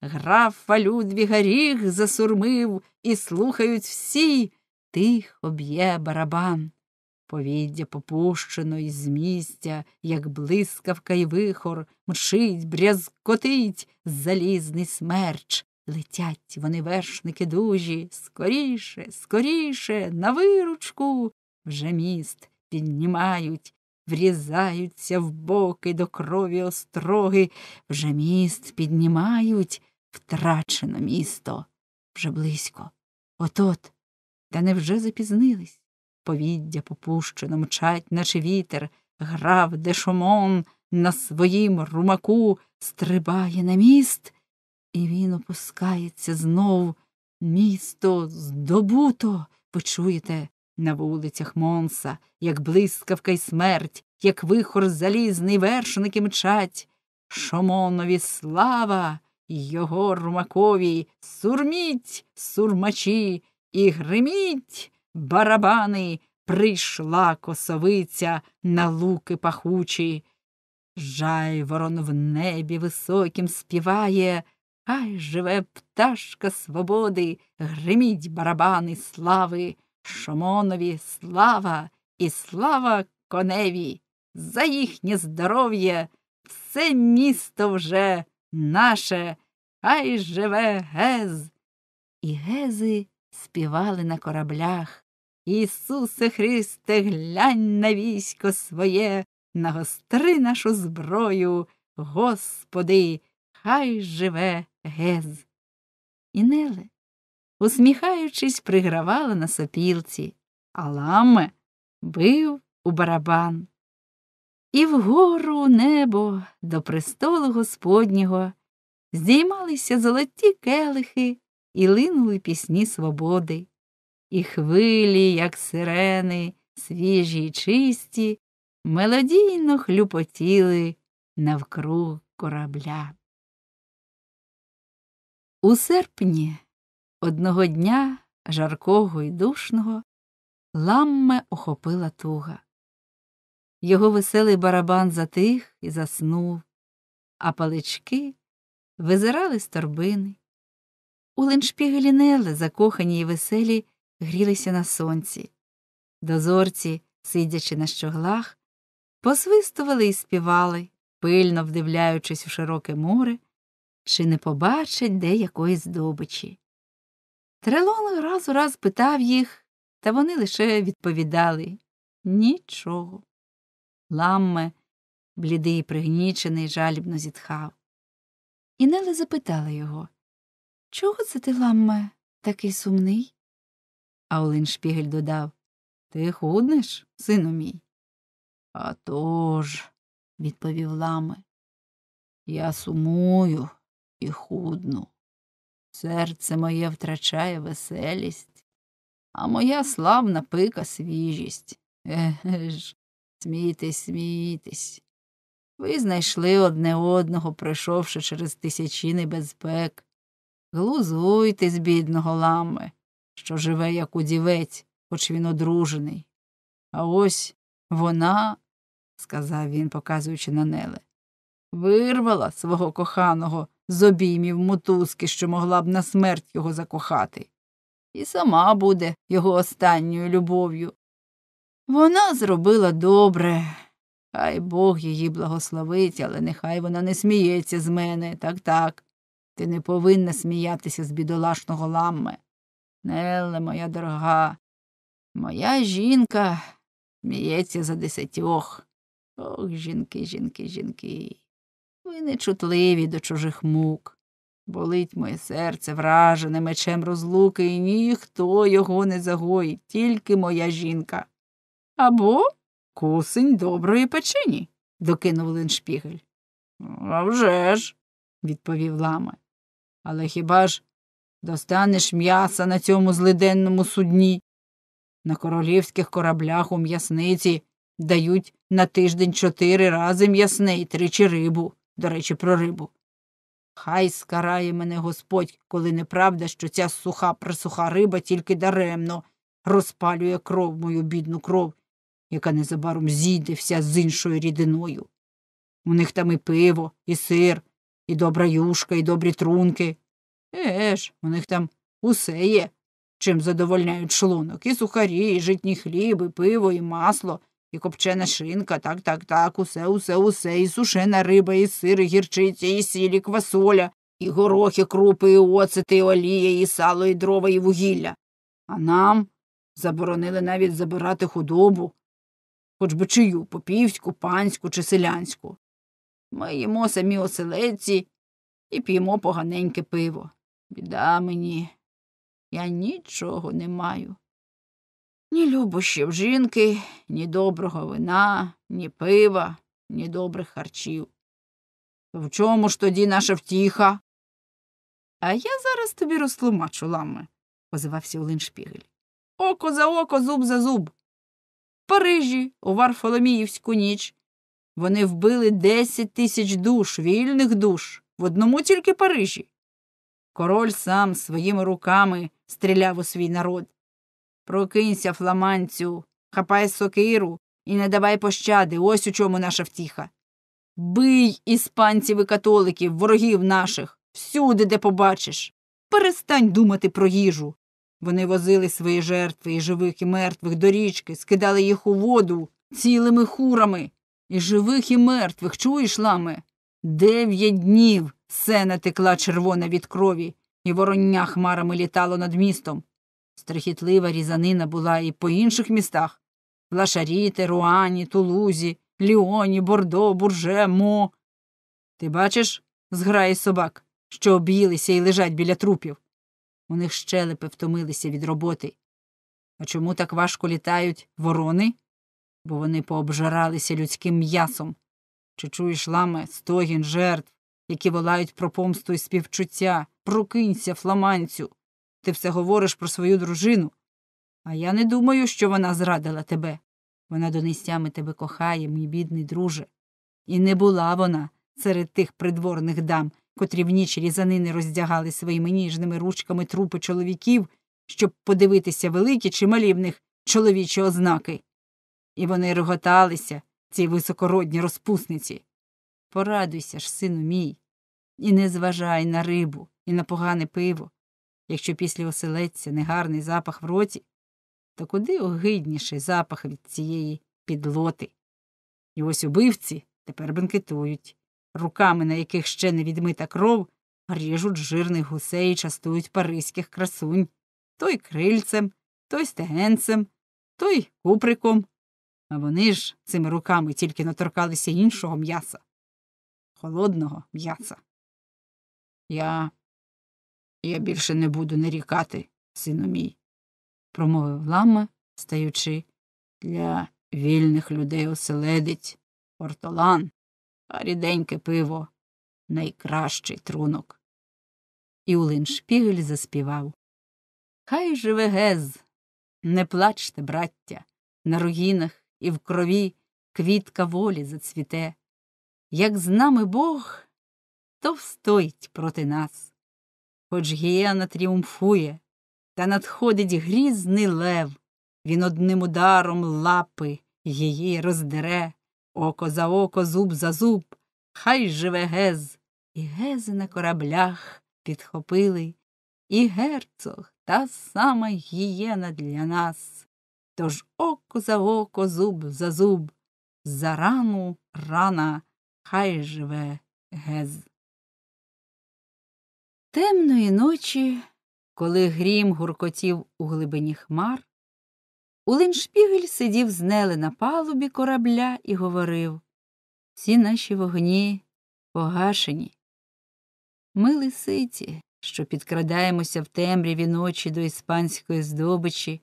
Графа Людвіга ріг засурмив, і слухають всі, тих об'є барабан. Повіддя попущено із з місця, як блискавка й вихор, мчить, брязкотить залізний смерч. Летять вони вершники дужі, скоріше, скоріше, на виручку. Вже міст піднімають, врізаються в боки до крові остроги, вже міст піднімають, втрачено місто. Вже близько. Отот. Та невже запізнились? Повіддя попущено мчать, наче вітер, грав дешомон на своїм румаку стрибає на міст, і він опускається знов. Місто здобуто, почуєте, на вулицях Монса, як блискавка й смерть, як вихор залізний вершники мчать. Шомонові слава його румакові, сурміть, сурмачі, і гриміть барабани, прийшла косовиця на луки пахучі. Жай ворон в небі високим співає, Ай живе пташка свободи, гриміть барабани слави, Шомонові слава і слава коневі. За їхнє здоров'я все місто вже наше, Ай живе гез. І гези співали на кораблях, Ісусе Христе, глянь на військо своє, нагостри нашу зброю, Господи, хай живе гез. І Неле, усміхаючись, пригравала на сопілці, а ламе бив у барабан. І вгору небо до престолу Господнього здіймалися золоті келихи і линули пісні свободи і хвилі, як сирени, свіжі й чисті, мелодійно хлюпотіли навкруг корабля. У серпні одного дня жаркого і душного ламме охопила туга. Його веселий барабан затих і заснув, а палички визирали з торбини. У линшпігелі Нелли, закохані й веселі, грілися на сонці. Дозорці, сидячи на щоглах, посвистували і співали, пильно вдивляючись у широке море, чи не побачать де якоїсь здобичі. Трелон раз у раз питав їх, та вони лише відповідали нічого. Ламме, блідий, і пригнічений, жалібно зітхав. І Неле запитала його Чого це ти, Ламме, такий сумний? А Оленшпігель додав Ти худнеш, сину мій? «А тож», – відповів лами, я сумую і худну. Серце моє втрачає веселість, а моя славна пика свіжість. Еге ж, смійтесь, смійтесь. Ви знайшли одне одного, пройшовши через тисячі небезпек. Глузуйте з бідного лами що живе як удівець, хоч він одружений. А ось вона, сказав він, показуючи на Неле, вирвала свого коханого з обіймів мотузки, що могла б на смерть його закохати, і сама буде його останньою любов'ю. Вона зробила добре. Хай Бог її благословить, але нехай вона не сміється з мене, так так. Ти не повинна сміятися з бідолашного ламме. Нелле, моя дорога, моя жінка сміється за десятьох. Ох, жінки, жінки, жінки. Ви нечутливі до чужих мук. Болить моє серце вражене мечем розлуки, і ніхто його не загоїть, тільки моя жінка. Або кусень доброї печені, докинув Леншпігель. «А вже ж», – відповів лама. Але хіба ж Достанеш м'яса на цьому злиденному судні. На королівських кораблях у м'ясниці дають на тиждень чотири рази м'ясне і тричі рибу, до речі, про рибу. Хай скарає мене господь, коли неправда, що ця суха присуха риба тільки даремно розпалює кров мою бідну кров, яка незабаром зійде вся з іншою рідиною. У них там і пиво, і сир, і добра юшка, і добрі трунки. Еж, у них там усе є, чим задовольняють шлунок, і сухарі, і житні хліб, і пиво, і масло, і копчена шинка, так, так, так, усе, усе, усе, і сушена риба, і сир, і гірчиця, і сіль, і квасоля, і горохи, крупи, і оцети, і олія, і сало, і дрова, і вугілля. А нам заборонили навіть забирати худобу, хоч би чию попівську, панську чи селянську. Ми їмо самі оселедці і п'ємо поганеньке пиво. Біда мені, я нічого не маю. Ні любощів жінки, ні доброго вина, ні пива, ні добрих харчів. То в чому ж тоді наша втіха? А я зараз тобі розтлумачу, ламе, позивався Олин Шпігель. Око за око, зуб за зуб. В Парижі, у Варфоломіївську ніч, вони вбили десять тисяч душ, вільних душ, в одному тільки Парижі. Король сам своїми руками стріляв у свій народ. Прокинься, фламанцю, хапай сокиру і не давай пощади, ось у чому наша втіха. Бий іспанців і католиків, ворогів наших, всюди, де побачиш. Перестань думати про їжу. Вони возили свої жертви і живих, і мертвих до річки, скидали їх у воду цілими хурами. І живих, і мертвих, чуєш, ламе? Дев'ять днів Сена текла червона від крові, і вороння хмарами літало над містом. Страхітлива різанина була і по інших містах Лашарі, Теруані, Тулузі, Ліоні, Бордо, Бурже, Мо. Ти бачиш зграї собак, що об'їлися і лежать біля трупів. У них щелепи втомилися від роботи. А чому так важко літають ворони? Бо вони пообжаралися людським м'ясом. Чи чуєш лами, стогін жертв? які волають про помсту і співчуття. Прокинься, фламанцю. Ти все говориш про свою дружину. А я не думаю, що вона зрадила тебе. Вона донестями тебе кохає, мій бідний друже. І не була вона серед тих придворних дам, котрі вніч різанини роздягали своїми ніжними ручками трупи чоловіків, щоб подивитися великі чи малі в них чоловічі ознаки. І вони реготалися, ці високородні розпусниці. Порадуйся ж, сину мій, і не зважай на рибу і на погане пиво. Якщо після оселедця негарний запах в роті, то куди огидніший запах від цієї підлоти? І ось убивці тепер бенкетують, руками, на яких ще не відмита кров, ріжуть жирних гусей і частують паризьких красунь той крильцем, той стегенцем, той куприком. А вони ж цими руками тільки наторкалися іншого м'яса холодного м'яса. Я я більше не буду нарікати, сину мій, промовив лама, стаючи для вільних людей оселедить портолан, а ріденьке пиво найкращий трунок. І Улин Шпігель заспівав Хай живе гез, не плачте, браття, на руїнах і в крові квітка волі зацвіте як з нами Бог, то встоїть проти нас. Хоч гієна тріумфує, та надходить грізний лев, він одним ударом лапи її роздере, око за око, зуб за зуб, хай живе гез, і гези на кораблях підхопили, і герцог та сама гієна для нас. Тож око за око, зуб за зуб, за рану рана, Хай живе гез. Темної ночі, коли грім гуркотів у глибині хмар, Улиншпігель сидів з на палубі корабля і говорив Всі наші вогні погашені. Ми лисиці, що підкрадаємося в темряві ночі до іспанської здобичі,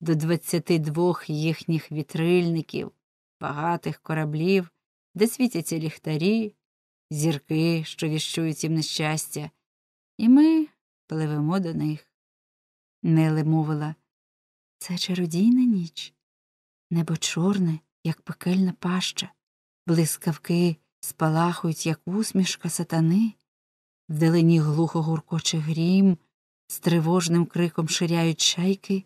до двадцяти двох їхніх вітрильників, багатих кораблів де світяться ліхтарі, зірки, що віщують їм нещастя, і ми пливемо до них. Неле мовила це чародійна ніч, небо чорне, як пекельна паща, блискавки спалахують, як усмішка сатани, вдалині глухо гуркоче грім, з тривожним криком ширяють чайки,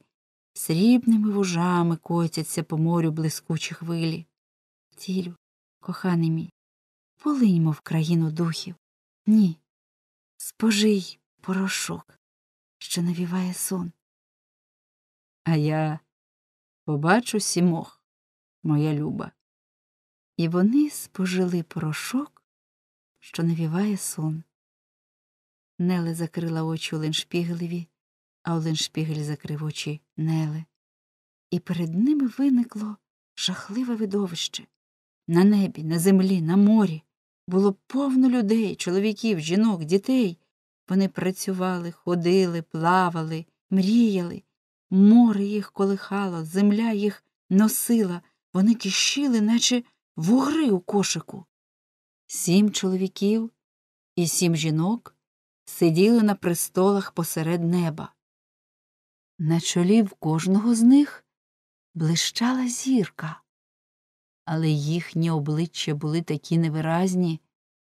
срібними вужами котяться по морю блискучі хвилі. Тілю, Коханий мій, полиньмо в країну духів. Ні. Спожий порошок, що навіває сон. А я побачу сімох, моя люба. І вони спожили порошок, що навіває сон. Неле закрила очі Оленшпігелеві, а Оленшпігель закрив очі Неле. І перед ними виникло жахливе видовище. На небі, на землі, на морі було повно людей, чоловіків, жінок, дітей. Вони працювали, ходили, плавали, мріяли. Море їх колихало, земля їх носила, вони кищили, наче вугри у кошику. Сім чоловіків і сім жінок сиділи на престолах посеред неба. На чолі в кожного з них блищала зірка але їхні обличчя були такі невиразні,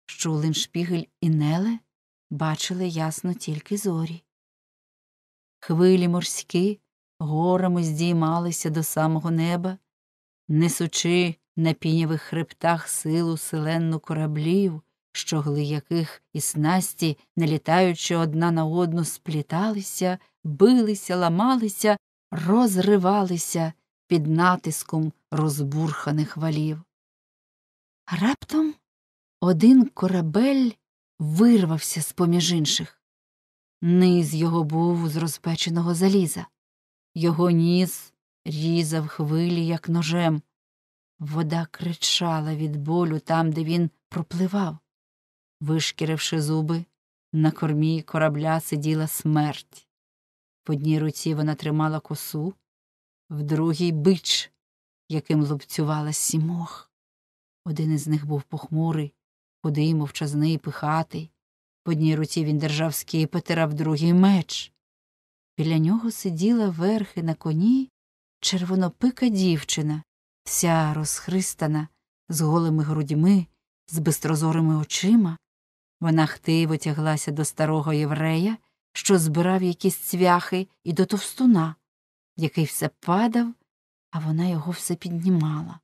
що леншпігель і Неле бачили ясно тільки зорі. Хвилі морські горами здіймалися до самого неба, несучи на пінявих хребтах силу селенну кораблів, щогли яких і снасті, налітаючи одна на одну, спліталися, билися, ламалися, розривалися під натиском розбурханих валів. Раптом один корабель вирвався з поміж інших. Низ його був з розпеченого заліза, його ніс різав хвилі, як ножем. Вода кричала від болю там, де він пропливав. Вишкіривши зуби, на кормі корабля сиділа смерть. В одній руці вона тримала косу, в другій бич, яким лупцювала сімох. Один із них був похмурий, худий, мовчазний, пихатий. В одній руці він держав скіпетер, а в другій меч. Біля нього сиділа верхи на коні червонопика дівчина, вся розхристана, з голими грудьми, з бистрозорими очима. Вона хтиво тяглася до старого єврея, що збирав якісь цвяхи і до товстуна, який все падав, а вона його все піднімала.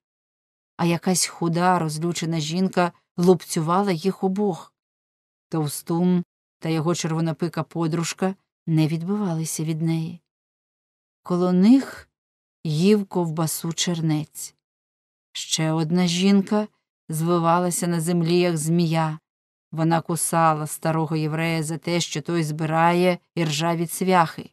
А якась худа, розлючена жінка лупцювала їх обох. Товстун та його червонопика подружка не відбивалися від неї. Коло них їв ковбасу чернець. Ще одна жінка звивалася на землі, як змія. Вона кусала старого єврея за те, що той збирає іржаві цвяхи.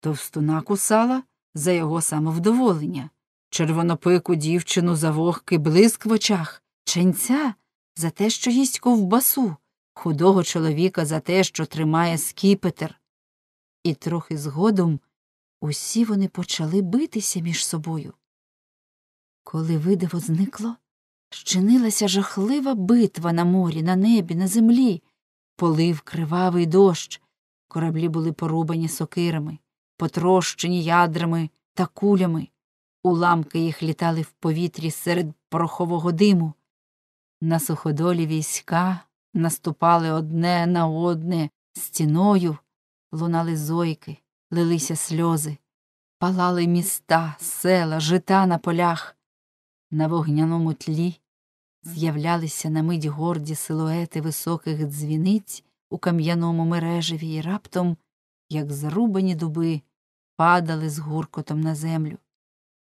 Товстуна кусала за його самовдоволення, червонопику дівчину за вогки блиск в очах, ченця за те, що їсть ковбасу, худого чоловіка за те, що тримає скіпетр. І трохи згодом усі вони почали битися між собою. Коли видиво зникло, щинилася жахлива битва на морі, на небі, на землі, полив кривавий дощ, кораблі були порубані сокирами потрощені ядрами та кулями, уламки їх літали в повітрі серед порохового диму. На суходолі війська наступали одне на одне стіною, лунали зойки, лилися сльози, палали міста, села, жита на полях. На вогняному тлі з'являлися на мить горді силуети високих дзвіниць у кам'яному мережеві і раптом, як зарубані дуби, падали з гуркотом на землю.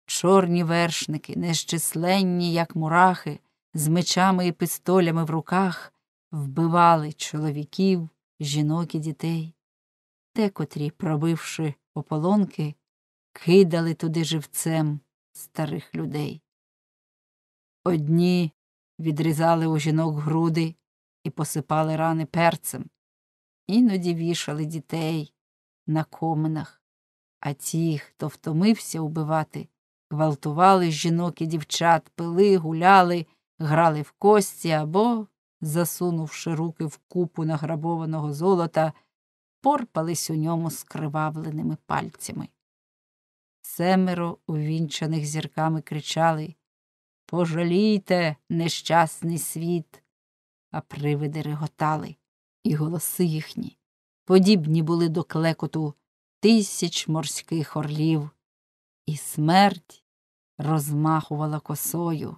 Чорні вершники, нещисленні, як мурахи, з мечами і пистолями в руках, вбивали чоловіків, жінок і дітей, декотрі, пробивши ополонки, кидали туди живцем старих людей. Одні відрізали у жінок груди і посипали рани перцем, іноді вішали дітей на коминах. А ті, хто втомився убивати, гвалтували жінок і дівчат, пили, гуляли, грали в кості або, засунувши руки в купу награбованого золота, порпались у ньому скривавленими пальцями. Семеро увінчаних зірками кричали Пожалійте, нещасний світ, а привиди реготали, і голоси їхні подібні були до клекоту тисяч морських орлів, і смерть розмахувала косою.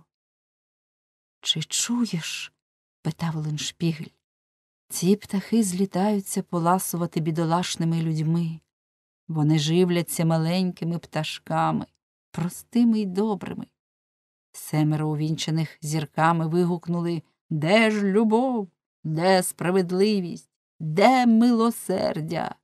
Чи чуєш? питав Леншпігель. Ці птахи злітаються поласувати бідолашними людьми. Вони живляться маленькими пташками, простими й добрими. Семеро увінчених зірками вигукнули Де ж любов, де справедливість, де милосердя?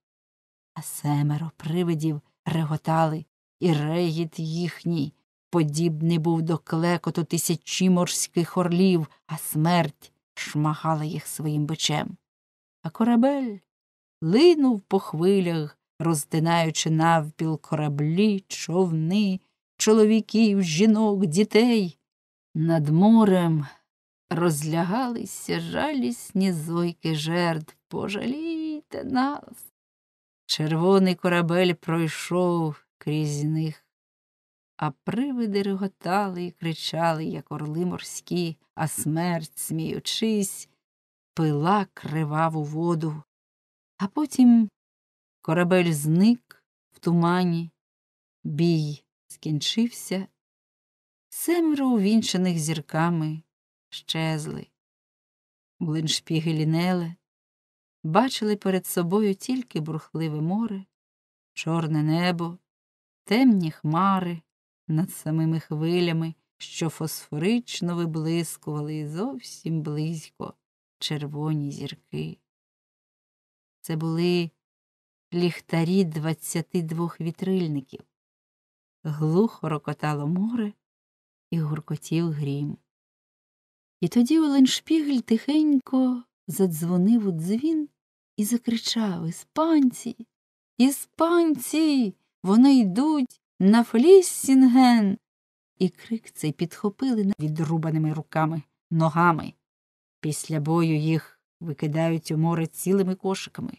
а семеро привидів реготали, і регіт їхній подібний був до клекоту тисячі морських орлів, а смерть шмагала їх своїм бичем. А корабель линув по хвилях, розтинаючи навпіл кораблі, човни, чоловіків, жінок, дітей. Над морем розлягалися жалісні зойки жертв. Пожалійте нас, Червоний корабель пройшов крізь них, а привиди реготали і кричали, як орли морські, а смерть, сміючись, пила криваву воду. А потім корабель зник в тумані, бій скінчився, семеро увінчених зірками щезли. Блиншпіги лінеле бачили перед собою тільки бурхливе море, чорне небо, темні хмари над самими хвилями, що фосфорично виблискували і зовсім близько червоні зірки. Це були ліхтарі двадцяти двох вітрильників. Глухо рокотало море і гуркотів грім. І тоді Оленшпігель тихенько задзвонив у дзвін і закричав Іспанці, Іспанці, вони йдуть на Фліссінген. І крик цей підхопили відрубаними руками, ногами. Після бою їх викидають у море цілими кошиками.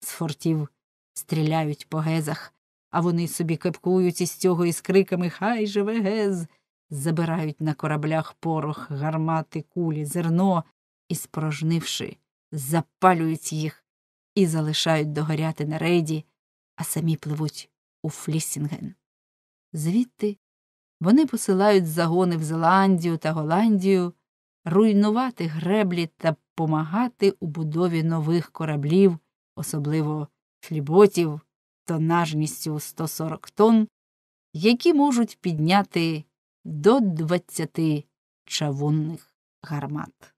З фортів стріляють по гезах, а вони собі кепкують із цього із криками Хай живе гез. Забирають на кораблях порох, гармати, кулі, зерно і, спорожнивши, запалюють їх і залишають догоряти на рейді, а самі пливуть у Флісінген. Звідти вони посилають загони в Зеландію та Голландію руйнувати греблі та помагати у будові нових кораблів, особливо фліботів, тонажністю 140 тонн, які можуть підняти до 20 чавунних гармат.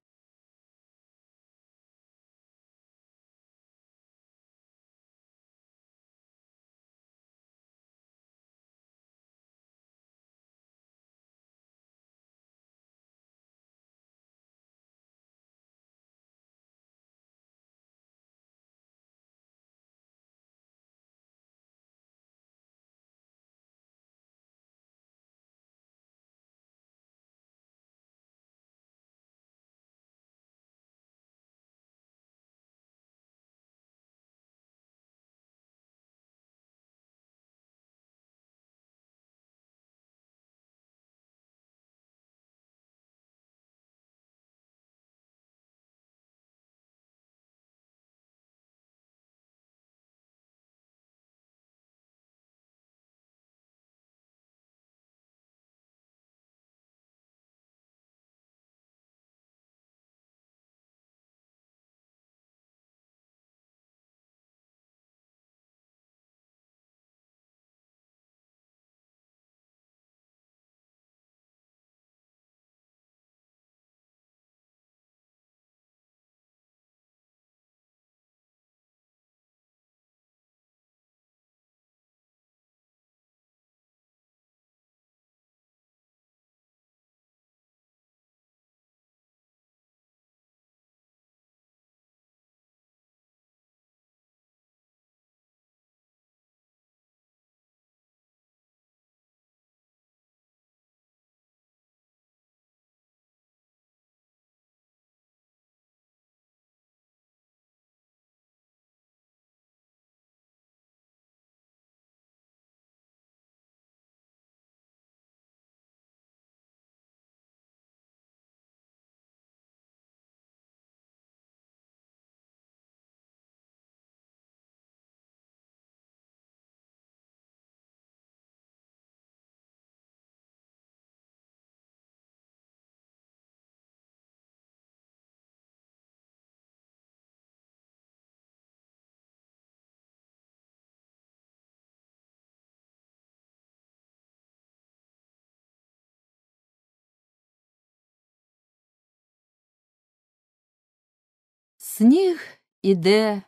Сніг іде,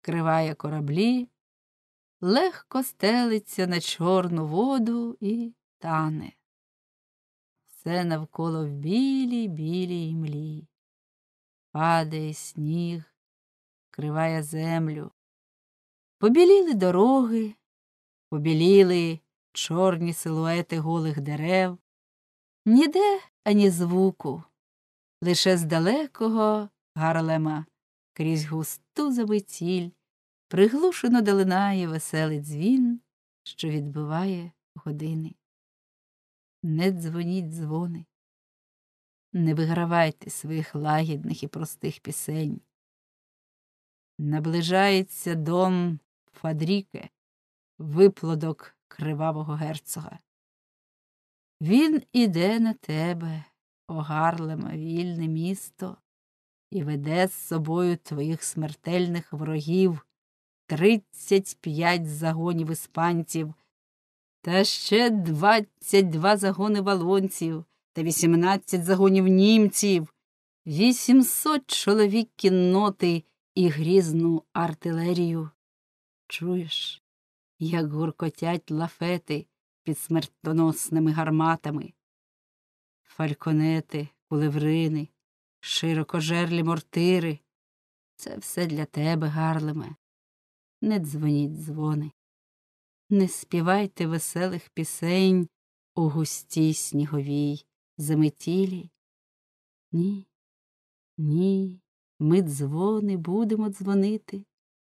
криває кораблі, легко стелиться на чорну воду і тане. Все навколо в білій білій млі. Падає сніг, криває землю. Побіліли дороги, побіліли чорні силуети голих дерев. Ніде ані звуку, лише з далекого Гарлема крізь густу забитіль приглушено долинає веселий дзвін, що відбиває години. Не дзвоніть дзвони, не вигравайте своїх лагідних і простих пісень. Наближається дом Фадріке, виплодок кривавого герцога. Він іде на тебе, о Гарлема, вільне місто і веде з собою твоїх смертельних ворогів, тридцять п'ять загонів іспанців, та ще двадцять два загони валонців та вісімнадцять загонів німців, вісімсот чоловік кінноти і грізну артилерію. Чуєш, як гуркотять лафети під смертоносними гарматами, фальконети, кулеврини, широкожерлі мортири. Це все для тебе, Гарлеме. Не дзвоніть дзвони, не співайте веселих пісень у густій сніговій заметілі. Ні, ні, ми дзвони будемо дзвонити.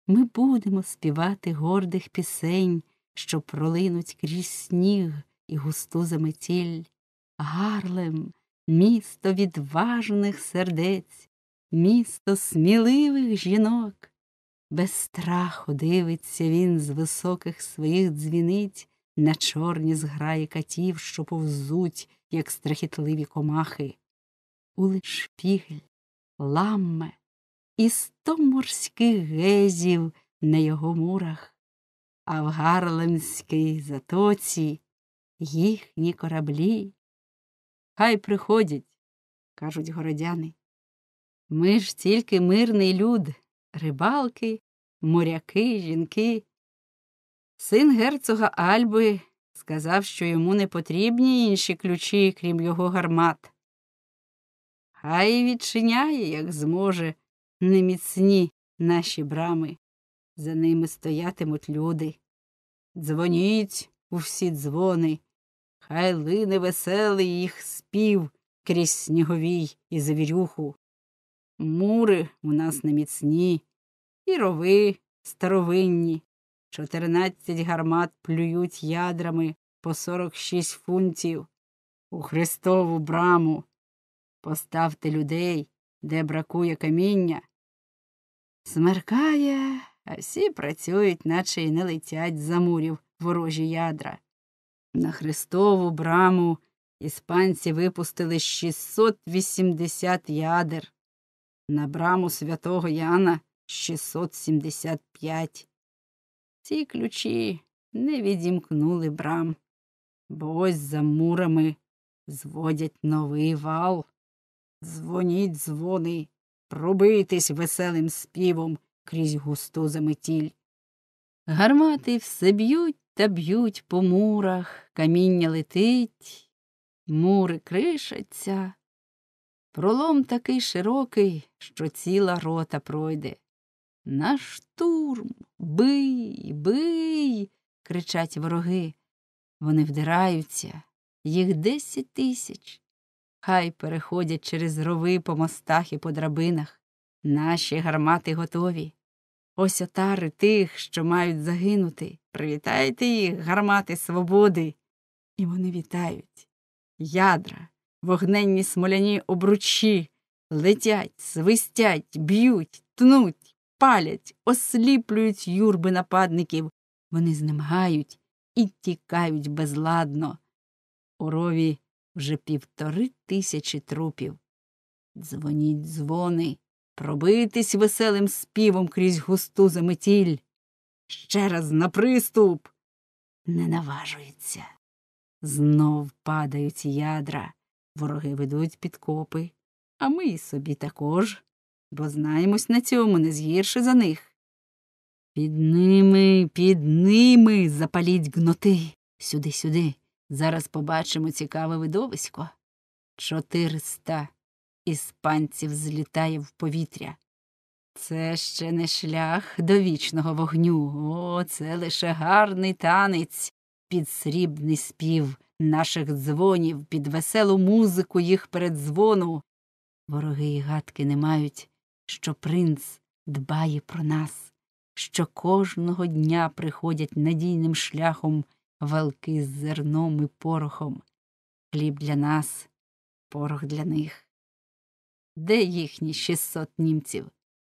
Ми будемо співати гордих пісень, що пролинуть крізь сніг і густу заметіль. Гарлем місто відважних сердець, місто сміливих жінок. Без страху дивиться він з високих своїх дзвіниць на чорні зграї катів, що повзуть, як страхітливі комахи. Улишпігель, ламме і сто морських гезів на його мурах, а в гарлемській затоці їхні кораблі Хай приходять, кажуть городяни. Ми ж тільки мирний люд, рибалки, моряки, жінки. Син герцога Альби сказав, що йому не потрібні інші ключі, крім його гармат. Хай відчиняє, як зможе, неміцні наші брами. За ними стоятимуть люди. Дзвоніть у всі дзвони. Хай лине веселий їх спів крізь сніговій і звірюху. Мури у нас неміцні, і рови старовинні, чотирнадцять гармат плюють ядрами по сорок шість фунтів. У Христову браму. Поставте людей, де бракує каміння. Смеркає, а всі працюють, наче й не летять за мурів ворожі ядра. На Христову браму іспанці випустили 680 ядер, на браму святого Яна 675. Ці ключі не відімкнули брам, бо ось за мурами зводять новий вал. Дзвоніть дзвони, пробитись веселим співом крізь густу заметіль. Гармати все б'ють та б'ють по мурах, каміння летить, мури кришаться. Пролом такий широкий, що ціла рота пройде. На штурм, бий, бий. кричать вороги. Вони вдираються, їх десять тисяч. Хай переходять через рови по мостах і по драбинах. Наші гармати готові. Ось отари тих, що мають загинути. Привітайте їх, гармати свободи. І вони вітають. Ядра, вогненні смоляні обручі, летять, свистять, б'ють, тнуть, палять, осліплюють юрби нападників. Вони знемагають і тікають безладно. У рові вже півтори тисячі трупів. Дзвоніть дзвони, пробитись веселим співом крізь густу заметіль, ще раз на приступ не наважується. Знов падають ядра, вороги ведуть підкопи, а ми і собі також, бо знаємось на цьому не згірше за них. Під ними, під ними запаліть гноти. Сюди, сюди. Зараз побачимо цікаве видовисько. Чотириста із панців злітає в повітря. Це ще не шлях до вічного вогню, о, це лише гарний танець під срібний спів наших дзвонів, під веселу музику їх передзвону. Вороги й гадки не мають, що принц дбає про нас, що кожного дня приходять надійним шляхом валки з зерном і порохом, хліб для нас, порох для них. Де їхні 600 німців,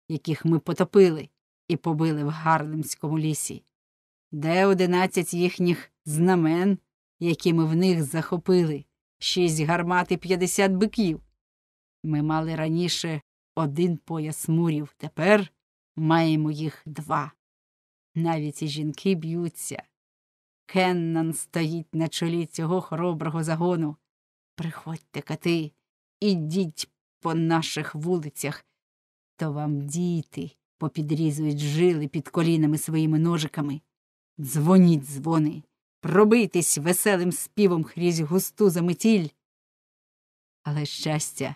яких ми потопили і побили в Гарлемському лісі? Де 11 їхніх знамен, які ми в них захопили, шість гармат і 50 биків? Ми мали раніше один пояс мурів, тепер маємо їх два. Навіть і жінки б'ються. Кеннан стоїть на чолі цього хороброго загону. Приходьте кати, ідіть по наших вулицях, то вам діти попідрізують жили під колінами своїми ножиками. Дзвоніть дзвони, пробитись веселим співом крізь густу заметіль. Але щастя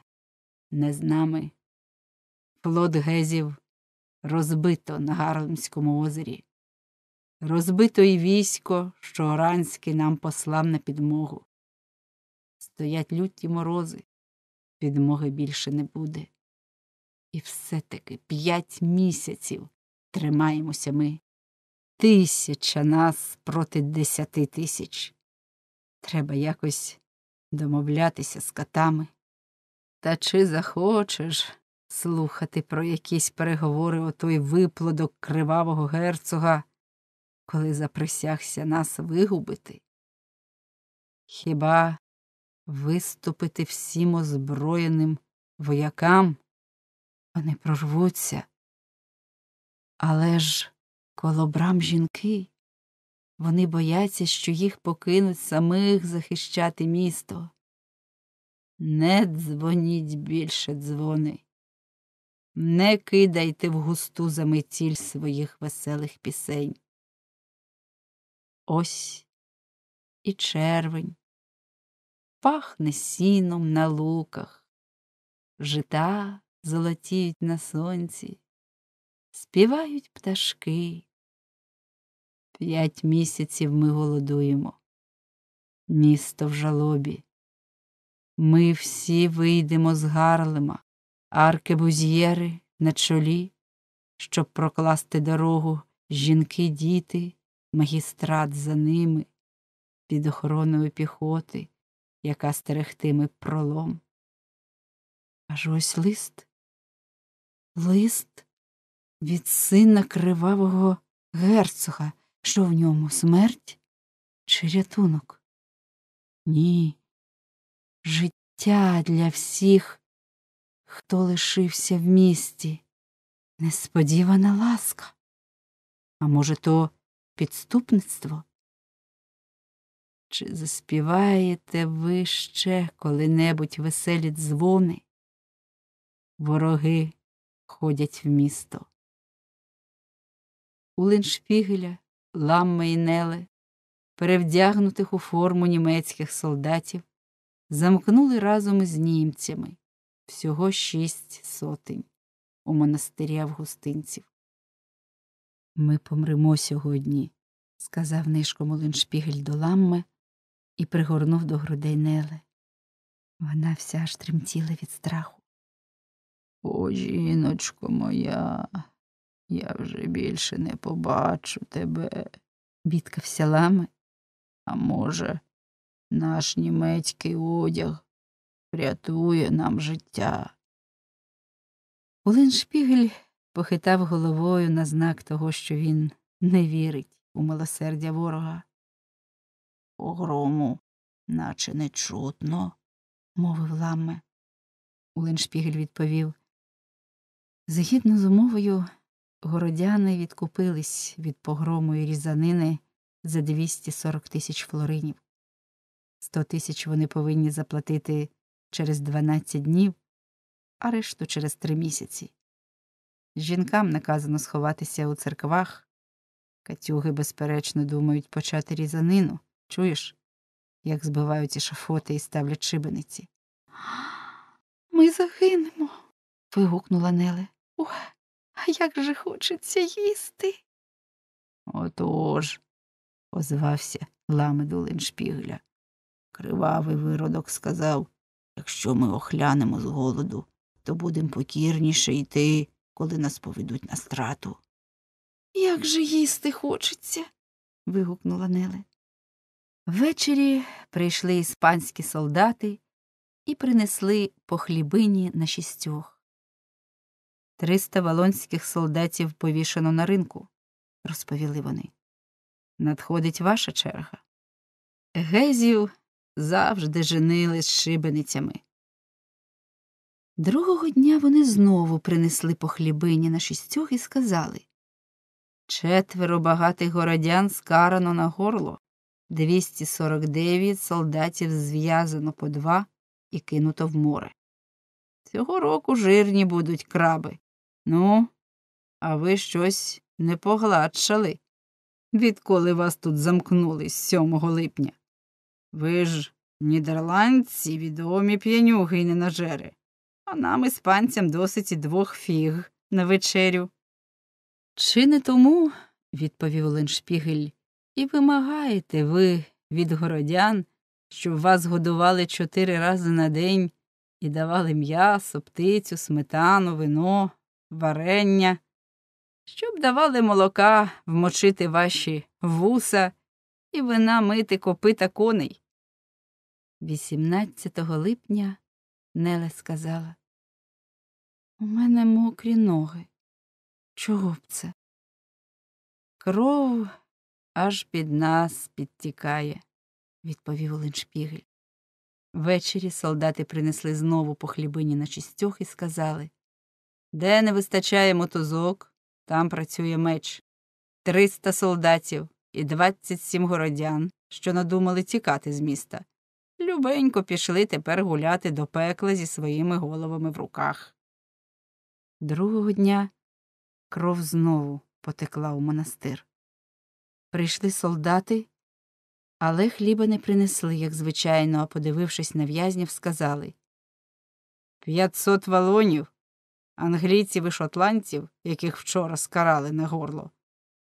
не з нами. Плод гезів розбито на Гарлемському озері. Розбито й військо, що Оранський нам послав на підмогу. Стоять люті морози, підмоги більше не буде. І все-таки п'ять місяців тримаємося ми. Тисяча нас проти десяти тисяч. Треба якось домовлятися з котами. Та чи захочеш слухати про якісь переговори о той виплодок кривавого герцога, коли заприсягся нас вигубити? Хіба виступити всім озброєним воякам. Вони прорвуться. Але ж коло брам жінки. Вони бояться, що їх покинуть самих захищати місто. Не дзвоніть більше дзвони, не кидайте в густу заметіль своїх веселих пісень. Ось і червень, пахне сіном на луках, жита золотіють на сонці, співають пташки. П'ять місяців ми голодуємо, місто в жалобі. Ми всі вийдемо з гарлема, бузьєри на чолі, щоб прокласти дорогу жінки, діти, магістрат за ними, під охороною піхоти, яка стерегтиме пролом. Аж ось лист, лист від сина кривавого герцога, що в ньому смерть чи рятунок? Ні, життя для всіх, хто лишився в місті, несподівана ласка. А може, то підступництво? Чи заспіваєте ви ще коли-небудь веселі дзвони? Вороги ходять в місто. У Леншпігеля, Ламме і Неле, перевдягнутих у форму німецьких солдатів, замкнули разом із німцями всього шість сотень у монастирі августинців. Ми помремо сьогодні, сказав нишком Леншпігель до ламми і пригорнув до грудей Нели. Вона вся аж тремтіла від страху. О, жіночко моя, я вже більше не побачу тебе, бідкався лами. А може, наш німецький одяг врятує нам життя. Улин Шпігель похитав головою на знак того, що він не вірить у милосердя ворога грому, наче не чутно, мовив Ламме. Уленшпігель відповів. Згідно з умовою, городяни відкупились від погрому і різанини за 240 тисяч флоринів. 100 тисяч вони повинні заплатити через 12 днів, а решту через 3 місяці. Жінкам наказано сховатися у церквах, катюги, безперечно, думають почати різанину. Чуєш, як збивають ешафоти і ставлять шибениці? Ми загинемо. вигукнула Неле. Ох, а як же хочеться їсти. Отож, озвався ламеду Леншпігля. Кривавий виродок сказав якщо ми охлянемо з голоду, то будемо покірніше йти, коли нас поведуть на страту. Як же їсти хочеться. вигукнула Неле. Ввечері прийшли іспанські солдати і принесли по хлібині на шістьох. Триста валонських солдатів повішено на ринку, розповіли вони. Надходить ваша черга. Гезію завжди женили з шибеницями. Другого дня вони знову принесли по хлібині на шістьох і сказали Четверо багатих городян скарано на горло. 249 солдатів зв'язано по два і кинуто в море. Цього року жирні будуть краби. Ну, а ви щось не погладшали. Відколи вас тут замкнули з 7 липня? Ви ж, нідерландці, відомі п'янюги і ненажери, а нам, іспанцям, досить і двох фіг на вечерю. Чи не тому, відповів Леншпігель, і вимагаєте ви від городян, щоб вас годували чотири рази на день і давали м'ясо, птицю, сметану, вино, варення, щоб давали молока вмочити ваші вуса і вина мити копита коней. 18 липня Неле сказала, у мене мокрі ноги. Чого б це? Кров аж під нас підтікає, відповів Оленшпігель. Ввечері солдати принесли знову по хлібині на чистьох і сказали Де не вистачає мотузок, там працює меч. Триста солдатів і двадцять сім городян, що надумали тікати з міста. Любенько пішли тепер гуляти до пекла зі своїми головами в руках. Другого дня кров знову потекла у монастир. Прийшли солдати, але хліба не принесли, як звичайно, а подивившись на в'язнів, сказали П'ятсот валонів, англійців і шотландців, яких вчора скарали на горло,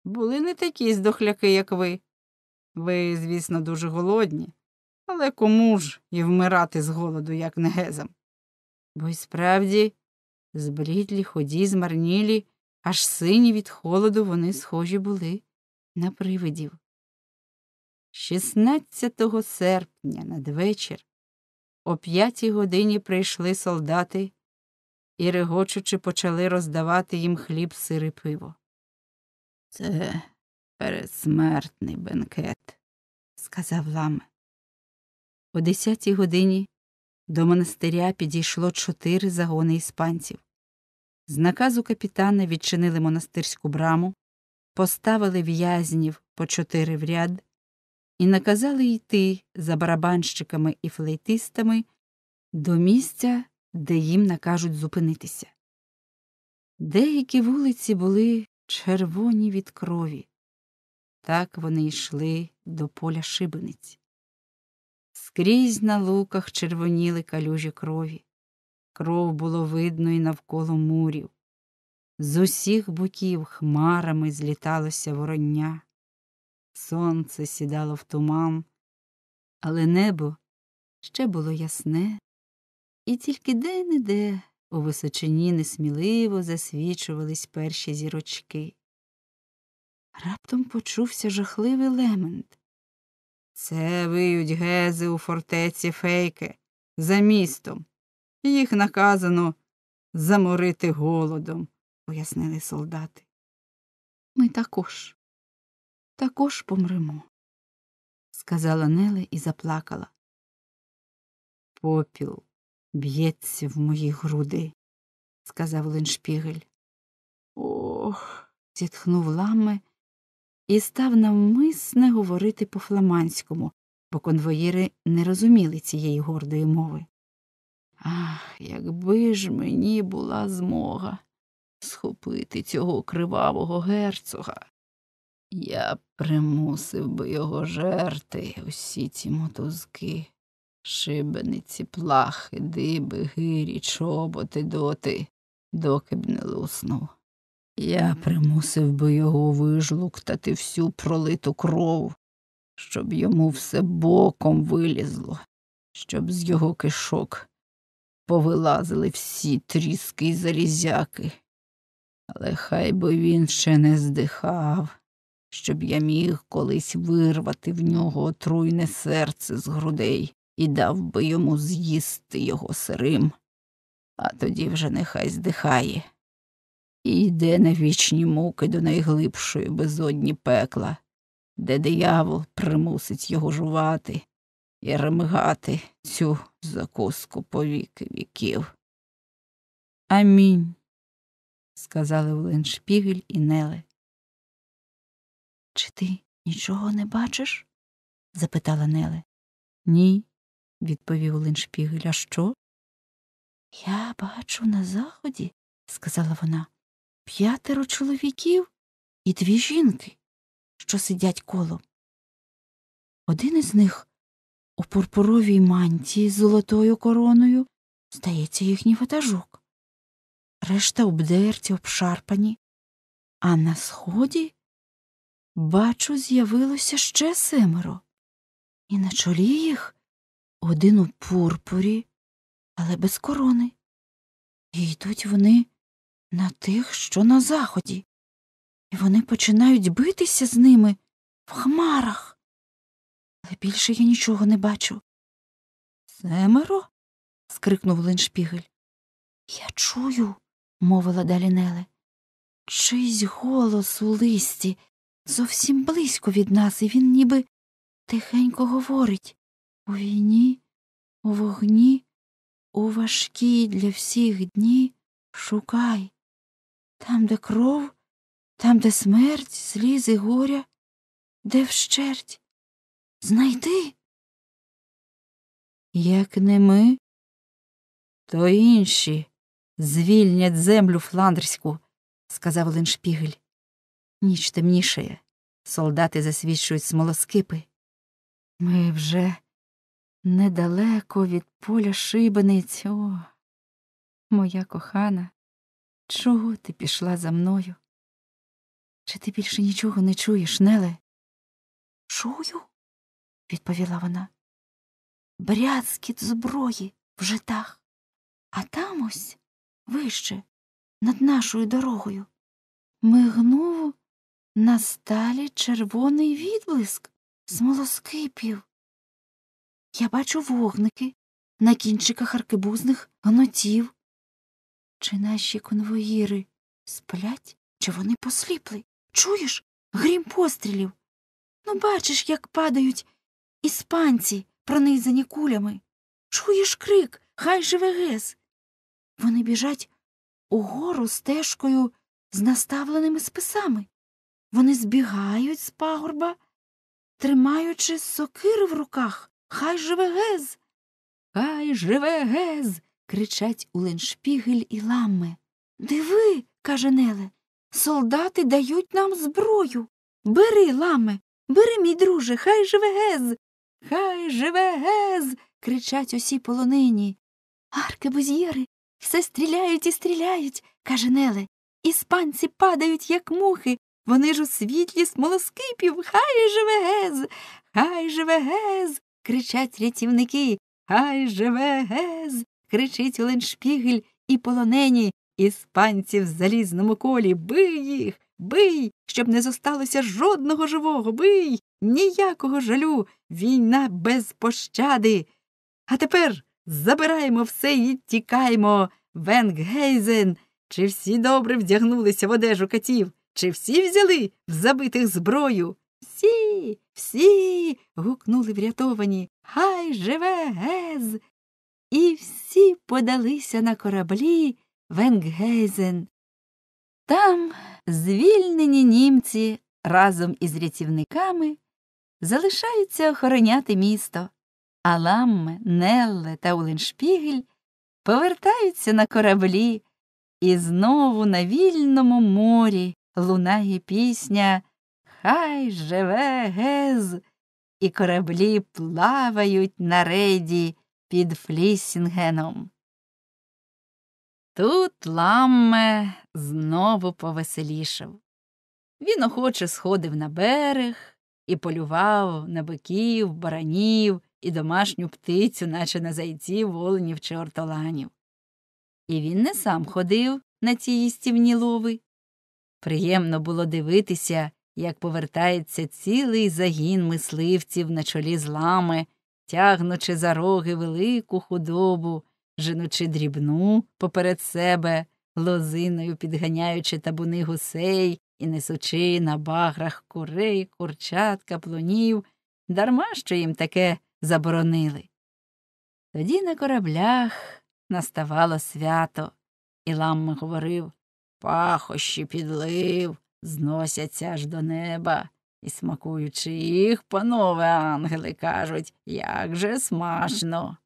були не такі здохляки, як ви. Ви, звісно, дуже голодні, але кому ж і вмирати з голоду, як не гезам. Бо й справді, зблідлі, ході, змарнілі, аж сині від холоду вони схожі були на привидів. 16 серпня надвечір о п'ятій годині прийшли солдати і, регочучи, почали роздавати їм хліб сире пиво. Це пересмертний бенкет, сказав лам. О десятій годині до монастиря підійшло чотири загони іспанців. З наказу капітана відчинили монастирську браму, поставили в'язнів по чотири в ряд і наказали йти за барабанщиками і флейтистами до місця, де їм накажуть зупинитися. Деякі вулиці були червоні від крові. Так вони йшли до поля шибениць. Скрізь на луках червоніли калюжі крові. Кров було видно і навколо мурів. З усіх боків хмарами зліталося вороння. Сонце сідало в туман, але небо ще було ясне, і тільки де не де у височині несміливо засвічувались перші зірочки. Раптом почувся жахливий лемент. Це виють гези у фортеці фейке за містом. Їх наказано заморити голодом пояснили солдати. Ми також, також помремо, сказала Неле і заплакала. Попіл б'ється в мої груди, сказав Леншпігель. Ох. зітхнув ламе і став навмисне говорити по фламандському, бо конвоїри не розуміли цієї гордої мови. Ах, якби ж мені була змога схопити цього кривавого герцога. Я примусив би його жерти усі ці мотузки, шибениці, плахи, диби, гирі, чоботи, доти, доки б не луснув. Я примусив би його вижлуктати всю пролиту кров, щоб йому все боком вилізло, щоб з його кишок повилазили всі тріски й залізяки але хай би він ще не здихав, щоб я міг колись вирвати в нього отруйне серце з грудей і дав би йому з'їсти його сирим, а тоді вже нехай здихає. І йде на вічні муки до найглибшої безодні пекла, де диявол примусить його жувати і ремгати цю закуску повіки віків. Амінь сказали Вленшпігель і Неле. Чи ти нічого не бачиш? запитала Неле. Ні, відповів Леншпігель. А що? Я бачу на заході, сказала вона, п'ятеро чоловіків і дві жінки, що сидять колом. Один із них у пурпуровій мантії з золотою короною, здається, їхній ватажок решта обдерті, обшарпані. А на сході, бачу, з'явилося ще семеро, і на чолі їх один у пурпурі, але без корони. І йдуть вони на тих, що на заході, і вони починають битися з ними в хмарах. Але більше я нічого не бачу. Семеро? скрикнув Леншпігель, Я чую, мовила далі Неле. Чийсь голос у листі зовсім близько від нас, і він ніби тихенько говорить у війні, у вогні, у важкі для всіх дні шукай. Там, де кров, там, де смерть, слізи горя, де вщерть. Знайти. Як не ми, то інші звільнять землю фландрську, сказав Леншпігель. Ніч темнішає. Солдати засвічують смолоскипи. Ми вже недалеко від поля шибениць. О, моя кохана, чого ти пішла за мною? Чи ти більше нічого не чуєш, Неле? Чую, відповіла вона. Брязкіт зброї в житах, а там ось вище, над нашою дорогою. Мигнув на сталі червоний відблиск смолоскипів. Я бачу вогники на кінчиках аркебузних гнотів. Чи наші конвоїри сплять, чи вони посліпли? Чуєш? Грім пострілів. Ну, бачиш, як падають іспанці, пронизані кулями. Чуєш крик, хай живе гес. Вони біжать угору стежкою з наставленими списами. Вони збігають з пагорба, тримаючи сокири в руках. Хай живе гез. Хай живе гез. кричать Уленшпігель і Ламме. Диви, каже Неле, солдати дають нам зброю. Бери, Ламе, бери, мій друже, хай живе гез. Хай живе гез. кричать усі полонині. Аркебузьєри, все стріляють і стріляють, каже Неле. Іспанці падають, як мухи. Вони ж у світлі смолоскипів. Хай живе гез, хай живе гез. кричать рятівники. Хай живе гез. кричить Оленшпігель і полонені. Іспанці в залізному колі. Бий їх, бий, щоб не зосталося жодного живого. Бий. Ніякого жалю. Війна без пощади. А тепер. Забираємо все і тікаємо. Венггейзен. Чи всі добре вдягнулися в одежу катів? Чи всі взяли в забитих зброю? Всі, всі. гукнули врятовані. Хай живе гез. І всі подалися на кораблі Венггейзен. Там звільнені німці разом із рятівниками залишаються охороняти місто. Аламме, Нелле та Уленшпігель повертаються на кораблі, і знову на вільному морі лунає пісня Хай живе гез, і кораблі плавають на рейді під Флісінгеном. Тут Ламме знову повеселішав. Він охоче сходив на берег і полював на биків, баранів і домашню птицю, наче на зайців, оленів чи ортоланів. І він не сам ходив на ці їстівні лови. Приємно було дивитися, як повертається цілий загін мисливців на чолі з лами, тягнучи за роги велику худобу, женучи дрібну поперед себе, лозиною підганяючи табуни гусей і несучи на баграх курей, курчат, каплунів, дарма що їм таке заборонили. Тоді на кораблях наставало свято, і Ламма говорив Пахощі підлив, зносяться аж до неба. І, смакуючи їх, панове ангели кажуть, як же смачно.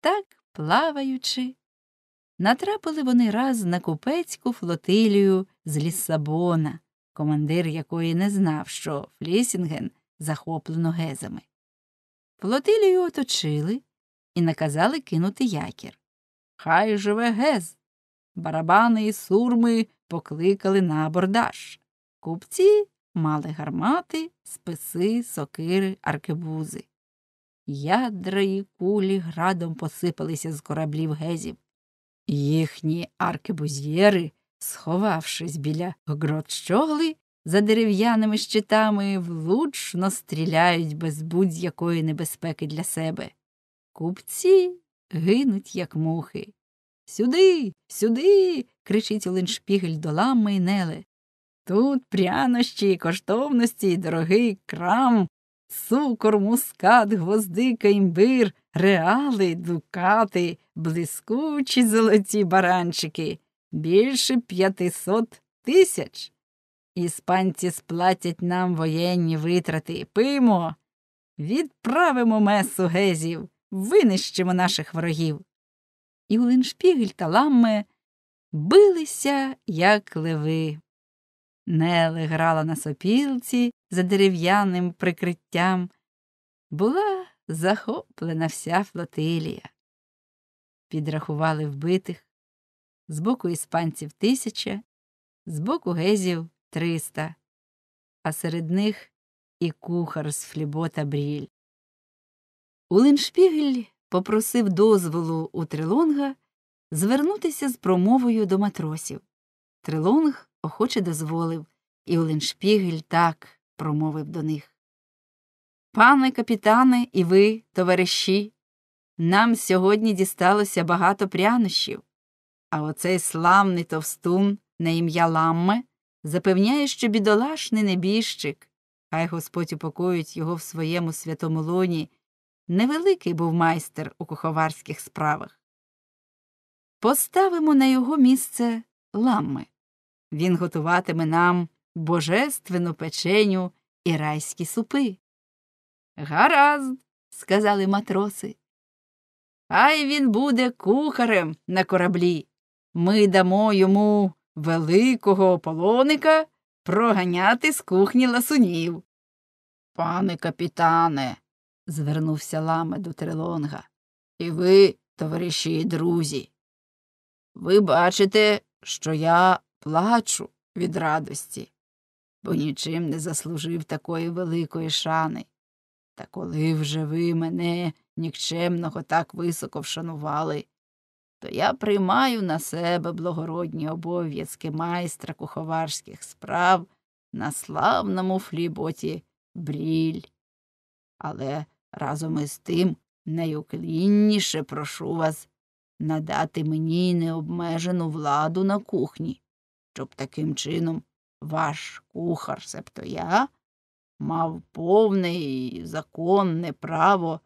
Так, плаваючи, натрапили вони раз на купецьку флотилію з Ліссабона, командир якої не знав, що Флісінген захоплено гезами. Флотилію оточили і наказали кинути якір. Хай живе гез. Барабани і сурми покликали на абордаж. Купці мали гармати, списи, сокири, аркебузи. Ядра й кулі градом посипалися з кораблів гезів. Їхні аркебузьєри, сховавшись біля грот щогли, за дерев'яними щитами влучно стріляють без будь-якої небезпеки для себе. Купці гинуть, як мухи. Сюди, сюди. кричить Оленшпігель долам Мейнеле. Тут прянощі, коштовності, й дорогий крам, цукор, мускат, гвоздика, імбир, реали, дукати, блискучі золоті баранчики, більше п'ятисот тисяч. Іспанці сплатять нам воєнні витрати. Пимо, відправимо месу гезів, винищимо наших ворогів. І Улиншпігель та ламме билися, як леви. Неле грала на сопілці за дерев'яним прикриттям. Була захоплена вся флотилія. Підрахували вбитих з боку іспанців тисяча, з боку гезів 300, а серед них і кухар з флібота бріль. Улиншпігель попросив дозволу у Трилонга звернутися з промовою до матросів. Трилонг охоче дозволив, і Улиншпігель так промовив до них. Пане капітане, і ви, товариші, нам сьогодні дісталося багато прянощів, а оцей славний товстун на ім'я Ламме запевняє, що бідолашний небіжчик, хай Господь упокоїть його в своєму святому лоні, невеликий був майстер у куховарських справах. Поставимо на його місце ламми. Він готуватиме нам божественну печеню і райські супи. Гаразд, сказали матроси. Хай він буде кухарем на кораблі. Ми дамо йому великого ополоника проганяти з кухні ласунів. Пане капітане, звернувся ламе до Трелонга, і ви, товариші і друзі. Ви бачите, що я плачу від радості, бо нічим не заслужив такої великої шани. Та коли вже ви мене нікчемного так високо вшанували, то я приймаю на себе благородні обов'язки майстра куховарських справ на славному фліботі бріль. Але разом із тим найуклінніше прошу вас надати мені необмежену владу на кухні, щоб таким чином ваш кухар, себто я, мав повне і законне право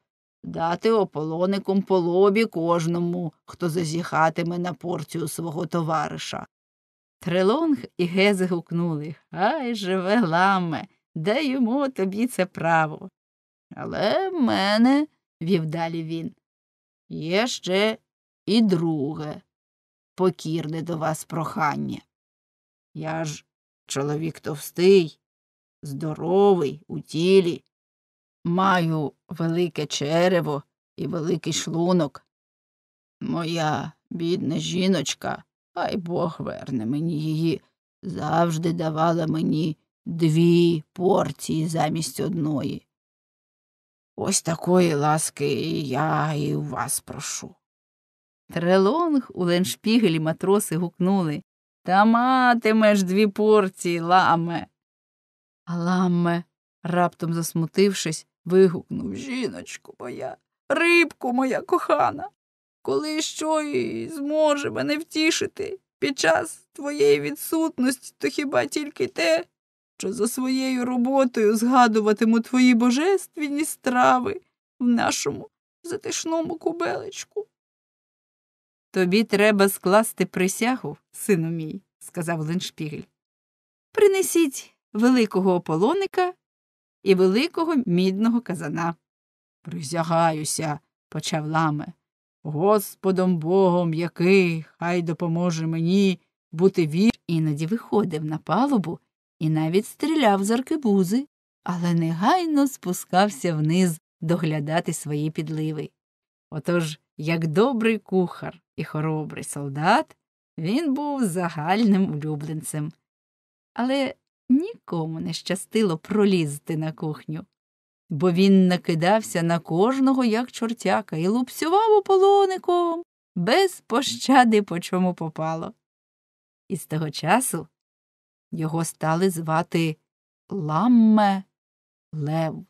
дати ополоником по лобі кожному, хто зазіхатиме на порцію свого товариша. Трелонг і гези гукнули Хай живе ламе, даємо тобі це право. Але в мене, вів далі він, є ще і друге покірне до вас прохання. Я ж чоловік товстий, здоровий у тілі, Маю велике черево і великий шлунок. Моя бідна жіночка, хай Бог верне мені її, завжди давала мені дві порції замість одної. Ось такої ласки і я і у вас прошу. Трелонг у леншпігелі матроси гукнули Та матимеш дві порції, ламе. А ламе, раптом засмутившись, вигукнув жіночку моя, рибку моя кохана, коли що й зможе мене втішити під час твоєї відсутності, то хіба тільки те, що за своєю роботою згадуватиму твої божественні страви в нашому затишному кубелечку. Тобі треба скласти присягу, сину мій, сказав Леншпігель. Принесіть великого ополоника і великого мідного казана. Присягаюся, почав ламе. Господом богом який, хай допоможе мені бути вір. Іноді виходив на палубу і навіть стріляв з аркебузи, але негайно спускався вниз доглядати свої підливи. Отож, як добрий кухар і хоробрий солдат, він був загальним улюбленцем. Але нікому не щастило пролізти на кухню, бо він накидався на кожного, як чортяка, і лупцював ополоником без пощади по чому попало. І з того часу його стали звати Ламме Лев.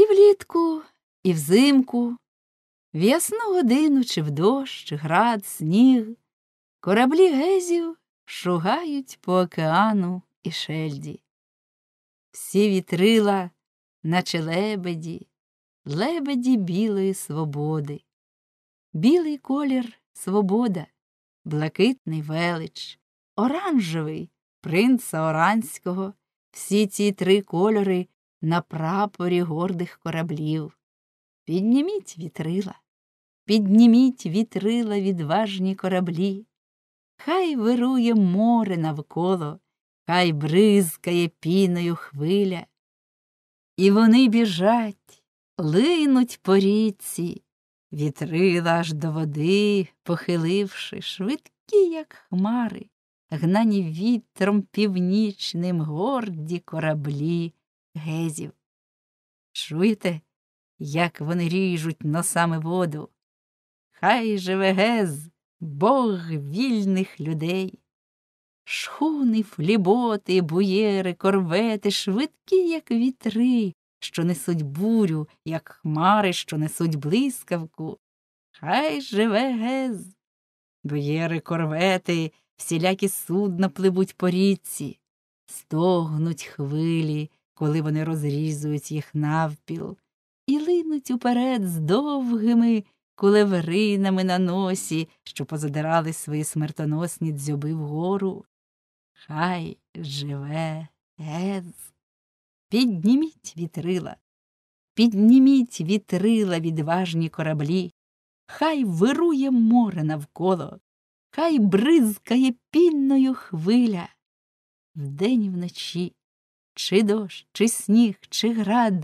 І влітку, і взимку, в ясну годину чи в дощ, град, сніг, кораблі гезів шугають по океану і шельді. Всі вітрила, наче лебеді, лебеді білої свободи. Білий колір свобода, блакитний велич, оранжевий принца Оранського, всі ці три кольори на прапорі гордих кораблів. Підніміть вітрила, підніміть вітрила відважні кораблі. Хай вирує море навколо, хай бризкає піною хвиля. І вони біжать, линуть по річці, вітрила аж до води, похиливши, швидкі, як хмари, гнані вітром північним горді кораблі гезів. Чуєте, як вони ріжуть носами воду? Хай живе гез, Бог вільних людей. Шхуни, фліботи, буєри, корвети, швидкі, як вітри, що несуть бурю, як хмари, що несуть блискавку. Хай живе гез. Буєри, корвети, всілякі судна пливуть по річці, стогнуть хвилі, коли вони розрізують їх навпіл і линуть уперед з довгими кулевринами на носі, що позадирали свої смертоносні дзьоби вгору. Хай живе ез. Підніміть вітрила, підніміть вітрила відважні кораблі, хай вирує море навколо, хай бризкає пінною хвиля. Вдень і вночі чи дощ, чи сніг, чи град,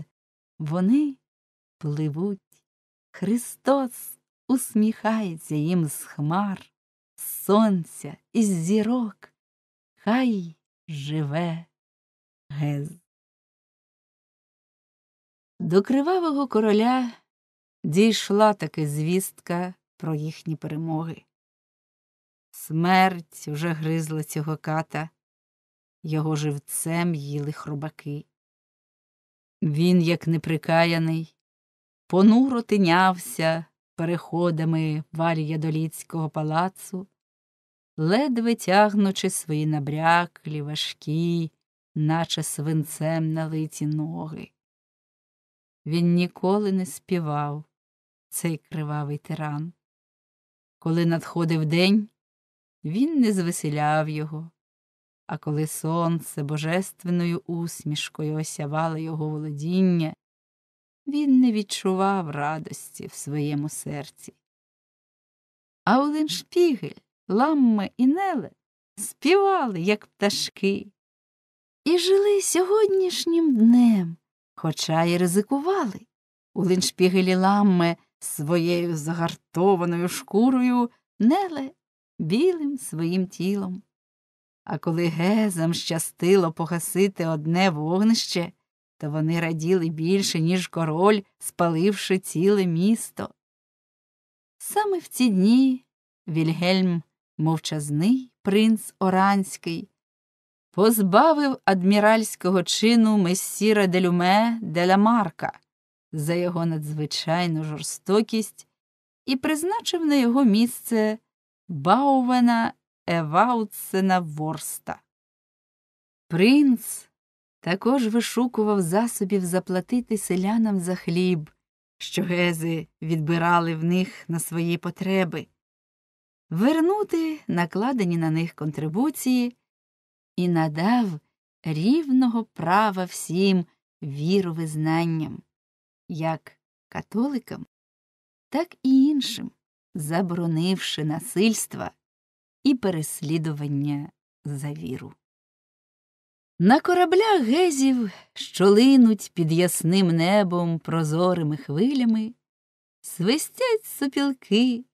вони пливуть. Христос усміхається їм з хмар, з сонця, із зірок, хай живе гез. До кривавого короля дійшла таки звістка про їхні перемоги. Смерть уже гризла цього ката його живцем їли хробаки. Він, як неприкаяний, понуро тинявся переходами валія доліцького палацу, ледве тягнучи свої набряклі, важкі, наче свинцем налиті ноги. Він ніколи не співав цей кривавий тиран. Коли надходив день, він не звеселяв його, а коли сонце божественною усмішкою осявало його володіння, він не відчував радості в своєму серці. А Оленшпігель, Ламме і Неле співали, як пташки, і жили сьогоднішнім днем, хоча й ризикували. Улиншпігелі Ламме своєю загартованою шкурою, Неле білим своїм тілом. А коли гезам щастило погасити одне вогнище, то вони раділи більше, ніж король, спаливши ціле місто. Саме в ці дні Вільгельм, мовчазний принц Оранський, позбавив адміральського чину месіра делюме Делямарка за його надзвичайну жорстокість і призначив на його місце Баувена Евауцена Ворста. Принц також вишукував засобів заплатити селянам за хліб, що гези відбирали в них на свої потреби, вернути накладені на них контрибуції і надав рівного права всім віровизнанням, як католикам, так і іншим, заборонивши насильства і переслідування за віру. На кораблях гезів, що линуть під ясним небом прозорими хвилями, свистять сопілки,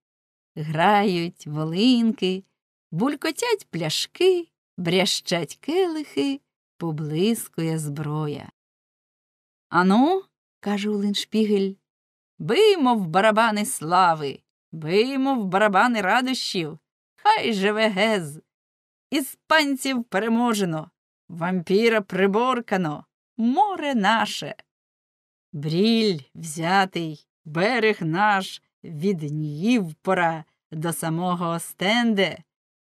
грають волинки, булькотять пляшки, брящать келихи, поблискує зброя. Ану, каже Улиншпігель, биймо в барабани слави, биймо в барабани радощів, Хай живе гез. Іспанців переможено, вампіра приборкано, море наше. Бріль взятий, берег наш від Ньївпора до самого Остенде,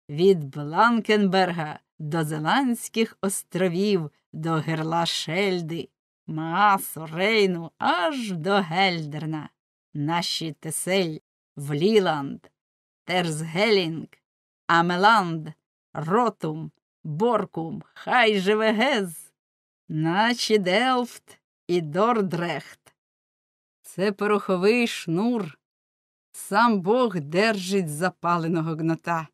від Бланкенберга до Зеландських островів, до герла Шельди, Маасу, Рейну, аж до Гельдерна, наші Тесель, Вліланд, Терзгелінг, Амеланд, Ротум, Боркум, хай живе Гез, наче Делфт і Дордрехт. Це пороховий шнур. Сам Бог держить запаленого гнота.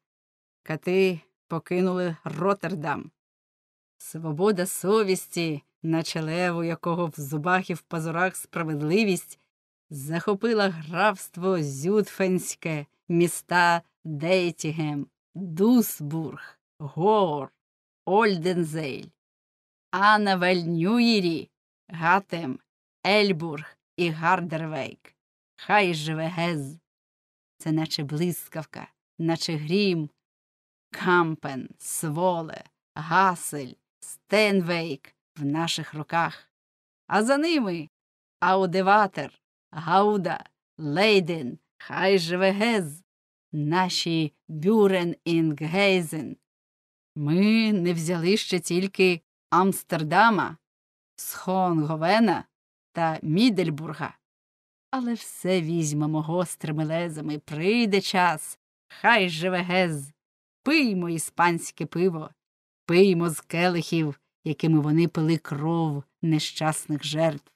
Кати покинули Роттердам. Свобода совісті, на леву, якого в зубах і в пазурах справедливість захопила графство Зютфенське, міста Дейтігем. Дусбург, Гор, Ольдензель, Анавель-Нюєрі, Гатем, Ельбург і Гардервейк. Хай живе Гез. Це наче блискавка, наче грім, Кампен, Своле, Гасель, Стенвейк в наших руках. А за ними Аудеватер, Гауда, Лейден, Хай живе Гез наші бюрен Інггейзен. Ми не взяли ще тільки Амстердама, Схонговена та Мідельбурга. Але все візьмемо гострими лезами. Прийде час. Хай живе гез. Пиймо іспанське пиво, пиймо з келихів, якими вони пили кров нещасних жертв.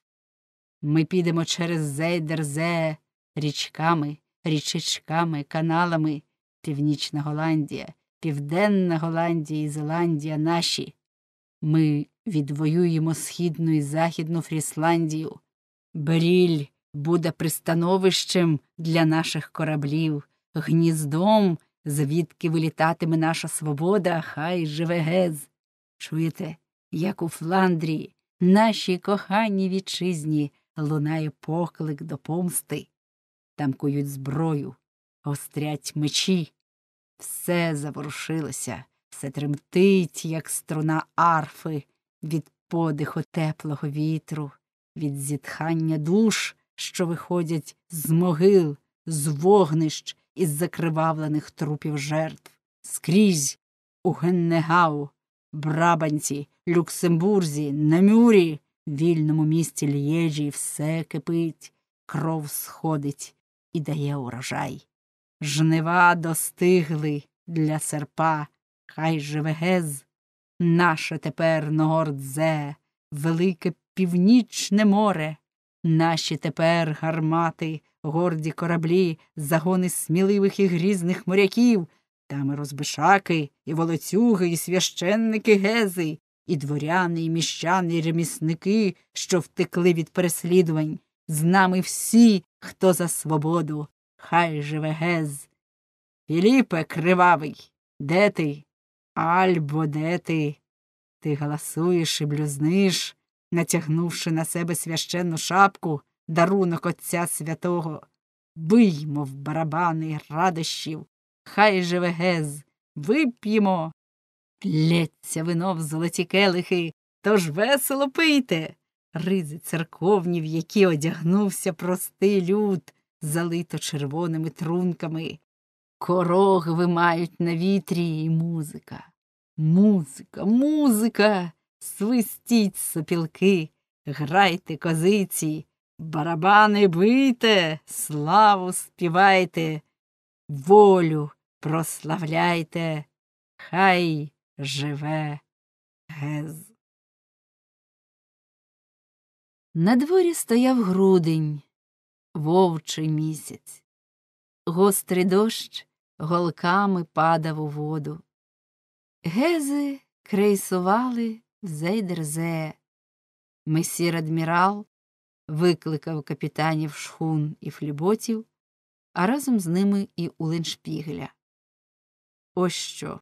Ми підемо через Зейдерзе річками річечками, каналами, Північна Голландія, Південна Голландія і Зеландія наші. Ми відвоюємо Східну і Західну Фрісландію. Беріль буде пристановищем для наших кораблів, гніздом, звідки вилітатиме наша свобода, хай живе гез. Чуєте, як у Фландрії, нашій коханій вітчизні лунає поклик до помсти. Там кують зброю, гострять мечі. Все заворушилося, все тремтить, як струна арфи, від подиху теплого вітру, від зітхання душ, що виходять з могил, з вогнищ із закривавлених трупів жертв, скрізь у Геннегау, Брабанці, Люксембурзі, Намюрі, вільному місті Л'єжі все кипить, кров сходить, і дає урожай. Жнива достигли для серпа, хай живе гез, наше тепер Ногордзе, велике північне море, наші тепер гармати, горді кораблі, загони сміливих і грізних моряків, там і розбишаки, і волоцюги, і священники гези, і дворяни, і міщани, і ремісники, що втекли від переслідувань з нами всі, хто за свободу, хай живе гез. Філіпе кривавий, де ти? Альбо де ти? Ти галасуєш і блюзниш, натягнувши на себе священну шапку, дарунок Отця Святого. Бий, мов барабани радощів, хай живе гез, вип'ємо. Лється вино в золоті келихи, тож весело пийте ризи церковні, в які одягнувся простий люд, залито червоними трунками. Корог вимають на вітрі і музика. Музика, музика, свистіть сопілки, грайте козиці, барабани бийте, славу співайте, волю прославляйте, хай живе гез. На дворі стояв грудень, вовчий місяць. Гострий дощ голками падав у воду. Гези крейсували в Зейдерзе. Месір адмірал викликав капітанів шхун і фліботів, а разом з ними і Уленшпігеля. Ось що,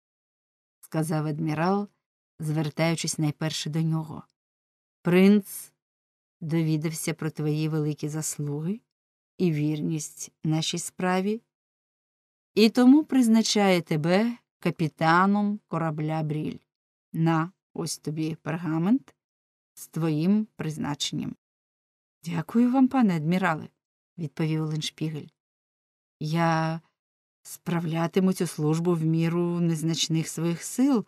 сказав адмірал, звертаючись найперше до нього. Принц довідався про твої великі заслуги і вірність нашій справі, і тому призначає тебе капітаном корабля Бріль. На ось тобі пергамент з твоїм призначенням. Дякую вам, пане адмірале, відповів Леншпігель. Я справлятиму цю службу в міру незначних своїх сил,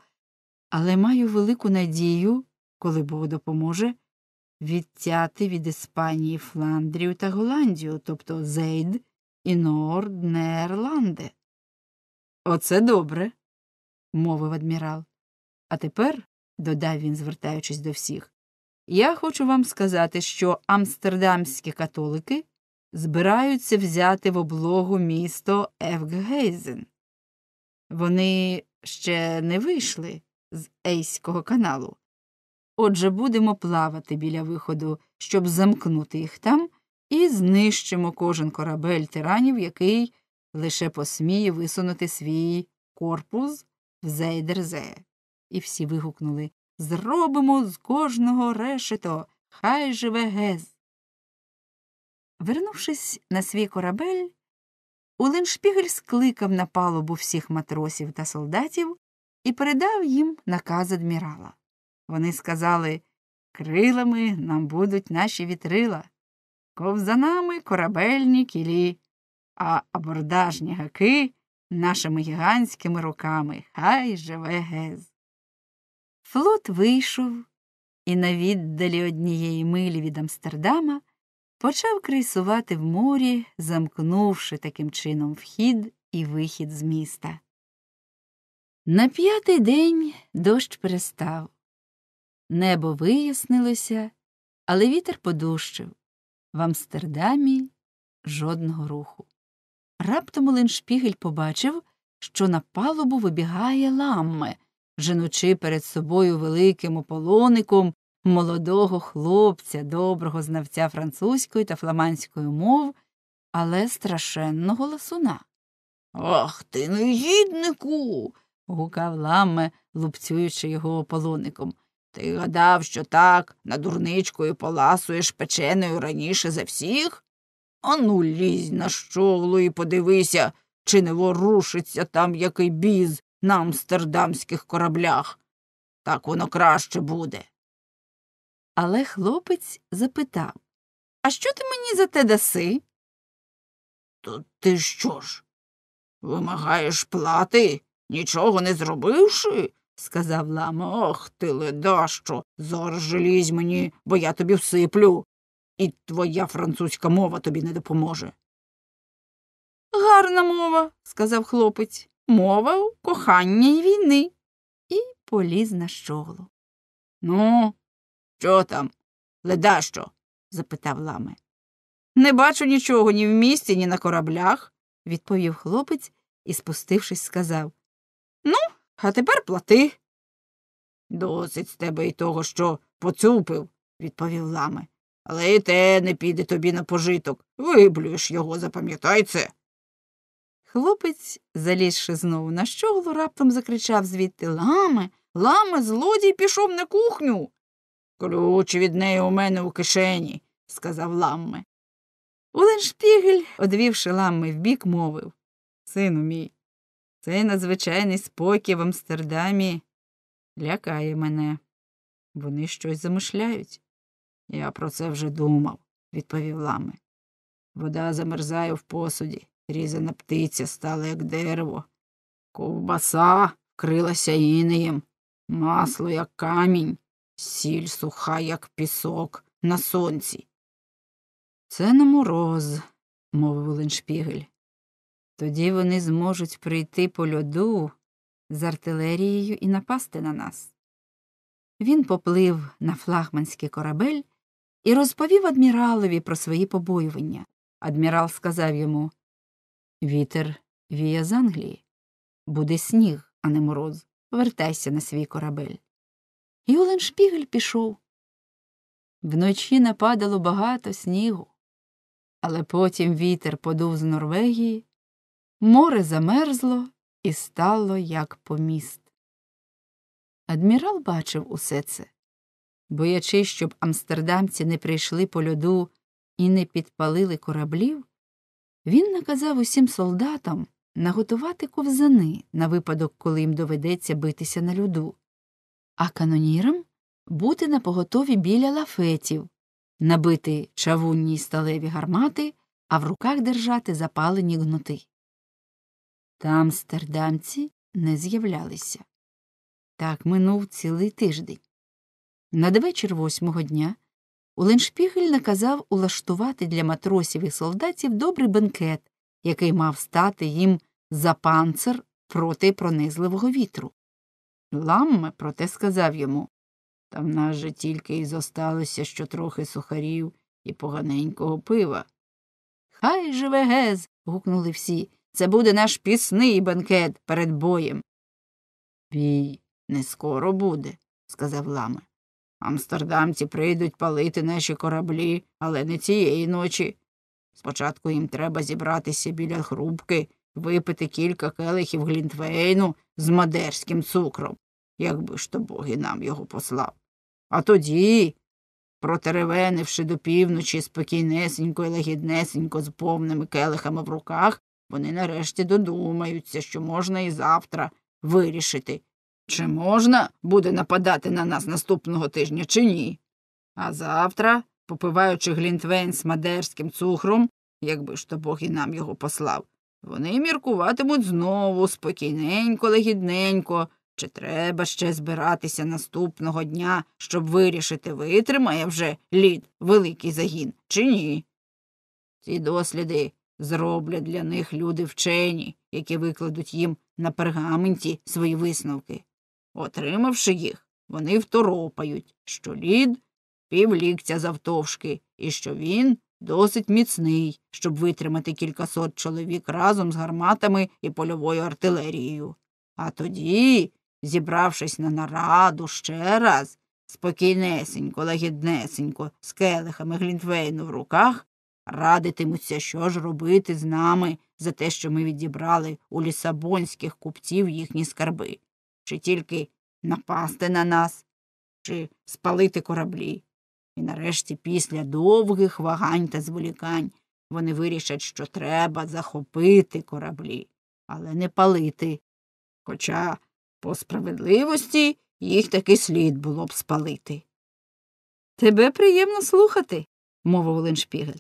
але маю велику надію, коли Бог допоможе, відтяти від Іспанії Фландрію та Голландію, тобто Зейд і Норднерланде. Оце добре, мовив адмірал. А тепер, додав він, звертаючись до всіх, я хочу вам сказати, що амстердамські католики збираються взяти в облогу місто Евггейзен. Вони ще не вийшли з Ейського каналу. Отже, будемо плавати біля виходу, щоб замкнути їх там, і знищимо кожен корабель тиранів, який лише посміє висунути свій корпус в Зейдерзе. І всі вигукнули Зробимо з кожного решето, хай живе гез. Вернувшись на свій корабель, уленшпігель скликав на палубу всіх матросів та солдатів і передав їм наказ адмірала. Вони сказали крилами нам будуть наші вітрила, ковзанами корабельні кілі, а абордажні гаки нашими гігантськими руками. Хай живе гез. Флот вийшов і на віддалі однієї милі від Амстердама почав крейсувати в морі, замкнувши таким чином вхід і вихід з міста. На п'ятий день дощ перестав. Небо вияснилося, але вітер подущив. В Амстердамі жодного руху. Раптом Оленшпігель побачив, що на палубу вибігає ламме, женучи перед собою великим ополоником молодого хлопця, доброго знавця французької та фламандської мов, але страшенного ласуна. Ах ти, негіднику. гукав Ламме, лупцюючи його ополоником. Ти гадав, що так над дурничкою поласуєш печеною раніше за всіх? Ану, лізь на щоглу і подивися, чи не ворушиться там який біз на амстердамських кораблях. Так воно краще буде. Але хлопець запитав А що ти мені за те даси? То ти що ж? Вимагаєш плати, нічого не зробивши? сказав лама. Ох ти, ледащо, зараз же мені, бо я тобі всиплю, і твоя французька мова тобі не допоможе. Гарна мова, сказав хлопець, мова кохання й війни. І поліз на щоглу. Ну, що там? Ледащо? запитав ламе. Не бачу нічого ні в місті, ні на кораблях, відповів хлопець і, спустившись, сказав а тепер плати. Досить з тебе і того, що поцюпив, відповів ламе. Але і те не піде тобі на пожиток. Виблюєш його, запам'ятай це. Хлопець, залізши знову на щоглу, раптом закричав звідти Ламе, лами злодій пішов на кухню. Ключ від неї у мене у кишені, сказав Ламме. Оленшпігель, одвівши Ламме вбік, мовив Сину мій, цей надзвичайний спокій в Амстердамі лякає мене. Вони щось замишляють. Я про це вже думав, відповів лами. Вода замерзає в посуді, різана птиця стала, як дерево, ковбаса крилася інеєм, масло, як камінь, сіль суха, як пісок на сонці. Це не мороз, мовив Леншпігель. Тоді вони зможуть прийти по льоду з артилерією і напасти на нас. Він поплив на флагманський корабель і розповів адміралові про свої побоювання. Адмірал сказав йому Вітер віє з Англії, буде сніг, а не мороз. Вертайся на свій корабель. І Шпігель пішов. Вночі нападало багато снігу, але потім вітер подув з Норвегії Море замерзло і стало як поміст. Адмірал бачив усе це, боячись, щоб амстердамці не прийшли по льоду і не підпалили кораблів, він наказав усім солдатам наготувати ковзани на випадок, коли їм доведеться битися на льоду, а канонірам бути на поготові біля лафетів, набити чавунні й сталеві гармати, а в руках держати запалені гноти та амстердамці не з'являлися. Так минув цілий тиждень. Надвечір восьмого дня Оленшпігель наказав улаштувати для матросів і солдатів добрий бенкет, який мав стати їм за панцир проти пронизливого вітру. Ламме проте сказав йому та в нас же тільки і зосталося що трохи сухарів і поганенького пива. Хай живе гез. гукнули всі. Це буде наш пісний бенкет перед боєм. Бій не скоро буде, сказав лама. Амстердамці прийдуть палити наші кораблі, але не цієї ночі. Спочатку їм треба зібратися біля хрубки, випити кілька келихів глінтвейну з мадерським цукром, якби ж то боги нам його послав. А тоді, протеревенивши до півночі спокійнесенько і лагіднесенько з повними келихами в руках, вони нарешті додумаються, що можна і завтра вирішити, чи можна буде нападати на нас наступного тижня, чи ні. А завтра, попиваючи глінтвейн з мадерським цухром, якби ж то Бог і нам його послав, вони міркуватимуть знову спокійненько, легідненько, чи треба ще збиратися наступного дня, щоб вирішити, витримає вже лід великий загін, чи ні. Ці досліди зроблять для них люди вчені, які викладуть їм на пергаменті свої висновки. Отримавши їх, вони второпають, що лід півліктя завтовшки, і що він досить міцний, щоб витримати кількасот чоловік разом з гарматами і польовою артилерією. А тоді, зібравшись на нараду ще раз, спокійнесенько, лагіднесенько, з келихами Глінтвейну в руках, радитимуться, що ж робити з нами за те, що ми відібрали у лісабонських купців їхні скарби, чи тільки напасти на нас, чи спалити кораблі. І нарешті, після довгих вагань та зволікань, вони вирішать, що треба захопити кораблі, але не палити. Хоча, по справедливості, їх таки слід було б спалити. Тебе приємно слухати, мовив Леншпігель.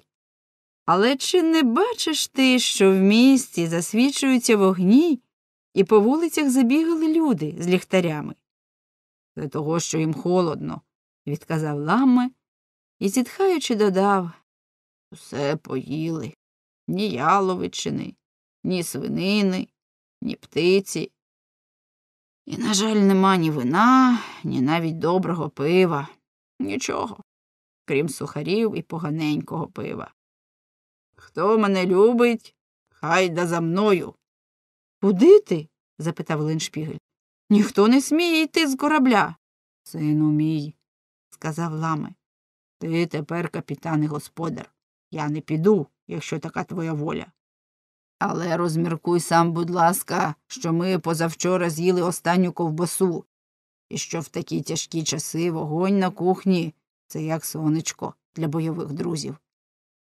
Але чи не бачиш ти, що в місті засвічуються вогні, і по вулицях забігали люди з ліхтарями? Для того, що їм холодно, відказав Ламме і, зітхаючи, додав Усе поїли ні яловичини, ні свинини, ні птиці. І, на жаль, нема ні вина, ні навіть доброго пива, нічого, крім сухарів і поганенького пива. Хто мене любить, хай да за мною. Куди ти? запитав Леншпігель. Ніхто не сміє йти з корабля. Сину мій, сказав ламе, ти тепер капітан і господар. Я не піду, якщо така твоя воля. Але розміркуй сам, будь ласка, що ми позавчора з'їли останню ковбасу, і що в такі тяжкі часи вогонь на кухні це як сонечко для бойових друзів.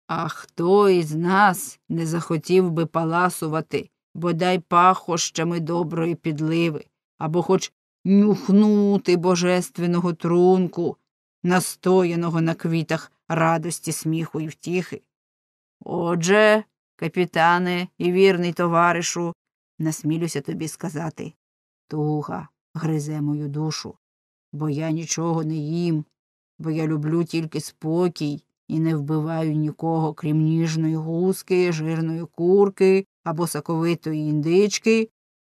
А хто із нас не захотів би паласувати, бодай пахощами доброї підливи, або хоч нюхнути божественного трунку, настояного на квітах радості, сміху і втіхи? Отже, капітане і вірний товаришу, насмілюся тобі сказати, туга гризе мою душу, бо я нічого не їм, бо я люблю тільки спокій і не вбиваю нікого, крім ніжної гуски, жирної курки або соковитої індички,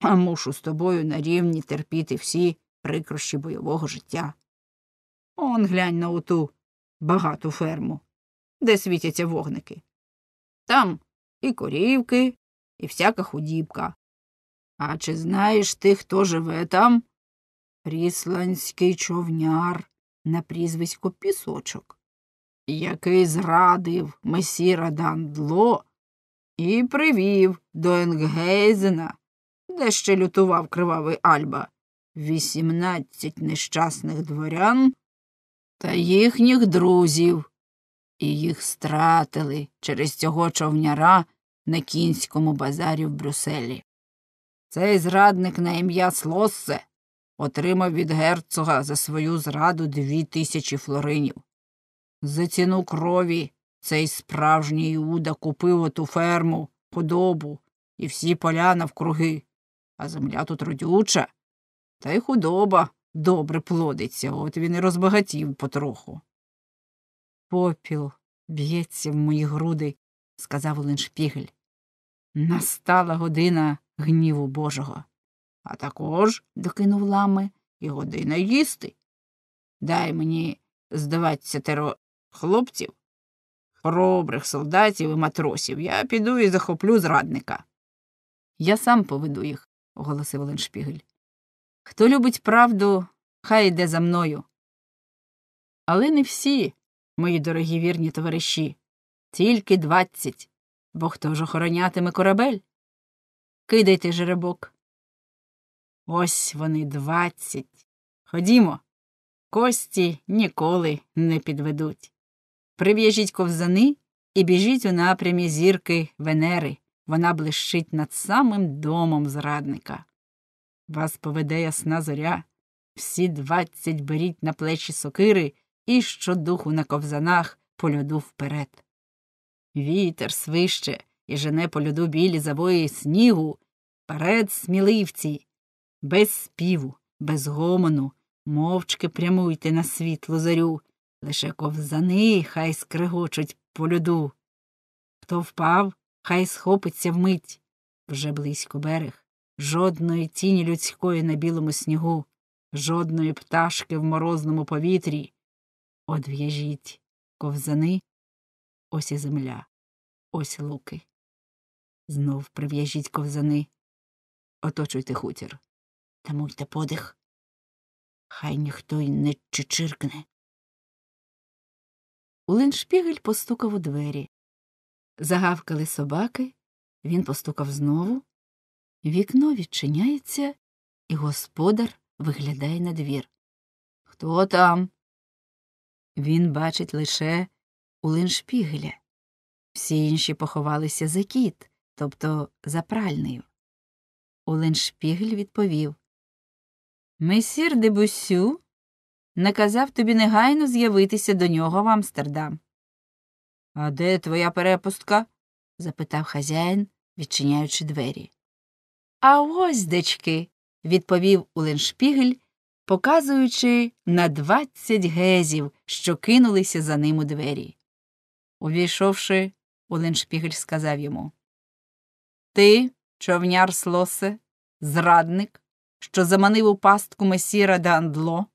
а мушу з тобою на рівні терпіти всі прикрощі бойового життя. Он глянь на оту багату ферму, де світяться вогники. Там і корівки, і всяка худібка. А чи знаєш ти, хто живе там? Рісландський човняр на прізвисько Пісочок який зрадив месіра Дандло і привів до Енгейзена, де ще лютував кривавий Альба, вісімнадцять нещасних дворян та їхніх друзів, і їх стратили через цього човняра на кінському базарі в Брюсселі. Цей зрадник на ім'я Слоссе отримав від герцога за свою зраду дві тисячі флоринів. За ціну крові цей справжній Іуда купив оту ферму, худобу і всі поля навкруги, а земля тут родюча, та й худоба добре плодиться, от він і розбагатів потроху. Попіл б'ється в мої груди, сказав шпігель. Настала година гніву Божого. А також, докинув лами, і година їсти. Дай мені, здаватися теро хлопців, хоробрих солдатів і матросів. Я піду і захоплю зрадника. Я сам поведу їх, оголосив Леншпігель. Хто любить правду, хай йде за мною. Але не всі, мої дорогі вірні товариші, тільки двадцять, бо хто ж охоронятиме корабель? Кидайте жеребок. Ось вони двадцять. Ходімо, кості ніколи не підведуть. Прив'яжіть ковзани і біжіть у напрямі зірки Венери. Вона блищить над самим домом зрадника. Вас поведе ясна зоря. Всі двадцять беріть на плечі сокири і щодуху на ковзанах по льоду вперед. Вітер свище і жене по льоду білі завої снігу. Перед сміливці, без співу, без гомону, мовчки прямуйте на світлу зорю, Лише ковзани хай скригочуть по льоду. Хто впав, хай схопиться вмить. Вже близько берег, жодної тіні людської на білому снігу, жодної пташки в морозному повітрі. Одв'яжіть ковзани, ось і земля, ось луки. Знов прив'яжіть ковзани, оточуйте хутір. Та мовте подих. Хай ніхто й не чичиркне. Улиншпігель постукав у двері. Загавкали собаки, він постукав знову. Вікно відчиняється, і господар виглядає на двір. Хто там? Він бачить лише Леншпігеля. Всі інші поховалися за кіт, тобто за пральнею. Леншпігель відповів Месір де Бусю наказав тобі негайно з'явитися до нього в Амстердам. А де твоя перепустка? запитав хазяїн, відчиняючи двері. А ось дечки, відповів Уленшпігель, показуючи на двадцять гезів, що кинулися за ним у двері. Увійшовши, Уленшпігель сказав йому Ти, човняр слосе, зрадник, що заманив у пастку месіра Дандло,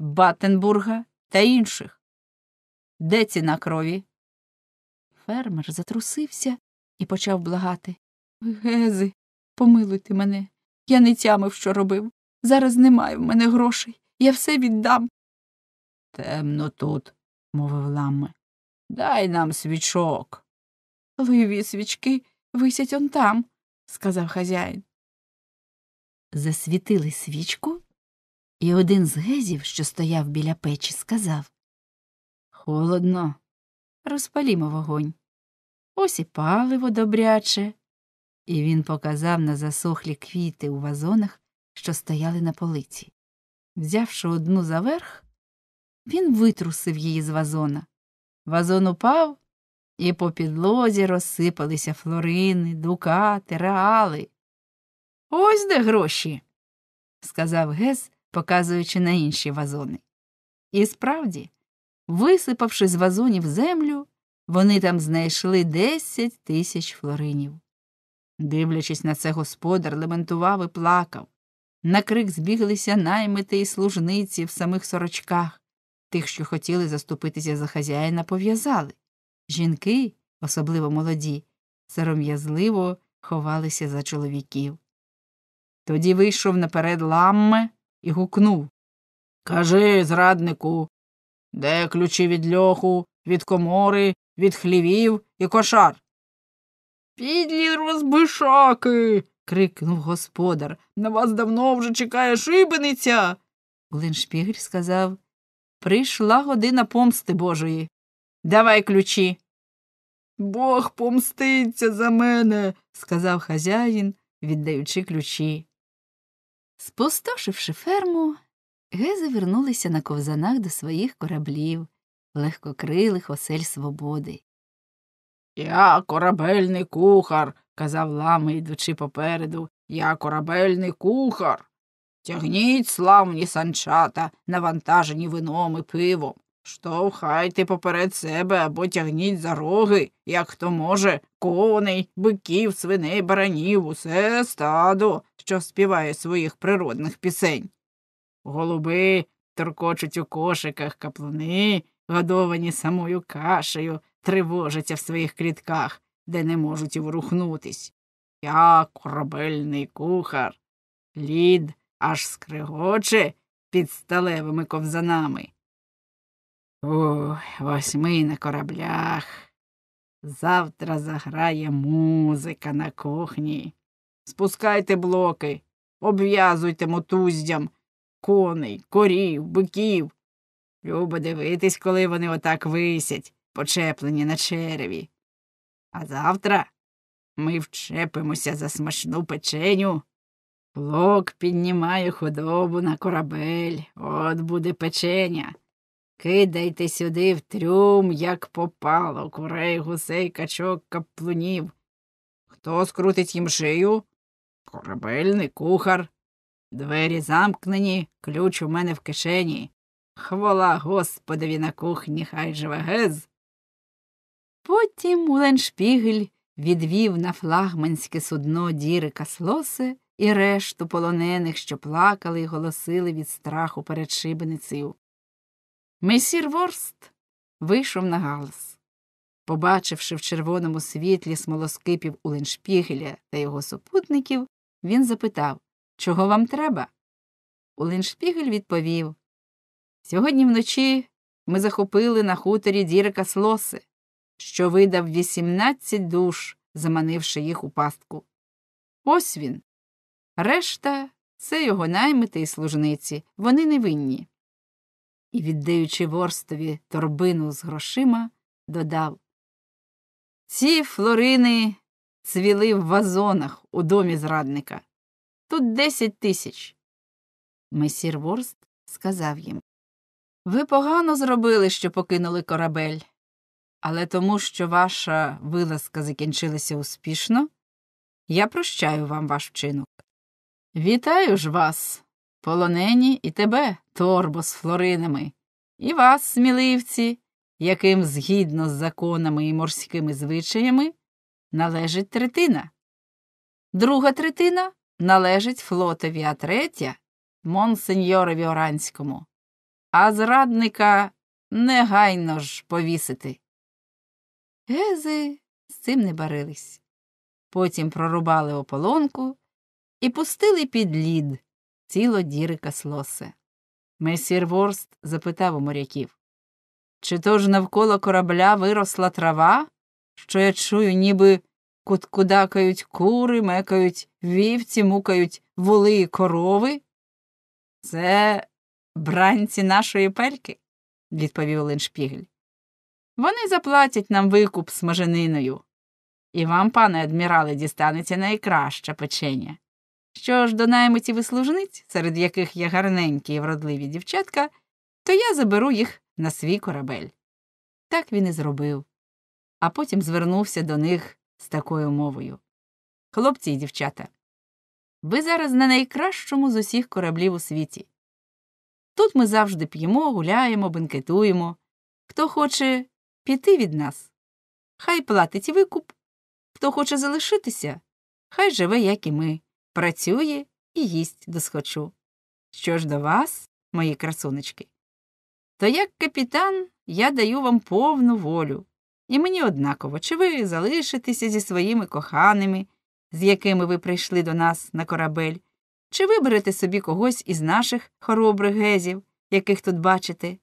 Баттенбурга та інших. Де ціна крові? Фермер затрусився і почав благати. Гези, помилуйте мене. Я не тямив, що робив. Зараз немає в мене грошей. Я все віддам. Темно тут, мовив Ламме. Дай нам свічок. Ливі свічки висять он там, сказав хазяїн. Засвітили свічку і один з гезів, що стояв біля печі, сказав Холодно, розпалімо вогонь. Ось і паливо добряче. І він показав на засохлі квіти у вазонах, що стояли на полиці. Взявши одну заверх, він витрусив її з вазона. Вазон упав, і по підлозі розсипалися флорини, дукати, реали. Ось де гроші, сказав Гес показуючи на інші вазони. І справді, висипавши з вазонів землю, вони там знайшли десять тисяч флоринів. Дивлячись на це, господар лементував і плакав. На крик збіглися наймити і служниці в самих сорочках. Тих, що хотіли заступитися за хазяїна, пов'язали. Жінки, особливо молоді, сором'язливо ховалися за чоловіків. Тоді вийшов наперед ламме і гукнув Кажи, зраднику, де ключі від льоху, від комори, від хлівів і кошар? Підлі розбишаки. крикнув господар. На вас давно вже чекає шибениця. Гуленшпігель сказав Прийшла година помсти Божої. Давай ключі. Бог помститься за мене, сказав хазяїн, віддаючи ключі. Спустошивши ферму, гези вернулися на ковзанах до своїх кораблів, легкокрилих осель свободи. Я корабельний кухар, казав лами, йдучи попереду. Я корабельний кухар. Тягніть славні санчата, навантажені вином і пивом. Штовхайте поперед себе або тягніть за роги, як хто може, коней, биків, свиней, баранів, усе стадо, що співає своїх природних пісень. Голуби торкочуть у кошиках каплуни, годовані самою кашею, тривожаться в своїх клітках, де не можуть і врухнутись. Я корабельний кухар, лід аж скригоче під сталевими ковзанами. Ой, восьми на кораблях. Завтра заграє музика на кухні. Спускайте блоки, обв'язуйте мотуздям коней, корів, биків. Любо дивитись, коли вони отак висять, почеплені на череві. А завтра ми вчепимося за смачну печеню. Блок піднімає худобу на корабель, от буде печеня. Кидайте сюди в трюм, як попало, курей, гусей, качок, каплунів. Хто скрутить їм шию? Корабельний кухар. Двері замкнені, ключ у мене в кишені. Хвала господові на кухні, хай живе гез. Потім Уленшпігель відвів на флагманське судно дірика слоси і решту полонених, що плакали й голосили від страху перед шибеницею. Месір Ворст вийшов на галас. Побачивши в червоному світлі смолоскипів у Леншпігеля та його супутників, він запитав Чого вам треба? Улиншпігель відповів Сьогодні вночі ми захопили на хуторі Дірика Слоси, що видав вісімнадцять душ, заманивши їх у пастку. Ось він. Решта це його наймити і служниці. Вони невинні і, віддаючи ворстові торбину з грошима, додав Ці флорини цвіли в вазонах у домі зрадника. Тут десять тисяч. Месір Ворст сказав їм Ви погано зробили, що покинули корабель. Але тому, що ваша вилазка закінчилася успішно, я прощаю вам ваш вчинок. Вітаю ж вас, полонені і тебе, торбо з флоринами, і вас, сміливці, яким згідно з законами і морськими звичаями належить третина. Друга третина належить флотові, а третя монсеньорові Оранському, а зрадника негайно ж повісити. Гези з цим не барились. Потім прорубали ополонку і пустили під лід ціло дірика слосе. Месір Ворст запитав у моряків чи то ж навколо корабля виросла трава, що я чую, ніби куткудакають кури, мекають вівці, мукають воли і корови? Це бранці нашої пельки, відповів Леншпігель. Вони заплатять нам викуп смажениною. І вам, пане адмірале, дістанеться найкраще печення. Що ж до наймитів і служниць, серед яких є гарненькі і вродливі дівчатка, то я заберу їх на свій корабель. Так він і зробив, а потім звернувся до них з такою мовою. Хлопці і дівчата, ви зараз на найкращому з усіх кораблів у світі. Тут ми завжди п'ємо, гуляємо, бенкетуємо. Хто хоче піти від нас, хай платить викуп, хто хоче залишитися, хай живе, як і ми працює і їсть досхочу. Що ж до вас, мої красуночки, то як капітан я даю вам повну волю, і мені однаково, чи ви залишитеся зі своїми коханими, з якими ви прийшли до нас на корабель, чи виберете собі когось із наших хоробрих гезів, яких тут бачите.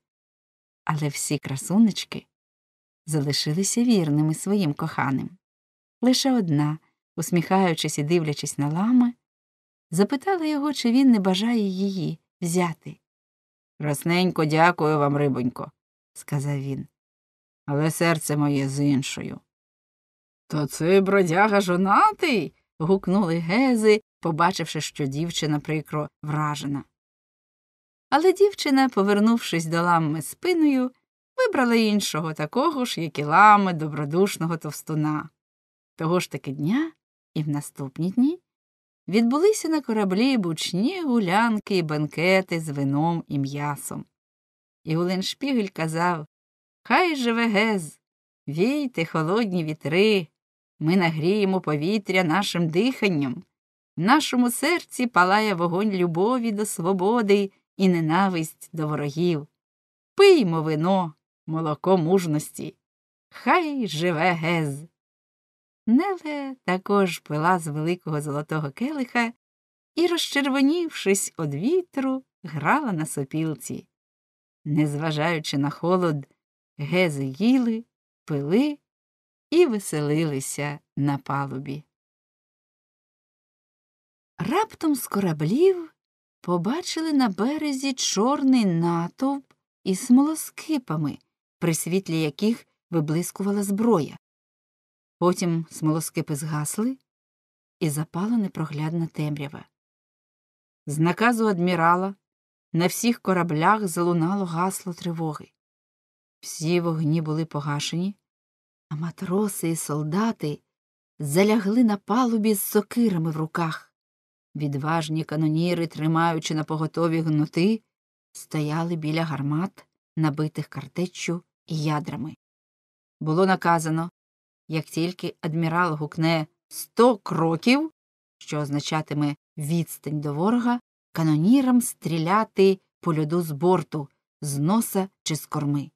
Але всі красунечки залишилися вірними своїм коханим. Лише одна, усміхаючись і дивлячись на лами, запитала його, чи він не бажає її взяти. Красненько дякую вам, рибонько, сказав він. Але серце моє з іншою. То це бродяга жонатий. гукнули гези, побачивши, що дівчина прикро вражена. Але дівчина, повернувшись до ламми спиною, вибрала іншого такого ж, як і лами добродушного товстуна. Того ж таки дня і в наступні дні відбулися на кораблі бучні гулянки і бенкети з вином і м'ясом. І Гуленшпігель казав Хай живе гез, війте холодні вітри, ми нагріємо повітря нашим диханням. В нашому серці палає вогонь любові до свободи і ненависть до ворогів. Пиймо вино, молоко мужності. Хай живе гез. Неле також пила з великого золотого келиха і, розчервонівшись од вітру, грала на сопілці. Незважаючи на холод, гези їли, пили і веселилися на палубі. Раптом з кораблів побачили на березі чорний натовп із смолоскипами, при світлі яких виблискувала зброя. Потім смолоскипи згасли, і запала непроглядна темрява. З наказу адмірала на всіх кораблях залунало гасло тривоги. Всі вогні були погашені, а матроси і солдати залягли на палубі з сокирами в руках. Відважні каноніри, тримаючи на поготові гноти, стояли біля гармат, набитих картеччю і ядрами. Було наказано як тільки адмірал гукне Сто кроків, що означатиме відстань до ворога, канонірам стріляти по льоду з борту, з носа чи з корми.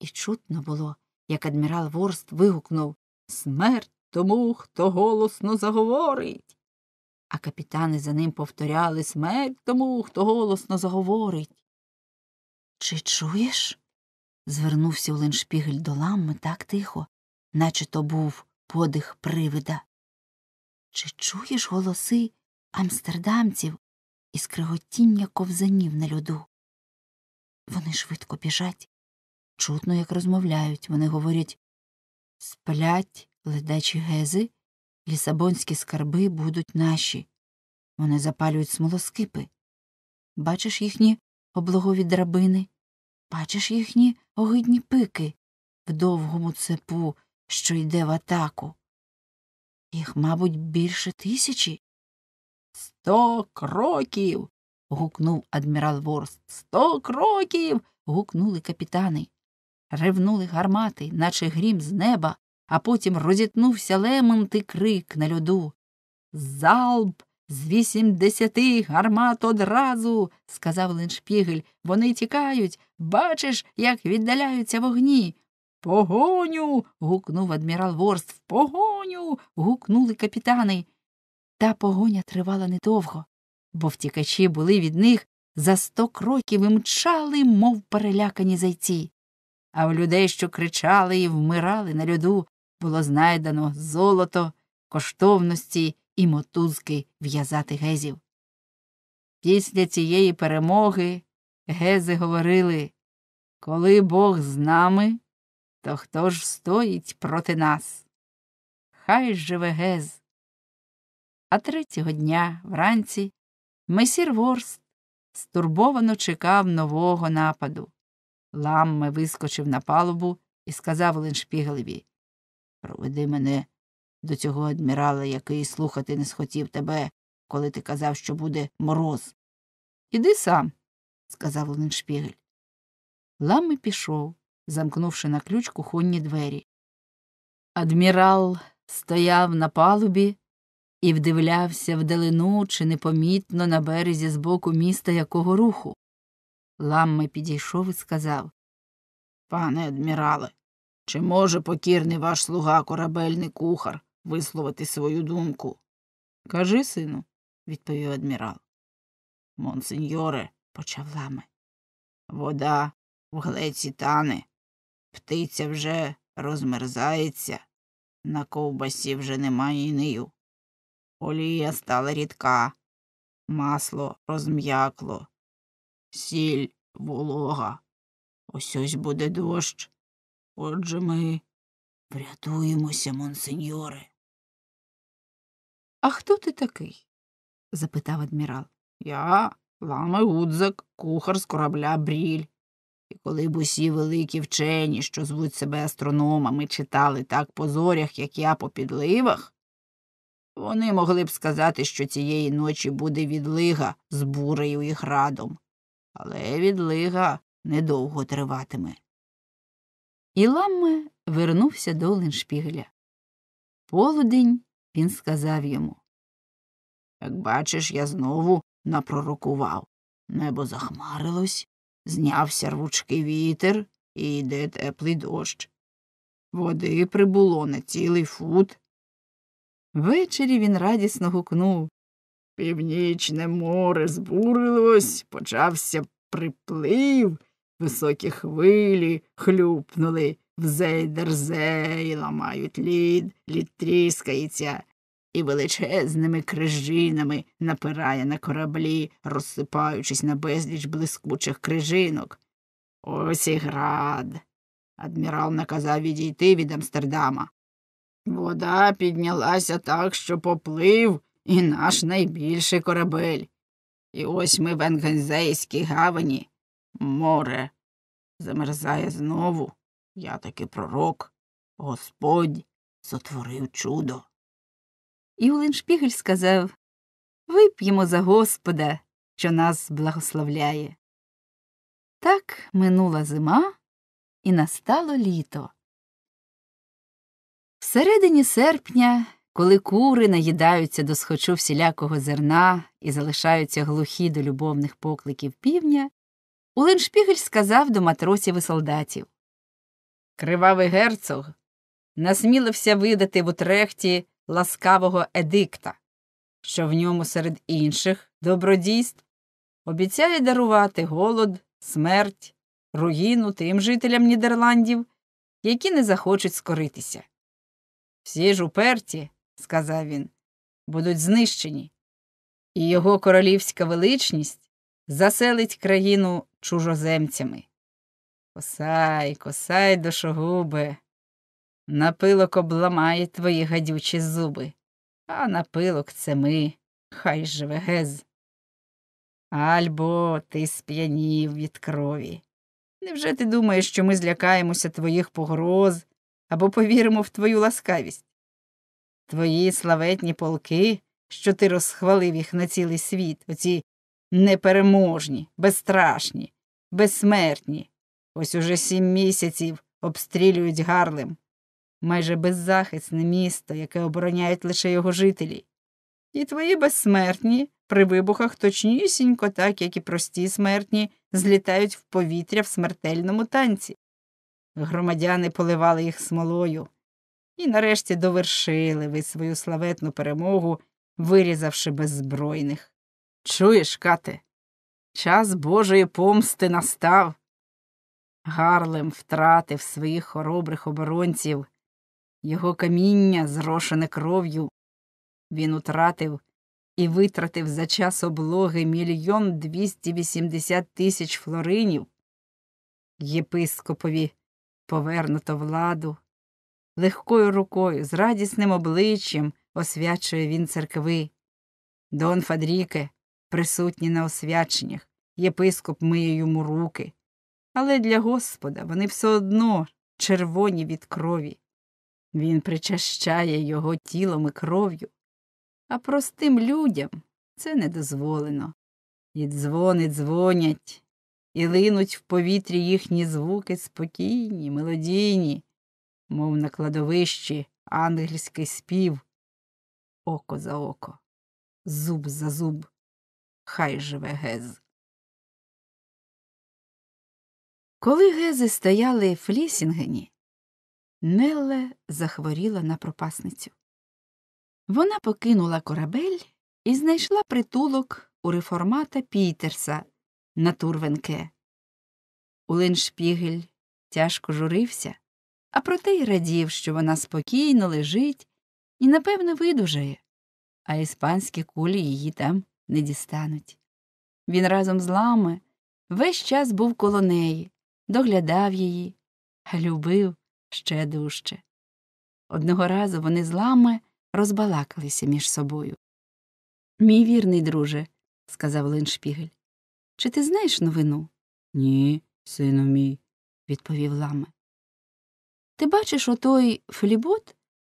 І чутно було, як адмірал Ворст вигукнув Смерть тому, хто голосно заговорить. А капітани за ним повторяли смерть тому, хто голосно заговорить. Чи чуєш? звернувся Оленшпігель до ламми так тихо, наче то був подих привида. Чи чуєш голоси амстердамців і скриготіння ковзанів на льоду? Вони швидко біжать, чутно, як розмовляють, вони говорять сплять ледачі гези, лісабонські скарби будуть наші. Вони запалюють смолоскипи. Бачиш їхні облогові драбини, бачиш їхні огидні пики в довгому цепу що йде в атаку. Їх, мабуть, більше тисячі. Сто кроків. гукнув адмірал Ворст. Сто кроків. гукнули капітани. Ревнули гармати, наче грім з неба, а потім розітнувся лемент крик на льоду. Залп з вісімдесяти гармат одразу, сказав Леншпігель. Вони тікають. Бачиш, як віддаляються вогні. Погоню. гукнув адмірал Ворст. В Погоню. гукнули капітани. Та погоня тривала недовго, бо втікачі були від них за сто кроків і мчали, мов перелякані зайці. А в людей, що кричали і вмирали на льоду, було знайдено золото, коштовності і мотузки в'язати гезів. Після цієї перемоги гези говорили Коли Бог з нами, то хто ж стоїть проти нас? Хай живе гез. А третього дня вранці месір Ворст стурбовано чекав нового нападу. Ламме вискочив на палубу і сказав Леншпігелеві Проведи мене до цього адмірала, який слухати не схотів тебе, коли ти казав, що буде мороз. Іди сам, сказав Леншпігель. Ламме пішов замкнувши на ключ кухонні двері. Адмірал стояв на палубі і вдивлявся вдалину чи непомітно на березі з боку міста якого руху. Ламме підійшов і сказав Пане адмірале, чи може покірний ваш слуга корабельний кухар висловити свою думку? Кажи, сину, відповів адмірал. Монсеньоре, почав ламе, вода в глеці тане, Птиця вже розмерзається, на ковбасі вже немає інею. Олія стала рідка, масло розм'якло, сіль волога. Ось ось буде дощ. Отже ми врятуємося, монсеньоре. А хто ти такий? запитав адмірал. Я ламе Гудзак, кухар з корабля Бріль. І коли б усі великі вчені, що звуть себе астрономами, читали так по зорях, як я по підливах, вони могли б сказати, що цієї ночі буде відлига з бурею і градом, але відлига недовго триватиме. І Ламме вернувся до Леншпігеля. Полудень він сказав йому Як бачиш, я знову напророкував. Небо захмарилось, Знявся рвучкий вітер і йде теплий дощ. Води прибуло на цілий фут. Ввечері він радісно гукнув. Північне море збурилось, почався приплив, високі хвилі хлюпнули, в зейдерзей, ламають лід, лід тріскається і величезними крижинами напирає на кораблі, розсипаючись на безліч блискучих крижинок. Ось і град. Адмірал наказав відійти від Амстердама. Вода піднялася так, що поплив і наш найбільший корабель. І ось ми в Енгензейській гавані. Море замерзає знову. Я таки пророк. Господь сотворив чудо. І Улиншпігель сказав Вип'ємо за Господа, що нас благословляє. Так минула зима, і настало літо. Всередині серпня, коли кури наїдаються до схочу всілякого зерна і залишаються глухі до любовних покликів півня, Улиншпігель сказав до матросів і солдатів Кривавий герцог насмілився видати в утрехті ласкавого едикта, що в ньому серед інших добродійств обіцяє дарувати голод, смерть, руїну тим жителям Нідерландів, які не захочуть скоритися. Всі ж уперті, сказав він, будуть знищені, і його королівська величність заселить країну чужоземцями. Косай, косай, дошогубе, Напилок обламає твої гадючі зуби, а напилок це ми, хай живе гез. Альбо ти сп'янів від крові. Невже ти думаєш, що ми злякаємося твоїх погроз або повіримо в твою ласкавість? Твої славетні полки, що ти розхвалив їх на цілий світ, оці непереможні, безстрашні, безсмертні, ось уже сім місяців обстрілюють гарлем майже беззахисне місто, яке обороняють лише його жителі. І твої безсмертні при вибухах точнісінько, так як і прості смертні, злітають в повітря в смертельному танці. Громадяни поливали їх смолою і нарешті довершили ви свою славетну перемогу, вирізавши беззбройних. Чуєш, Кате, час Божої помсти настав. Гарлем втратив своїх хоробрих оборонців, його каміння зрошене кров'ю. Він утратив і витратив за час облоги мільйон двісті вісімдесят тисяч флоринів. Єпископові повернуто владу. Легкою рукою, з радісним обличчям освячує він церкви. Дон Фадріке, присутній на освяченнях, єпископ миє йому руки. Але для Господа вони все одно червоні від крові. Він причащає його тілом і кров'ю, а простим людям це не дозволено. І дзвони дзвонять, і линуть в повітрі їхні звуки спокійні, мелодійні, мов на кладовищі ангельський спів, око за око, зуб за зуб, хай живе гез. Коли гези стояли в Флісінгені, Нелле захворіла на пропасницю. Вона покинула корабель і знайшла притулок у реформата Пітерса на Турвенке. Улиншпігель тяжко журився, а проте й радів, що вона спокійно лежить і, напевно, видужає, а іспанські кулі її там не дістануть. Він разом з лами весь час був коло неї, доглядав її, любив ще дужче. Одного разу вони з лами розбалакалися між собою. Мій вірний друже, сказав Леншпігель, чи ти знаєш новину? Ні, сину мій, відповів ламе. Ти бачиш отой флібот,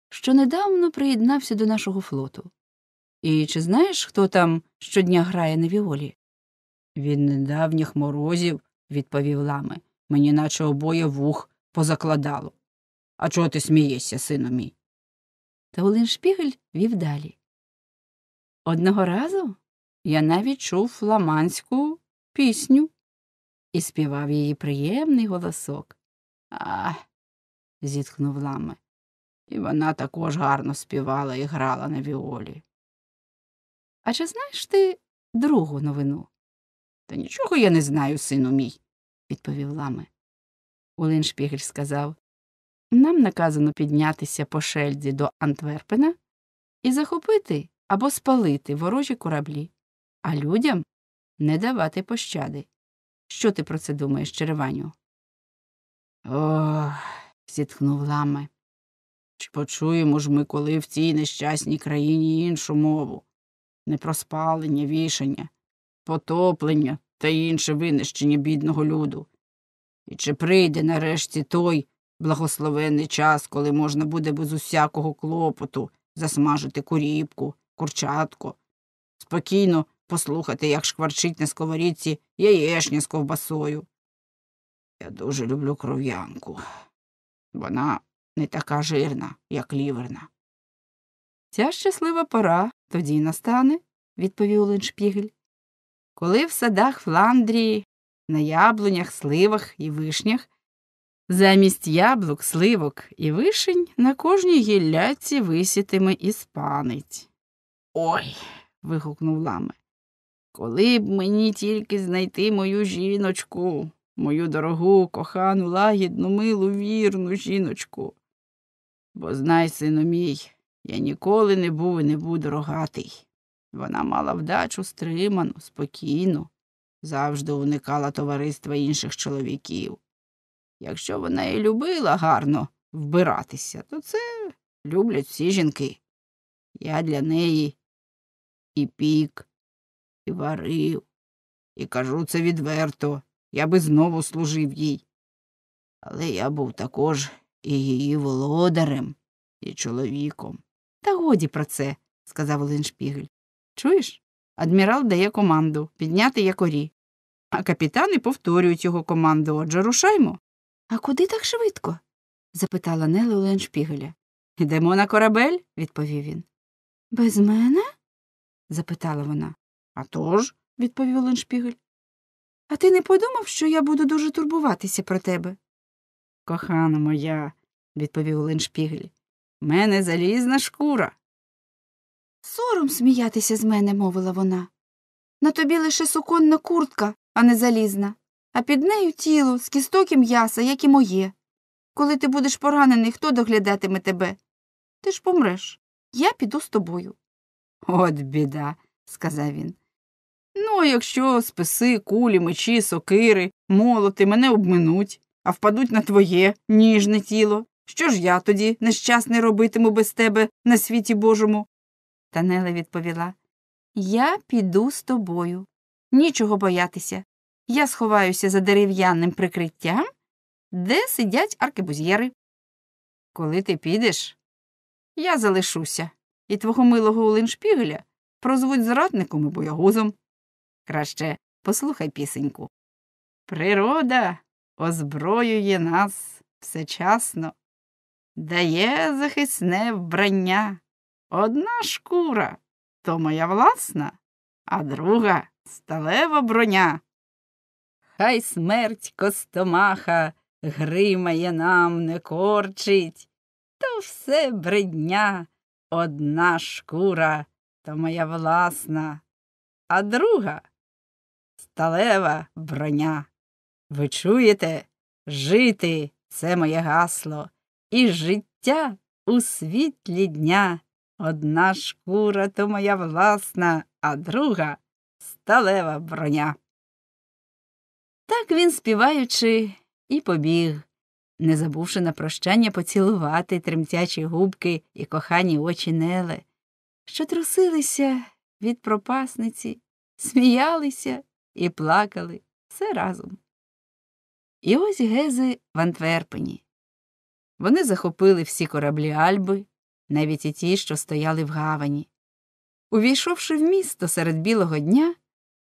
що недавно приєднався до нашого флоту. І чи знаєш, хто там щодня грає на віолі? Від недавніх морозів, відповів ламе, мені наче обоє вух позакладало. А чого ти смієшся, сину мій? Та Оленшпігель вів далі. Одного разу я навіть чув фламандську пісню і співав її приємний голосок. Ах. зітхнув ламе. І вона також гарно співала і грала на віолі. А чи знаєш ти другу новину? Та нічого я не знаю, сину мій, відповів ламе. Шпігель сказав нам наказано піднятися по шельді до Антверпена і захопити або спалити ворожі кораблі, а людям не давати пощади. Що ти про це думаєш, Череваню? Ох. зітхнув ламе. Чи почуємо ж ми коли в цій нещасній країні іншу мову? Не про спалення, вішання, потоплення та інше винищення бідного люду? І чи прийде нарешті той? Благословенний час, коли можна буде без усякого клопоту засмажити куріпку, курчатку, спокійно послухати, як шкварчить на сковорідці яєшня з ковбасою. Я дуже люблю кров'янку. Вона не така жирна, як ліверна. Ця щаслива пора тоді настане, відповів Леншпігель. Коли в садах Фландрії, на яблунях, сливах і вишнях Замість яблук, сливок і вишень на кожній гілляці висітиме іспанець. Ой. вигукнув ламе. Коли б мені тільки знайти мою жіночку, мою дорогу, кохану, лагідну, милу, вірну жіночку. Бо знай, сину мій, я ніколи не був і не буду рогатий. Вона мала вдачу стриману, спокійну, завжди уникала товариства інших чоловіків. Якщо вона і любила гарно вбиратися, то це люблять всі жінки. Я для неї і пік, і варив, і кажу це відверто, я би знову служив їй. Але я був також і її володарем, і чоловіком. Та годі про це, сказав Оленшпігель. Чуєш? Адмірал дає команду підняти якорі, а капітани повторюють його команду, отже рушаймо. А куди так швидко? запитала Нелли у Леншпігеля. Йдемо на корабель, відповів він. Без мене? запитала вона. «А тож?» – відповів Леншпігель. А ти не подумав, що я буду дуже турбуватися про тебе? Кохана моя, відповів Леншпігель. В мене залізна шкура. Сором сміятися з мене, мовила вона. На тобі лише суконна куртка, а не залізна а під нею тіло з кісток м'яса, як і моє. Коли ти будеш поранений, хто доглядатиме тебе? Ти ж помреш. Я піду з тобою. От біда, сказав він. Ну, якщо списи, кулі, мечі, сокири, молоти мене обминуть, а впадуть на твоє ніжне тіло. Що ж я тоді нещасний робитиму без тебе на світі Божому? Танела відповіла Я піду з тобою. Нічого боятися. Я сховаюся за дерев'яним прикриттям, де сидять аркебузьєри. Коли ти підеш, я залишуся, і твого милого улиншпігеля прозвуть зрадником і боягузом. Краще послухай пісеньку. Природа озброює нас всечасно, дає захисне вбрання. Одна шкура то моя власна, а друга сталева броня хай смерть костомаха гримає нам, не корчить. То все бредня, одна шкура то моя власна, а друга сталева броня. Ви чуєте? Жити це моє гасло, і життя у світлі дня. Одна шкура то моя власна, а друга сталева броня. Так він, співаючи, і побіг, не забувши на прощання поцілувати тремтячі губки і кохані очі Неле, що трусилися від пропасниці, сміялися і плакали все разом. І ось гези в Антверпені. Вони захопили всі кораблі Альби, навіть і ті, що стояли в гавані. Увійшовши в місто серед білого дня,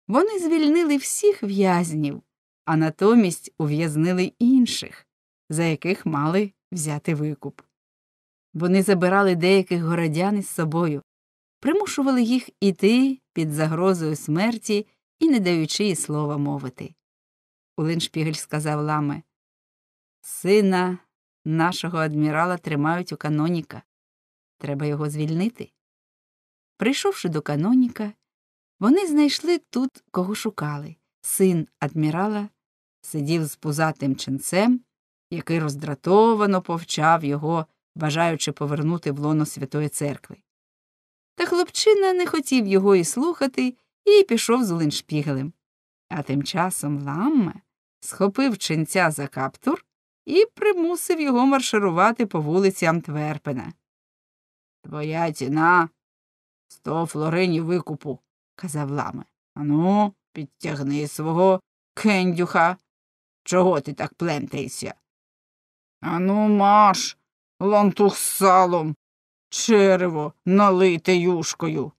вони звільнили всіх в'язнів, а натомість ув'язнили інших, за яких мали взяти викуп. Вони забирали деяких городян із собою, примушували їх іти під загрозою смерті і не даючи їй слова мовити. Улиншпігель сказав ламе Сина нашого адмірала тримають у каноніка. Треба його звільнити. Прийшовши до каноніка, вони знайшли тут, кого шукали син адмірала сидів з пузатим ченцем, який роздратовано повчав його, бажаючи повернути в лоно Святої Церкви. Та хлопчина не хотів його і слухати, і пішов з Линшпігелем. А тим часом ламме схопив ченця за каптур і примусив його марширувати по вулиці Антверпена. Твоя ціна сто флоринів викупу, казав ламе. Ану, підтягни свого кендюха. Чого ти так плентаєшся? Ану, маш, лантух з салом, черево налите юшкою.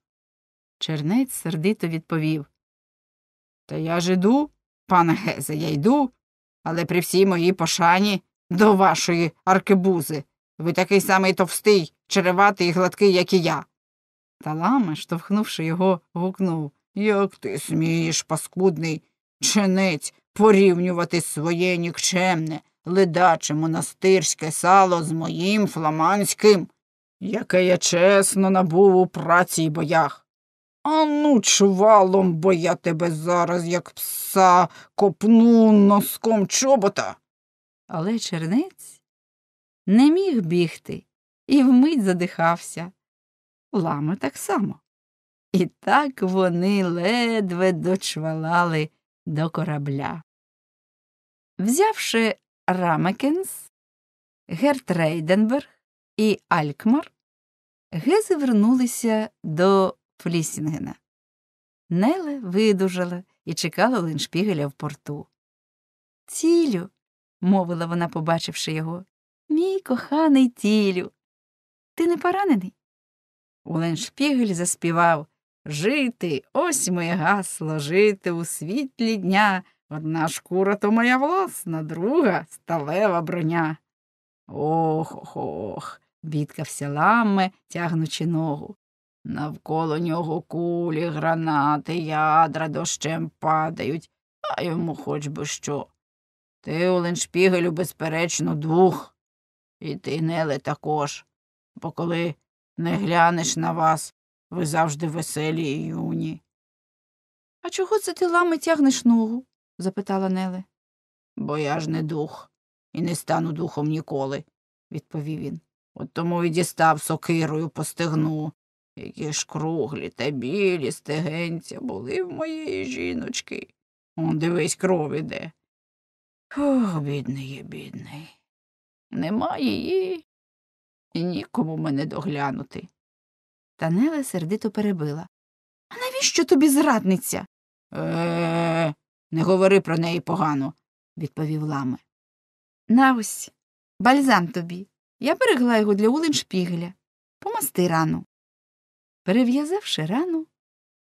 Чернець сердито відповів. Та я ж іду, пане Гезе, я йду, але при всій моїй пошані до вашої аркебузи. Ви такий самий товстий, череватий і гладкий, як і я. Таламе, штовхнувши його, гукнув Як ти смієш, паскудний, чинець, порівнювати своє нікчемне, ледаче монастирське сало з моїм фламандським, яке я чесно набув у праці й боях. Ану, ну, чвалом, бо я тебе зараз, як пса, копну носком чобота. Але чернець не міг бігти і вмить задихався. Лами так само. І так вони ледве дочвалали до корабля. Взявши Рамакенс, Гертрейденберг і Алькмар, Гези вернулися до Флісінгена. Неле видужала і чекала Леншпігеля в порту. Тілю, мовила вона, побачивши його, мій коханий тілю. Ти не поранений? Оленшпігель заспівав Жити, ось моє гасло, жити у світлі дня. Одна шкура то моя власна, друга сталева броня. Ох ох ох, бідкався ламме, тягнучи ногу. Навколо нього кулі, гранати, ядра дощем падають, а йому хоч би що. Ти, олен шпігелю, безперечно, дух, і ти, Неле, також, бо коли не глянеш на вас, ви завжди веселі і юні. А чого це ти лами тягнеш ногу? запитала Неле. Бо я ж не дух і не стану духом ніколи, відповів він. От тому і дістав сокирою по стегну. Які ж круглі та білі стегенця були в моєї жіночки. Он дивись, кров іде. Ох, бідний є, бідний. Нема її і нікому мене доглянути. Та Неле сердито перебила. А навіщо тобі зрадниця? Е, не говори про неї погано, відповів ламе. На ось, бальзам тобі. Я берегла його для Улиншпігеля. Помасти рану. Перев'язавши рану,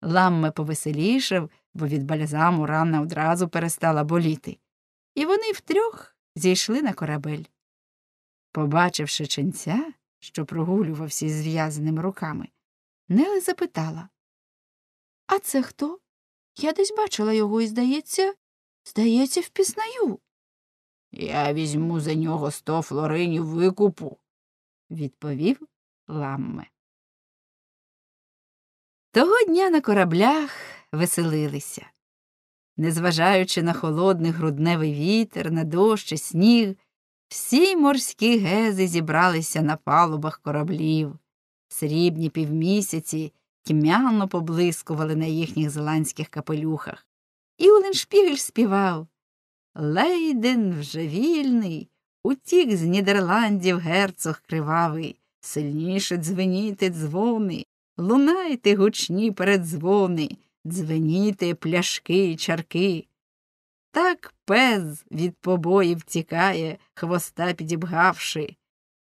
ламме повеселішав, бо від бальзаму рана одразу перестала боліти. І вони втрьох зійшли на корабель. Побачивши ченця, що прогулювався з в'язаними руками, Нели запитала А це хто? Я десь бачила його і, здається, здається, впізнаю. Я візьму за нього сто флоринів викупу, відповів ламме. Того дня на кораблях веселилися. Незважаючи на холодний грудневий вітер, на дощ і сніг, всі морські гези зібралися на палубах кораблів, срібні півмісяці тьмяно поблискували на їхніх зеландських капелюхах. І Оленшпігель співав Лейден вже вільний, утік з Нідерландів герцог кривавий, сильніше дзвеніти дзвони, лунайте гучні передзвони, дзвеніти пляшки й чарки. Так пес від побоїв тікає, хвоста підібгавши.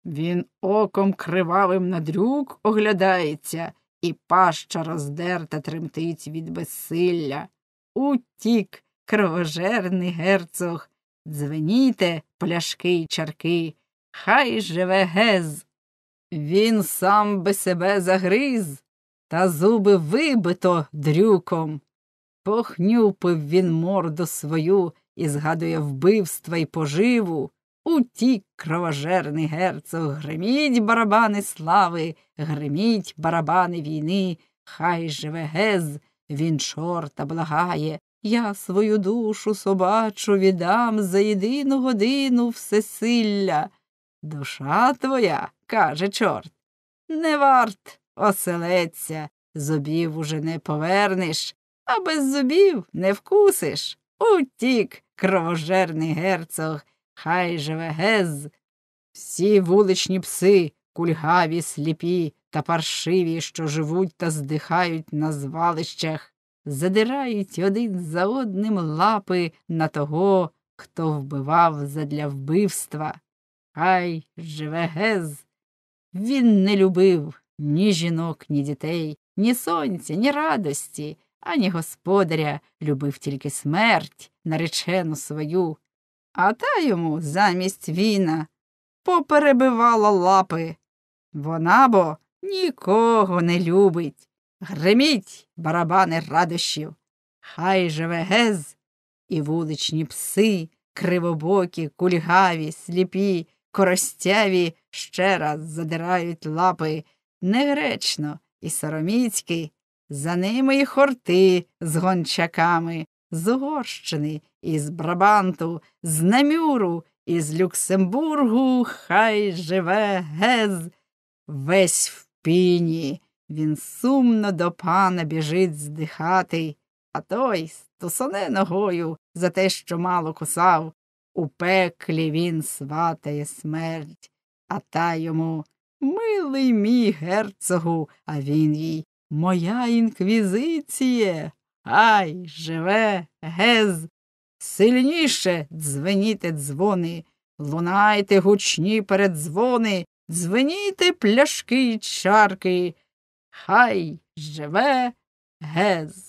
Він оком кривавим на дрюк оглядається, і паща роздерта тремтить від безсилля. Утік, кровожерний герцог, дзвеніте пляшки й чарки, хай живе гез. Він сам би себе загриз, та зуби вибито дрюком. Похнюпив він морду свою і згадує вбивства й поживу. Утік кровожерний герцог, гриміть барабани слави, гриміть барабани війни, хай живе гез, він чорта благає. Я свою душу собачу віддам за єдину годину всесилля. Душа твоя, каже чорт, не варт оселеться, зубів уже не повернеш, а без зубів не вкусиш. Утік, кровожерний герцог. Хай живе гез. Всі вуличні пси, кульгаві, сліпі та паршиві, що живуть та здихають на звалищах, задирають один за одним лапи на того, хто вбивав задля вбивства. Хай живе гез. Він не любив ні жінок, ні дітей, ні сонця, ні радості, ані господаря любив тільки смерть, наречену свою а та йому замість війна поперебивала лапи. Вона бо нікого не любить. Гриміть барабани радощів. Хай живе гез і вуличні пси, кривобокі, кульгаві, сліпі, коростяві ще раз задирають лапи. Негречно і сороміцьки, за ними й хорти з гончаками, з Угорщини із Брабанту, з Немюру, із Люксембургу хай живе гез, весь в піні. Він сумно до пана біжить здихати, а той стусане ногою за те, що мало кусав. У пеклі він сватає смерть, а та йому милий мій герцогу, а він їй Моя інквізиція, ай живе гез. Сильніше дзвеніте дзвони, лунайте гучні передзвони, дзвеніте пляшки й чарки. Хай живе гез.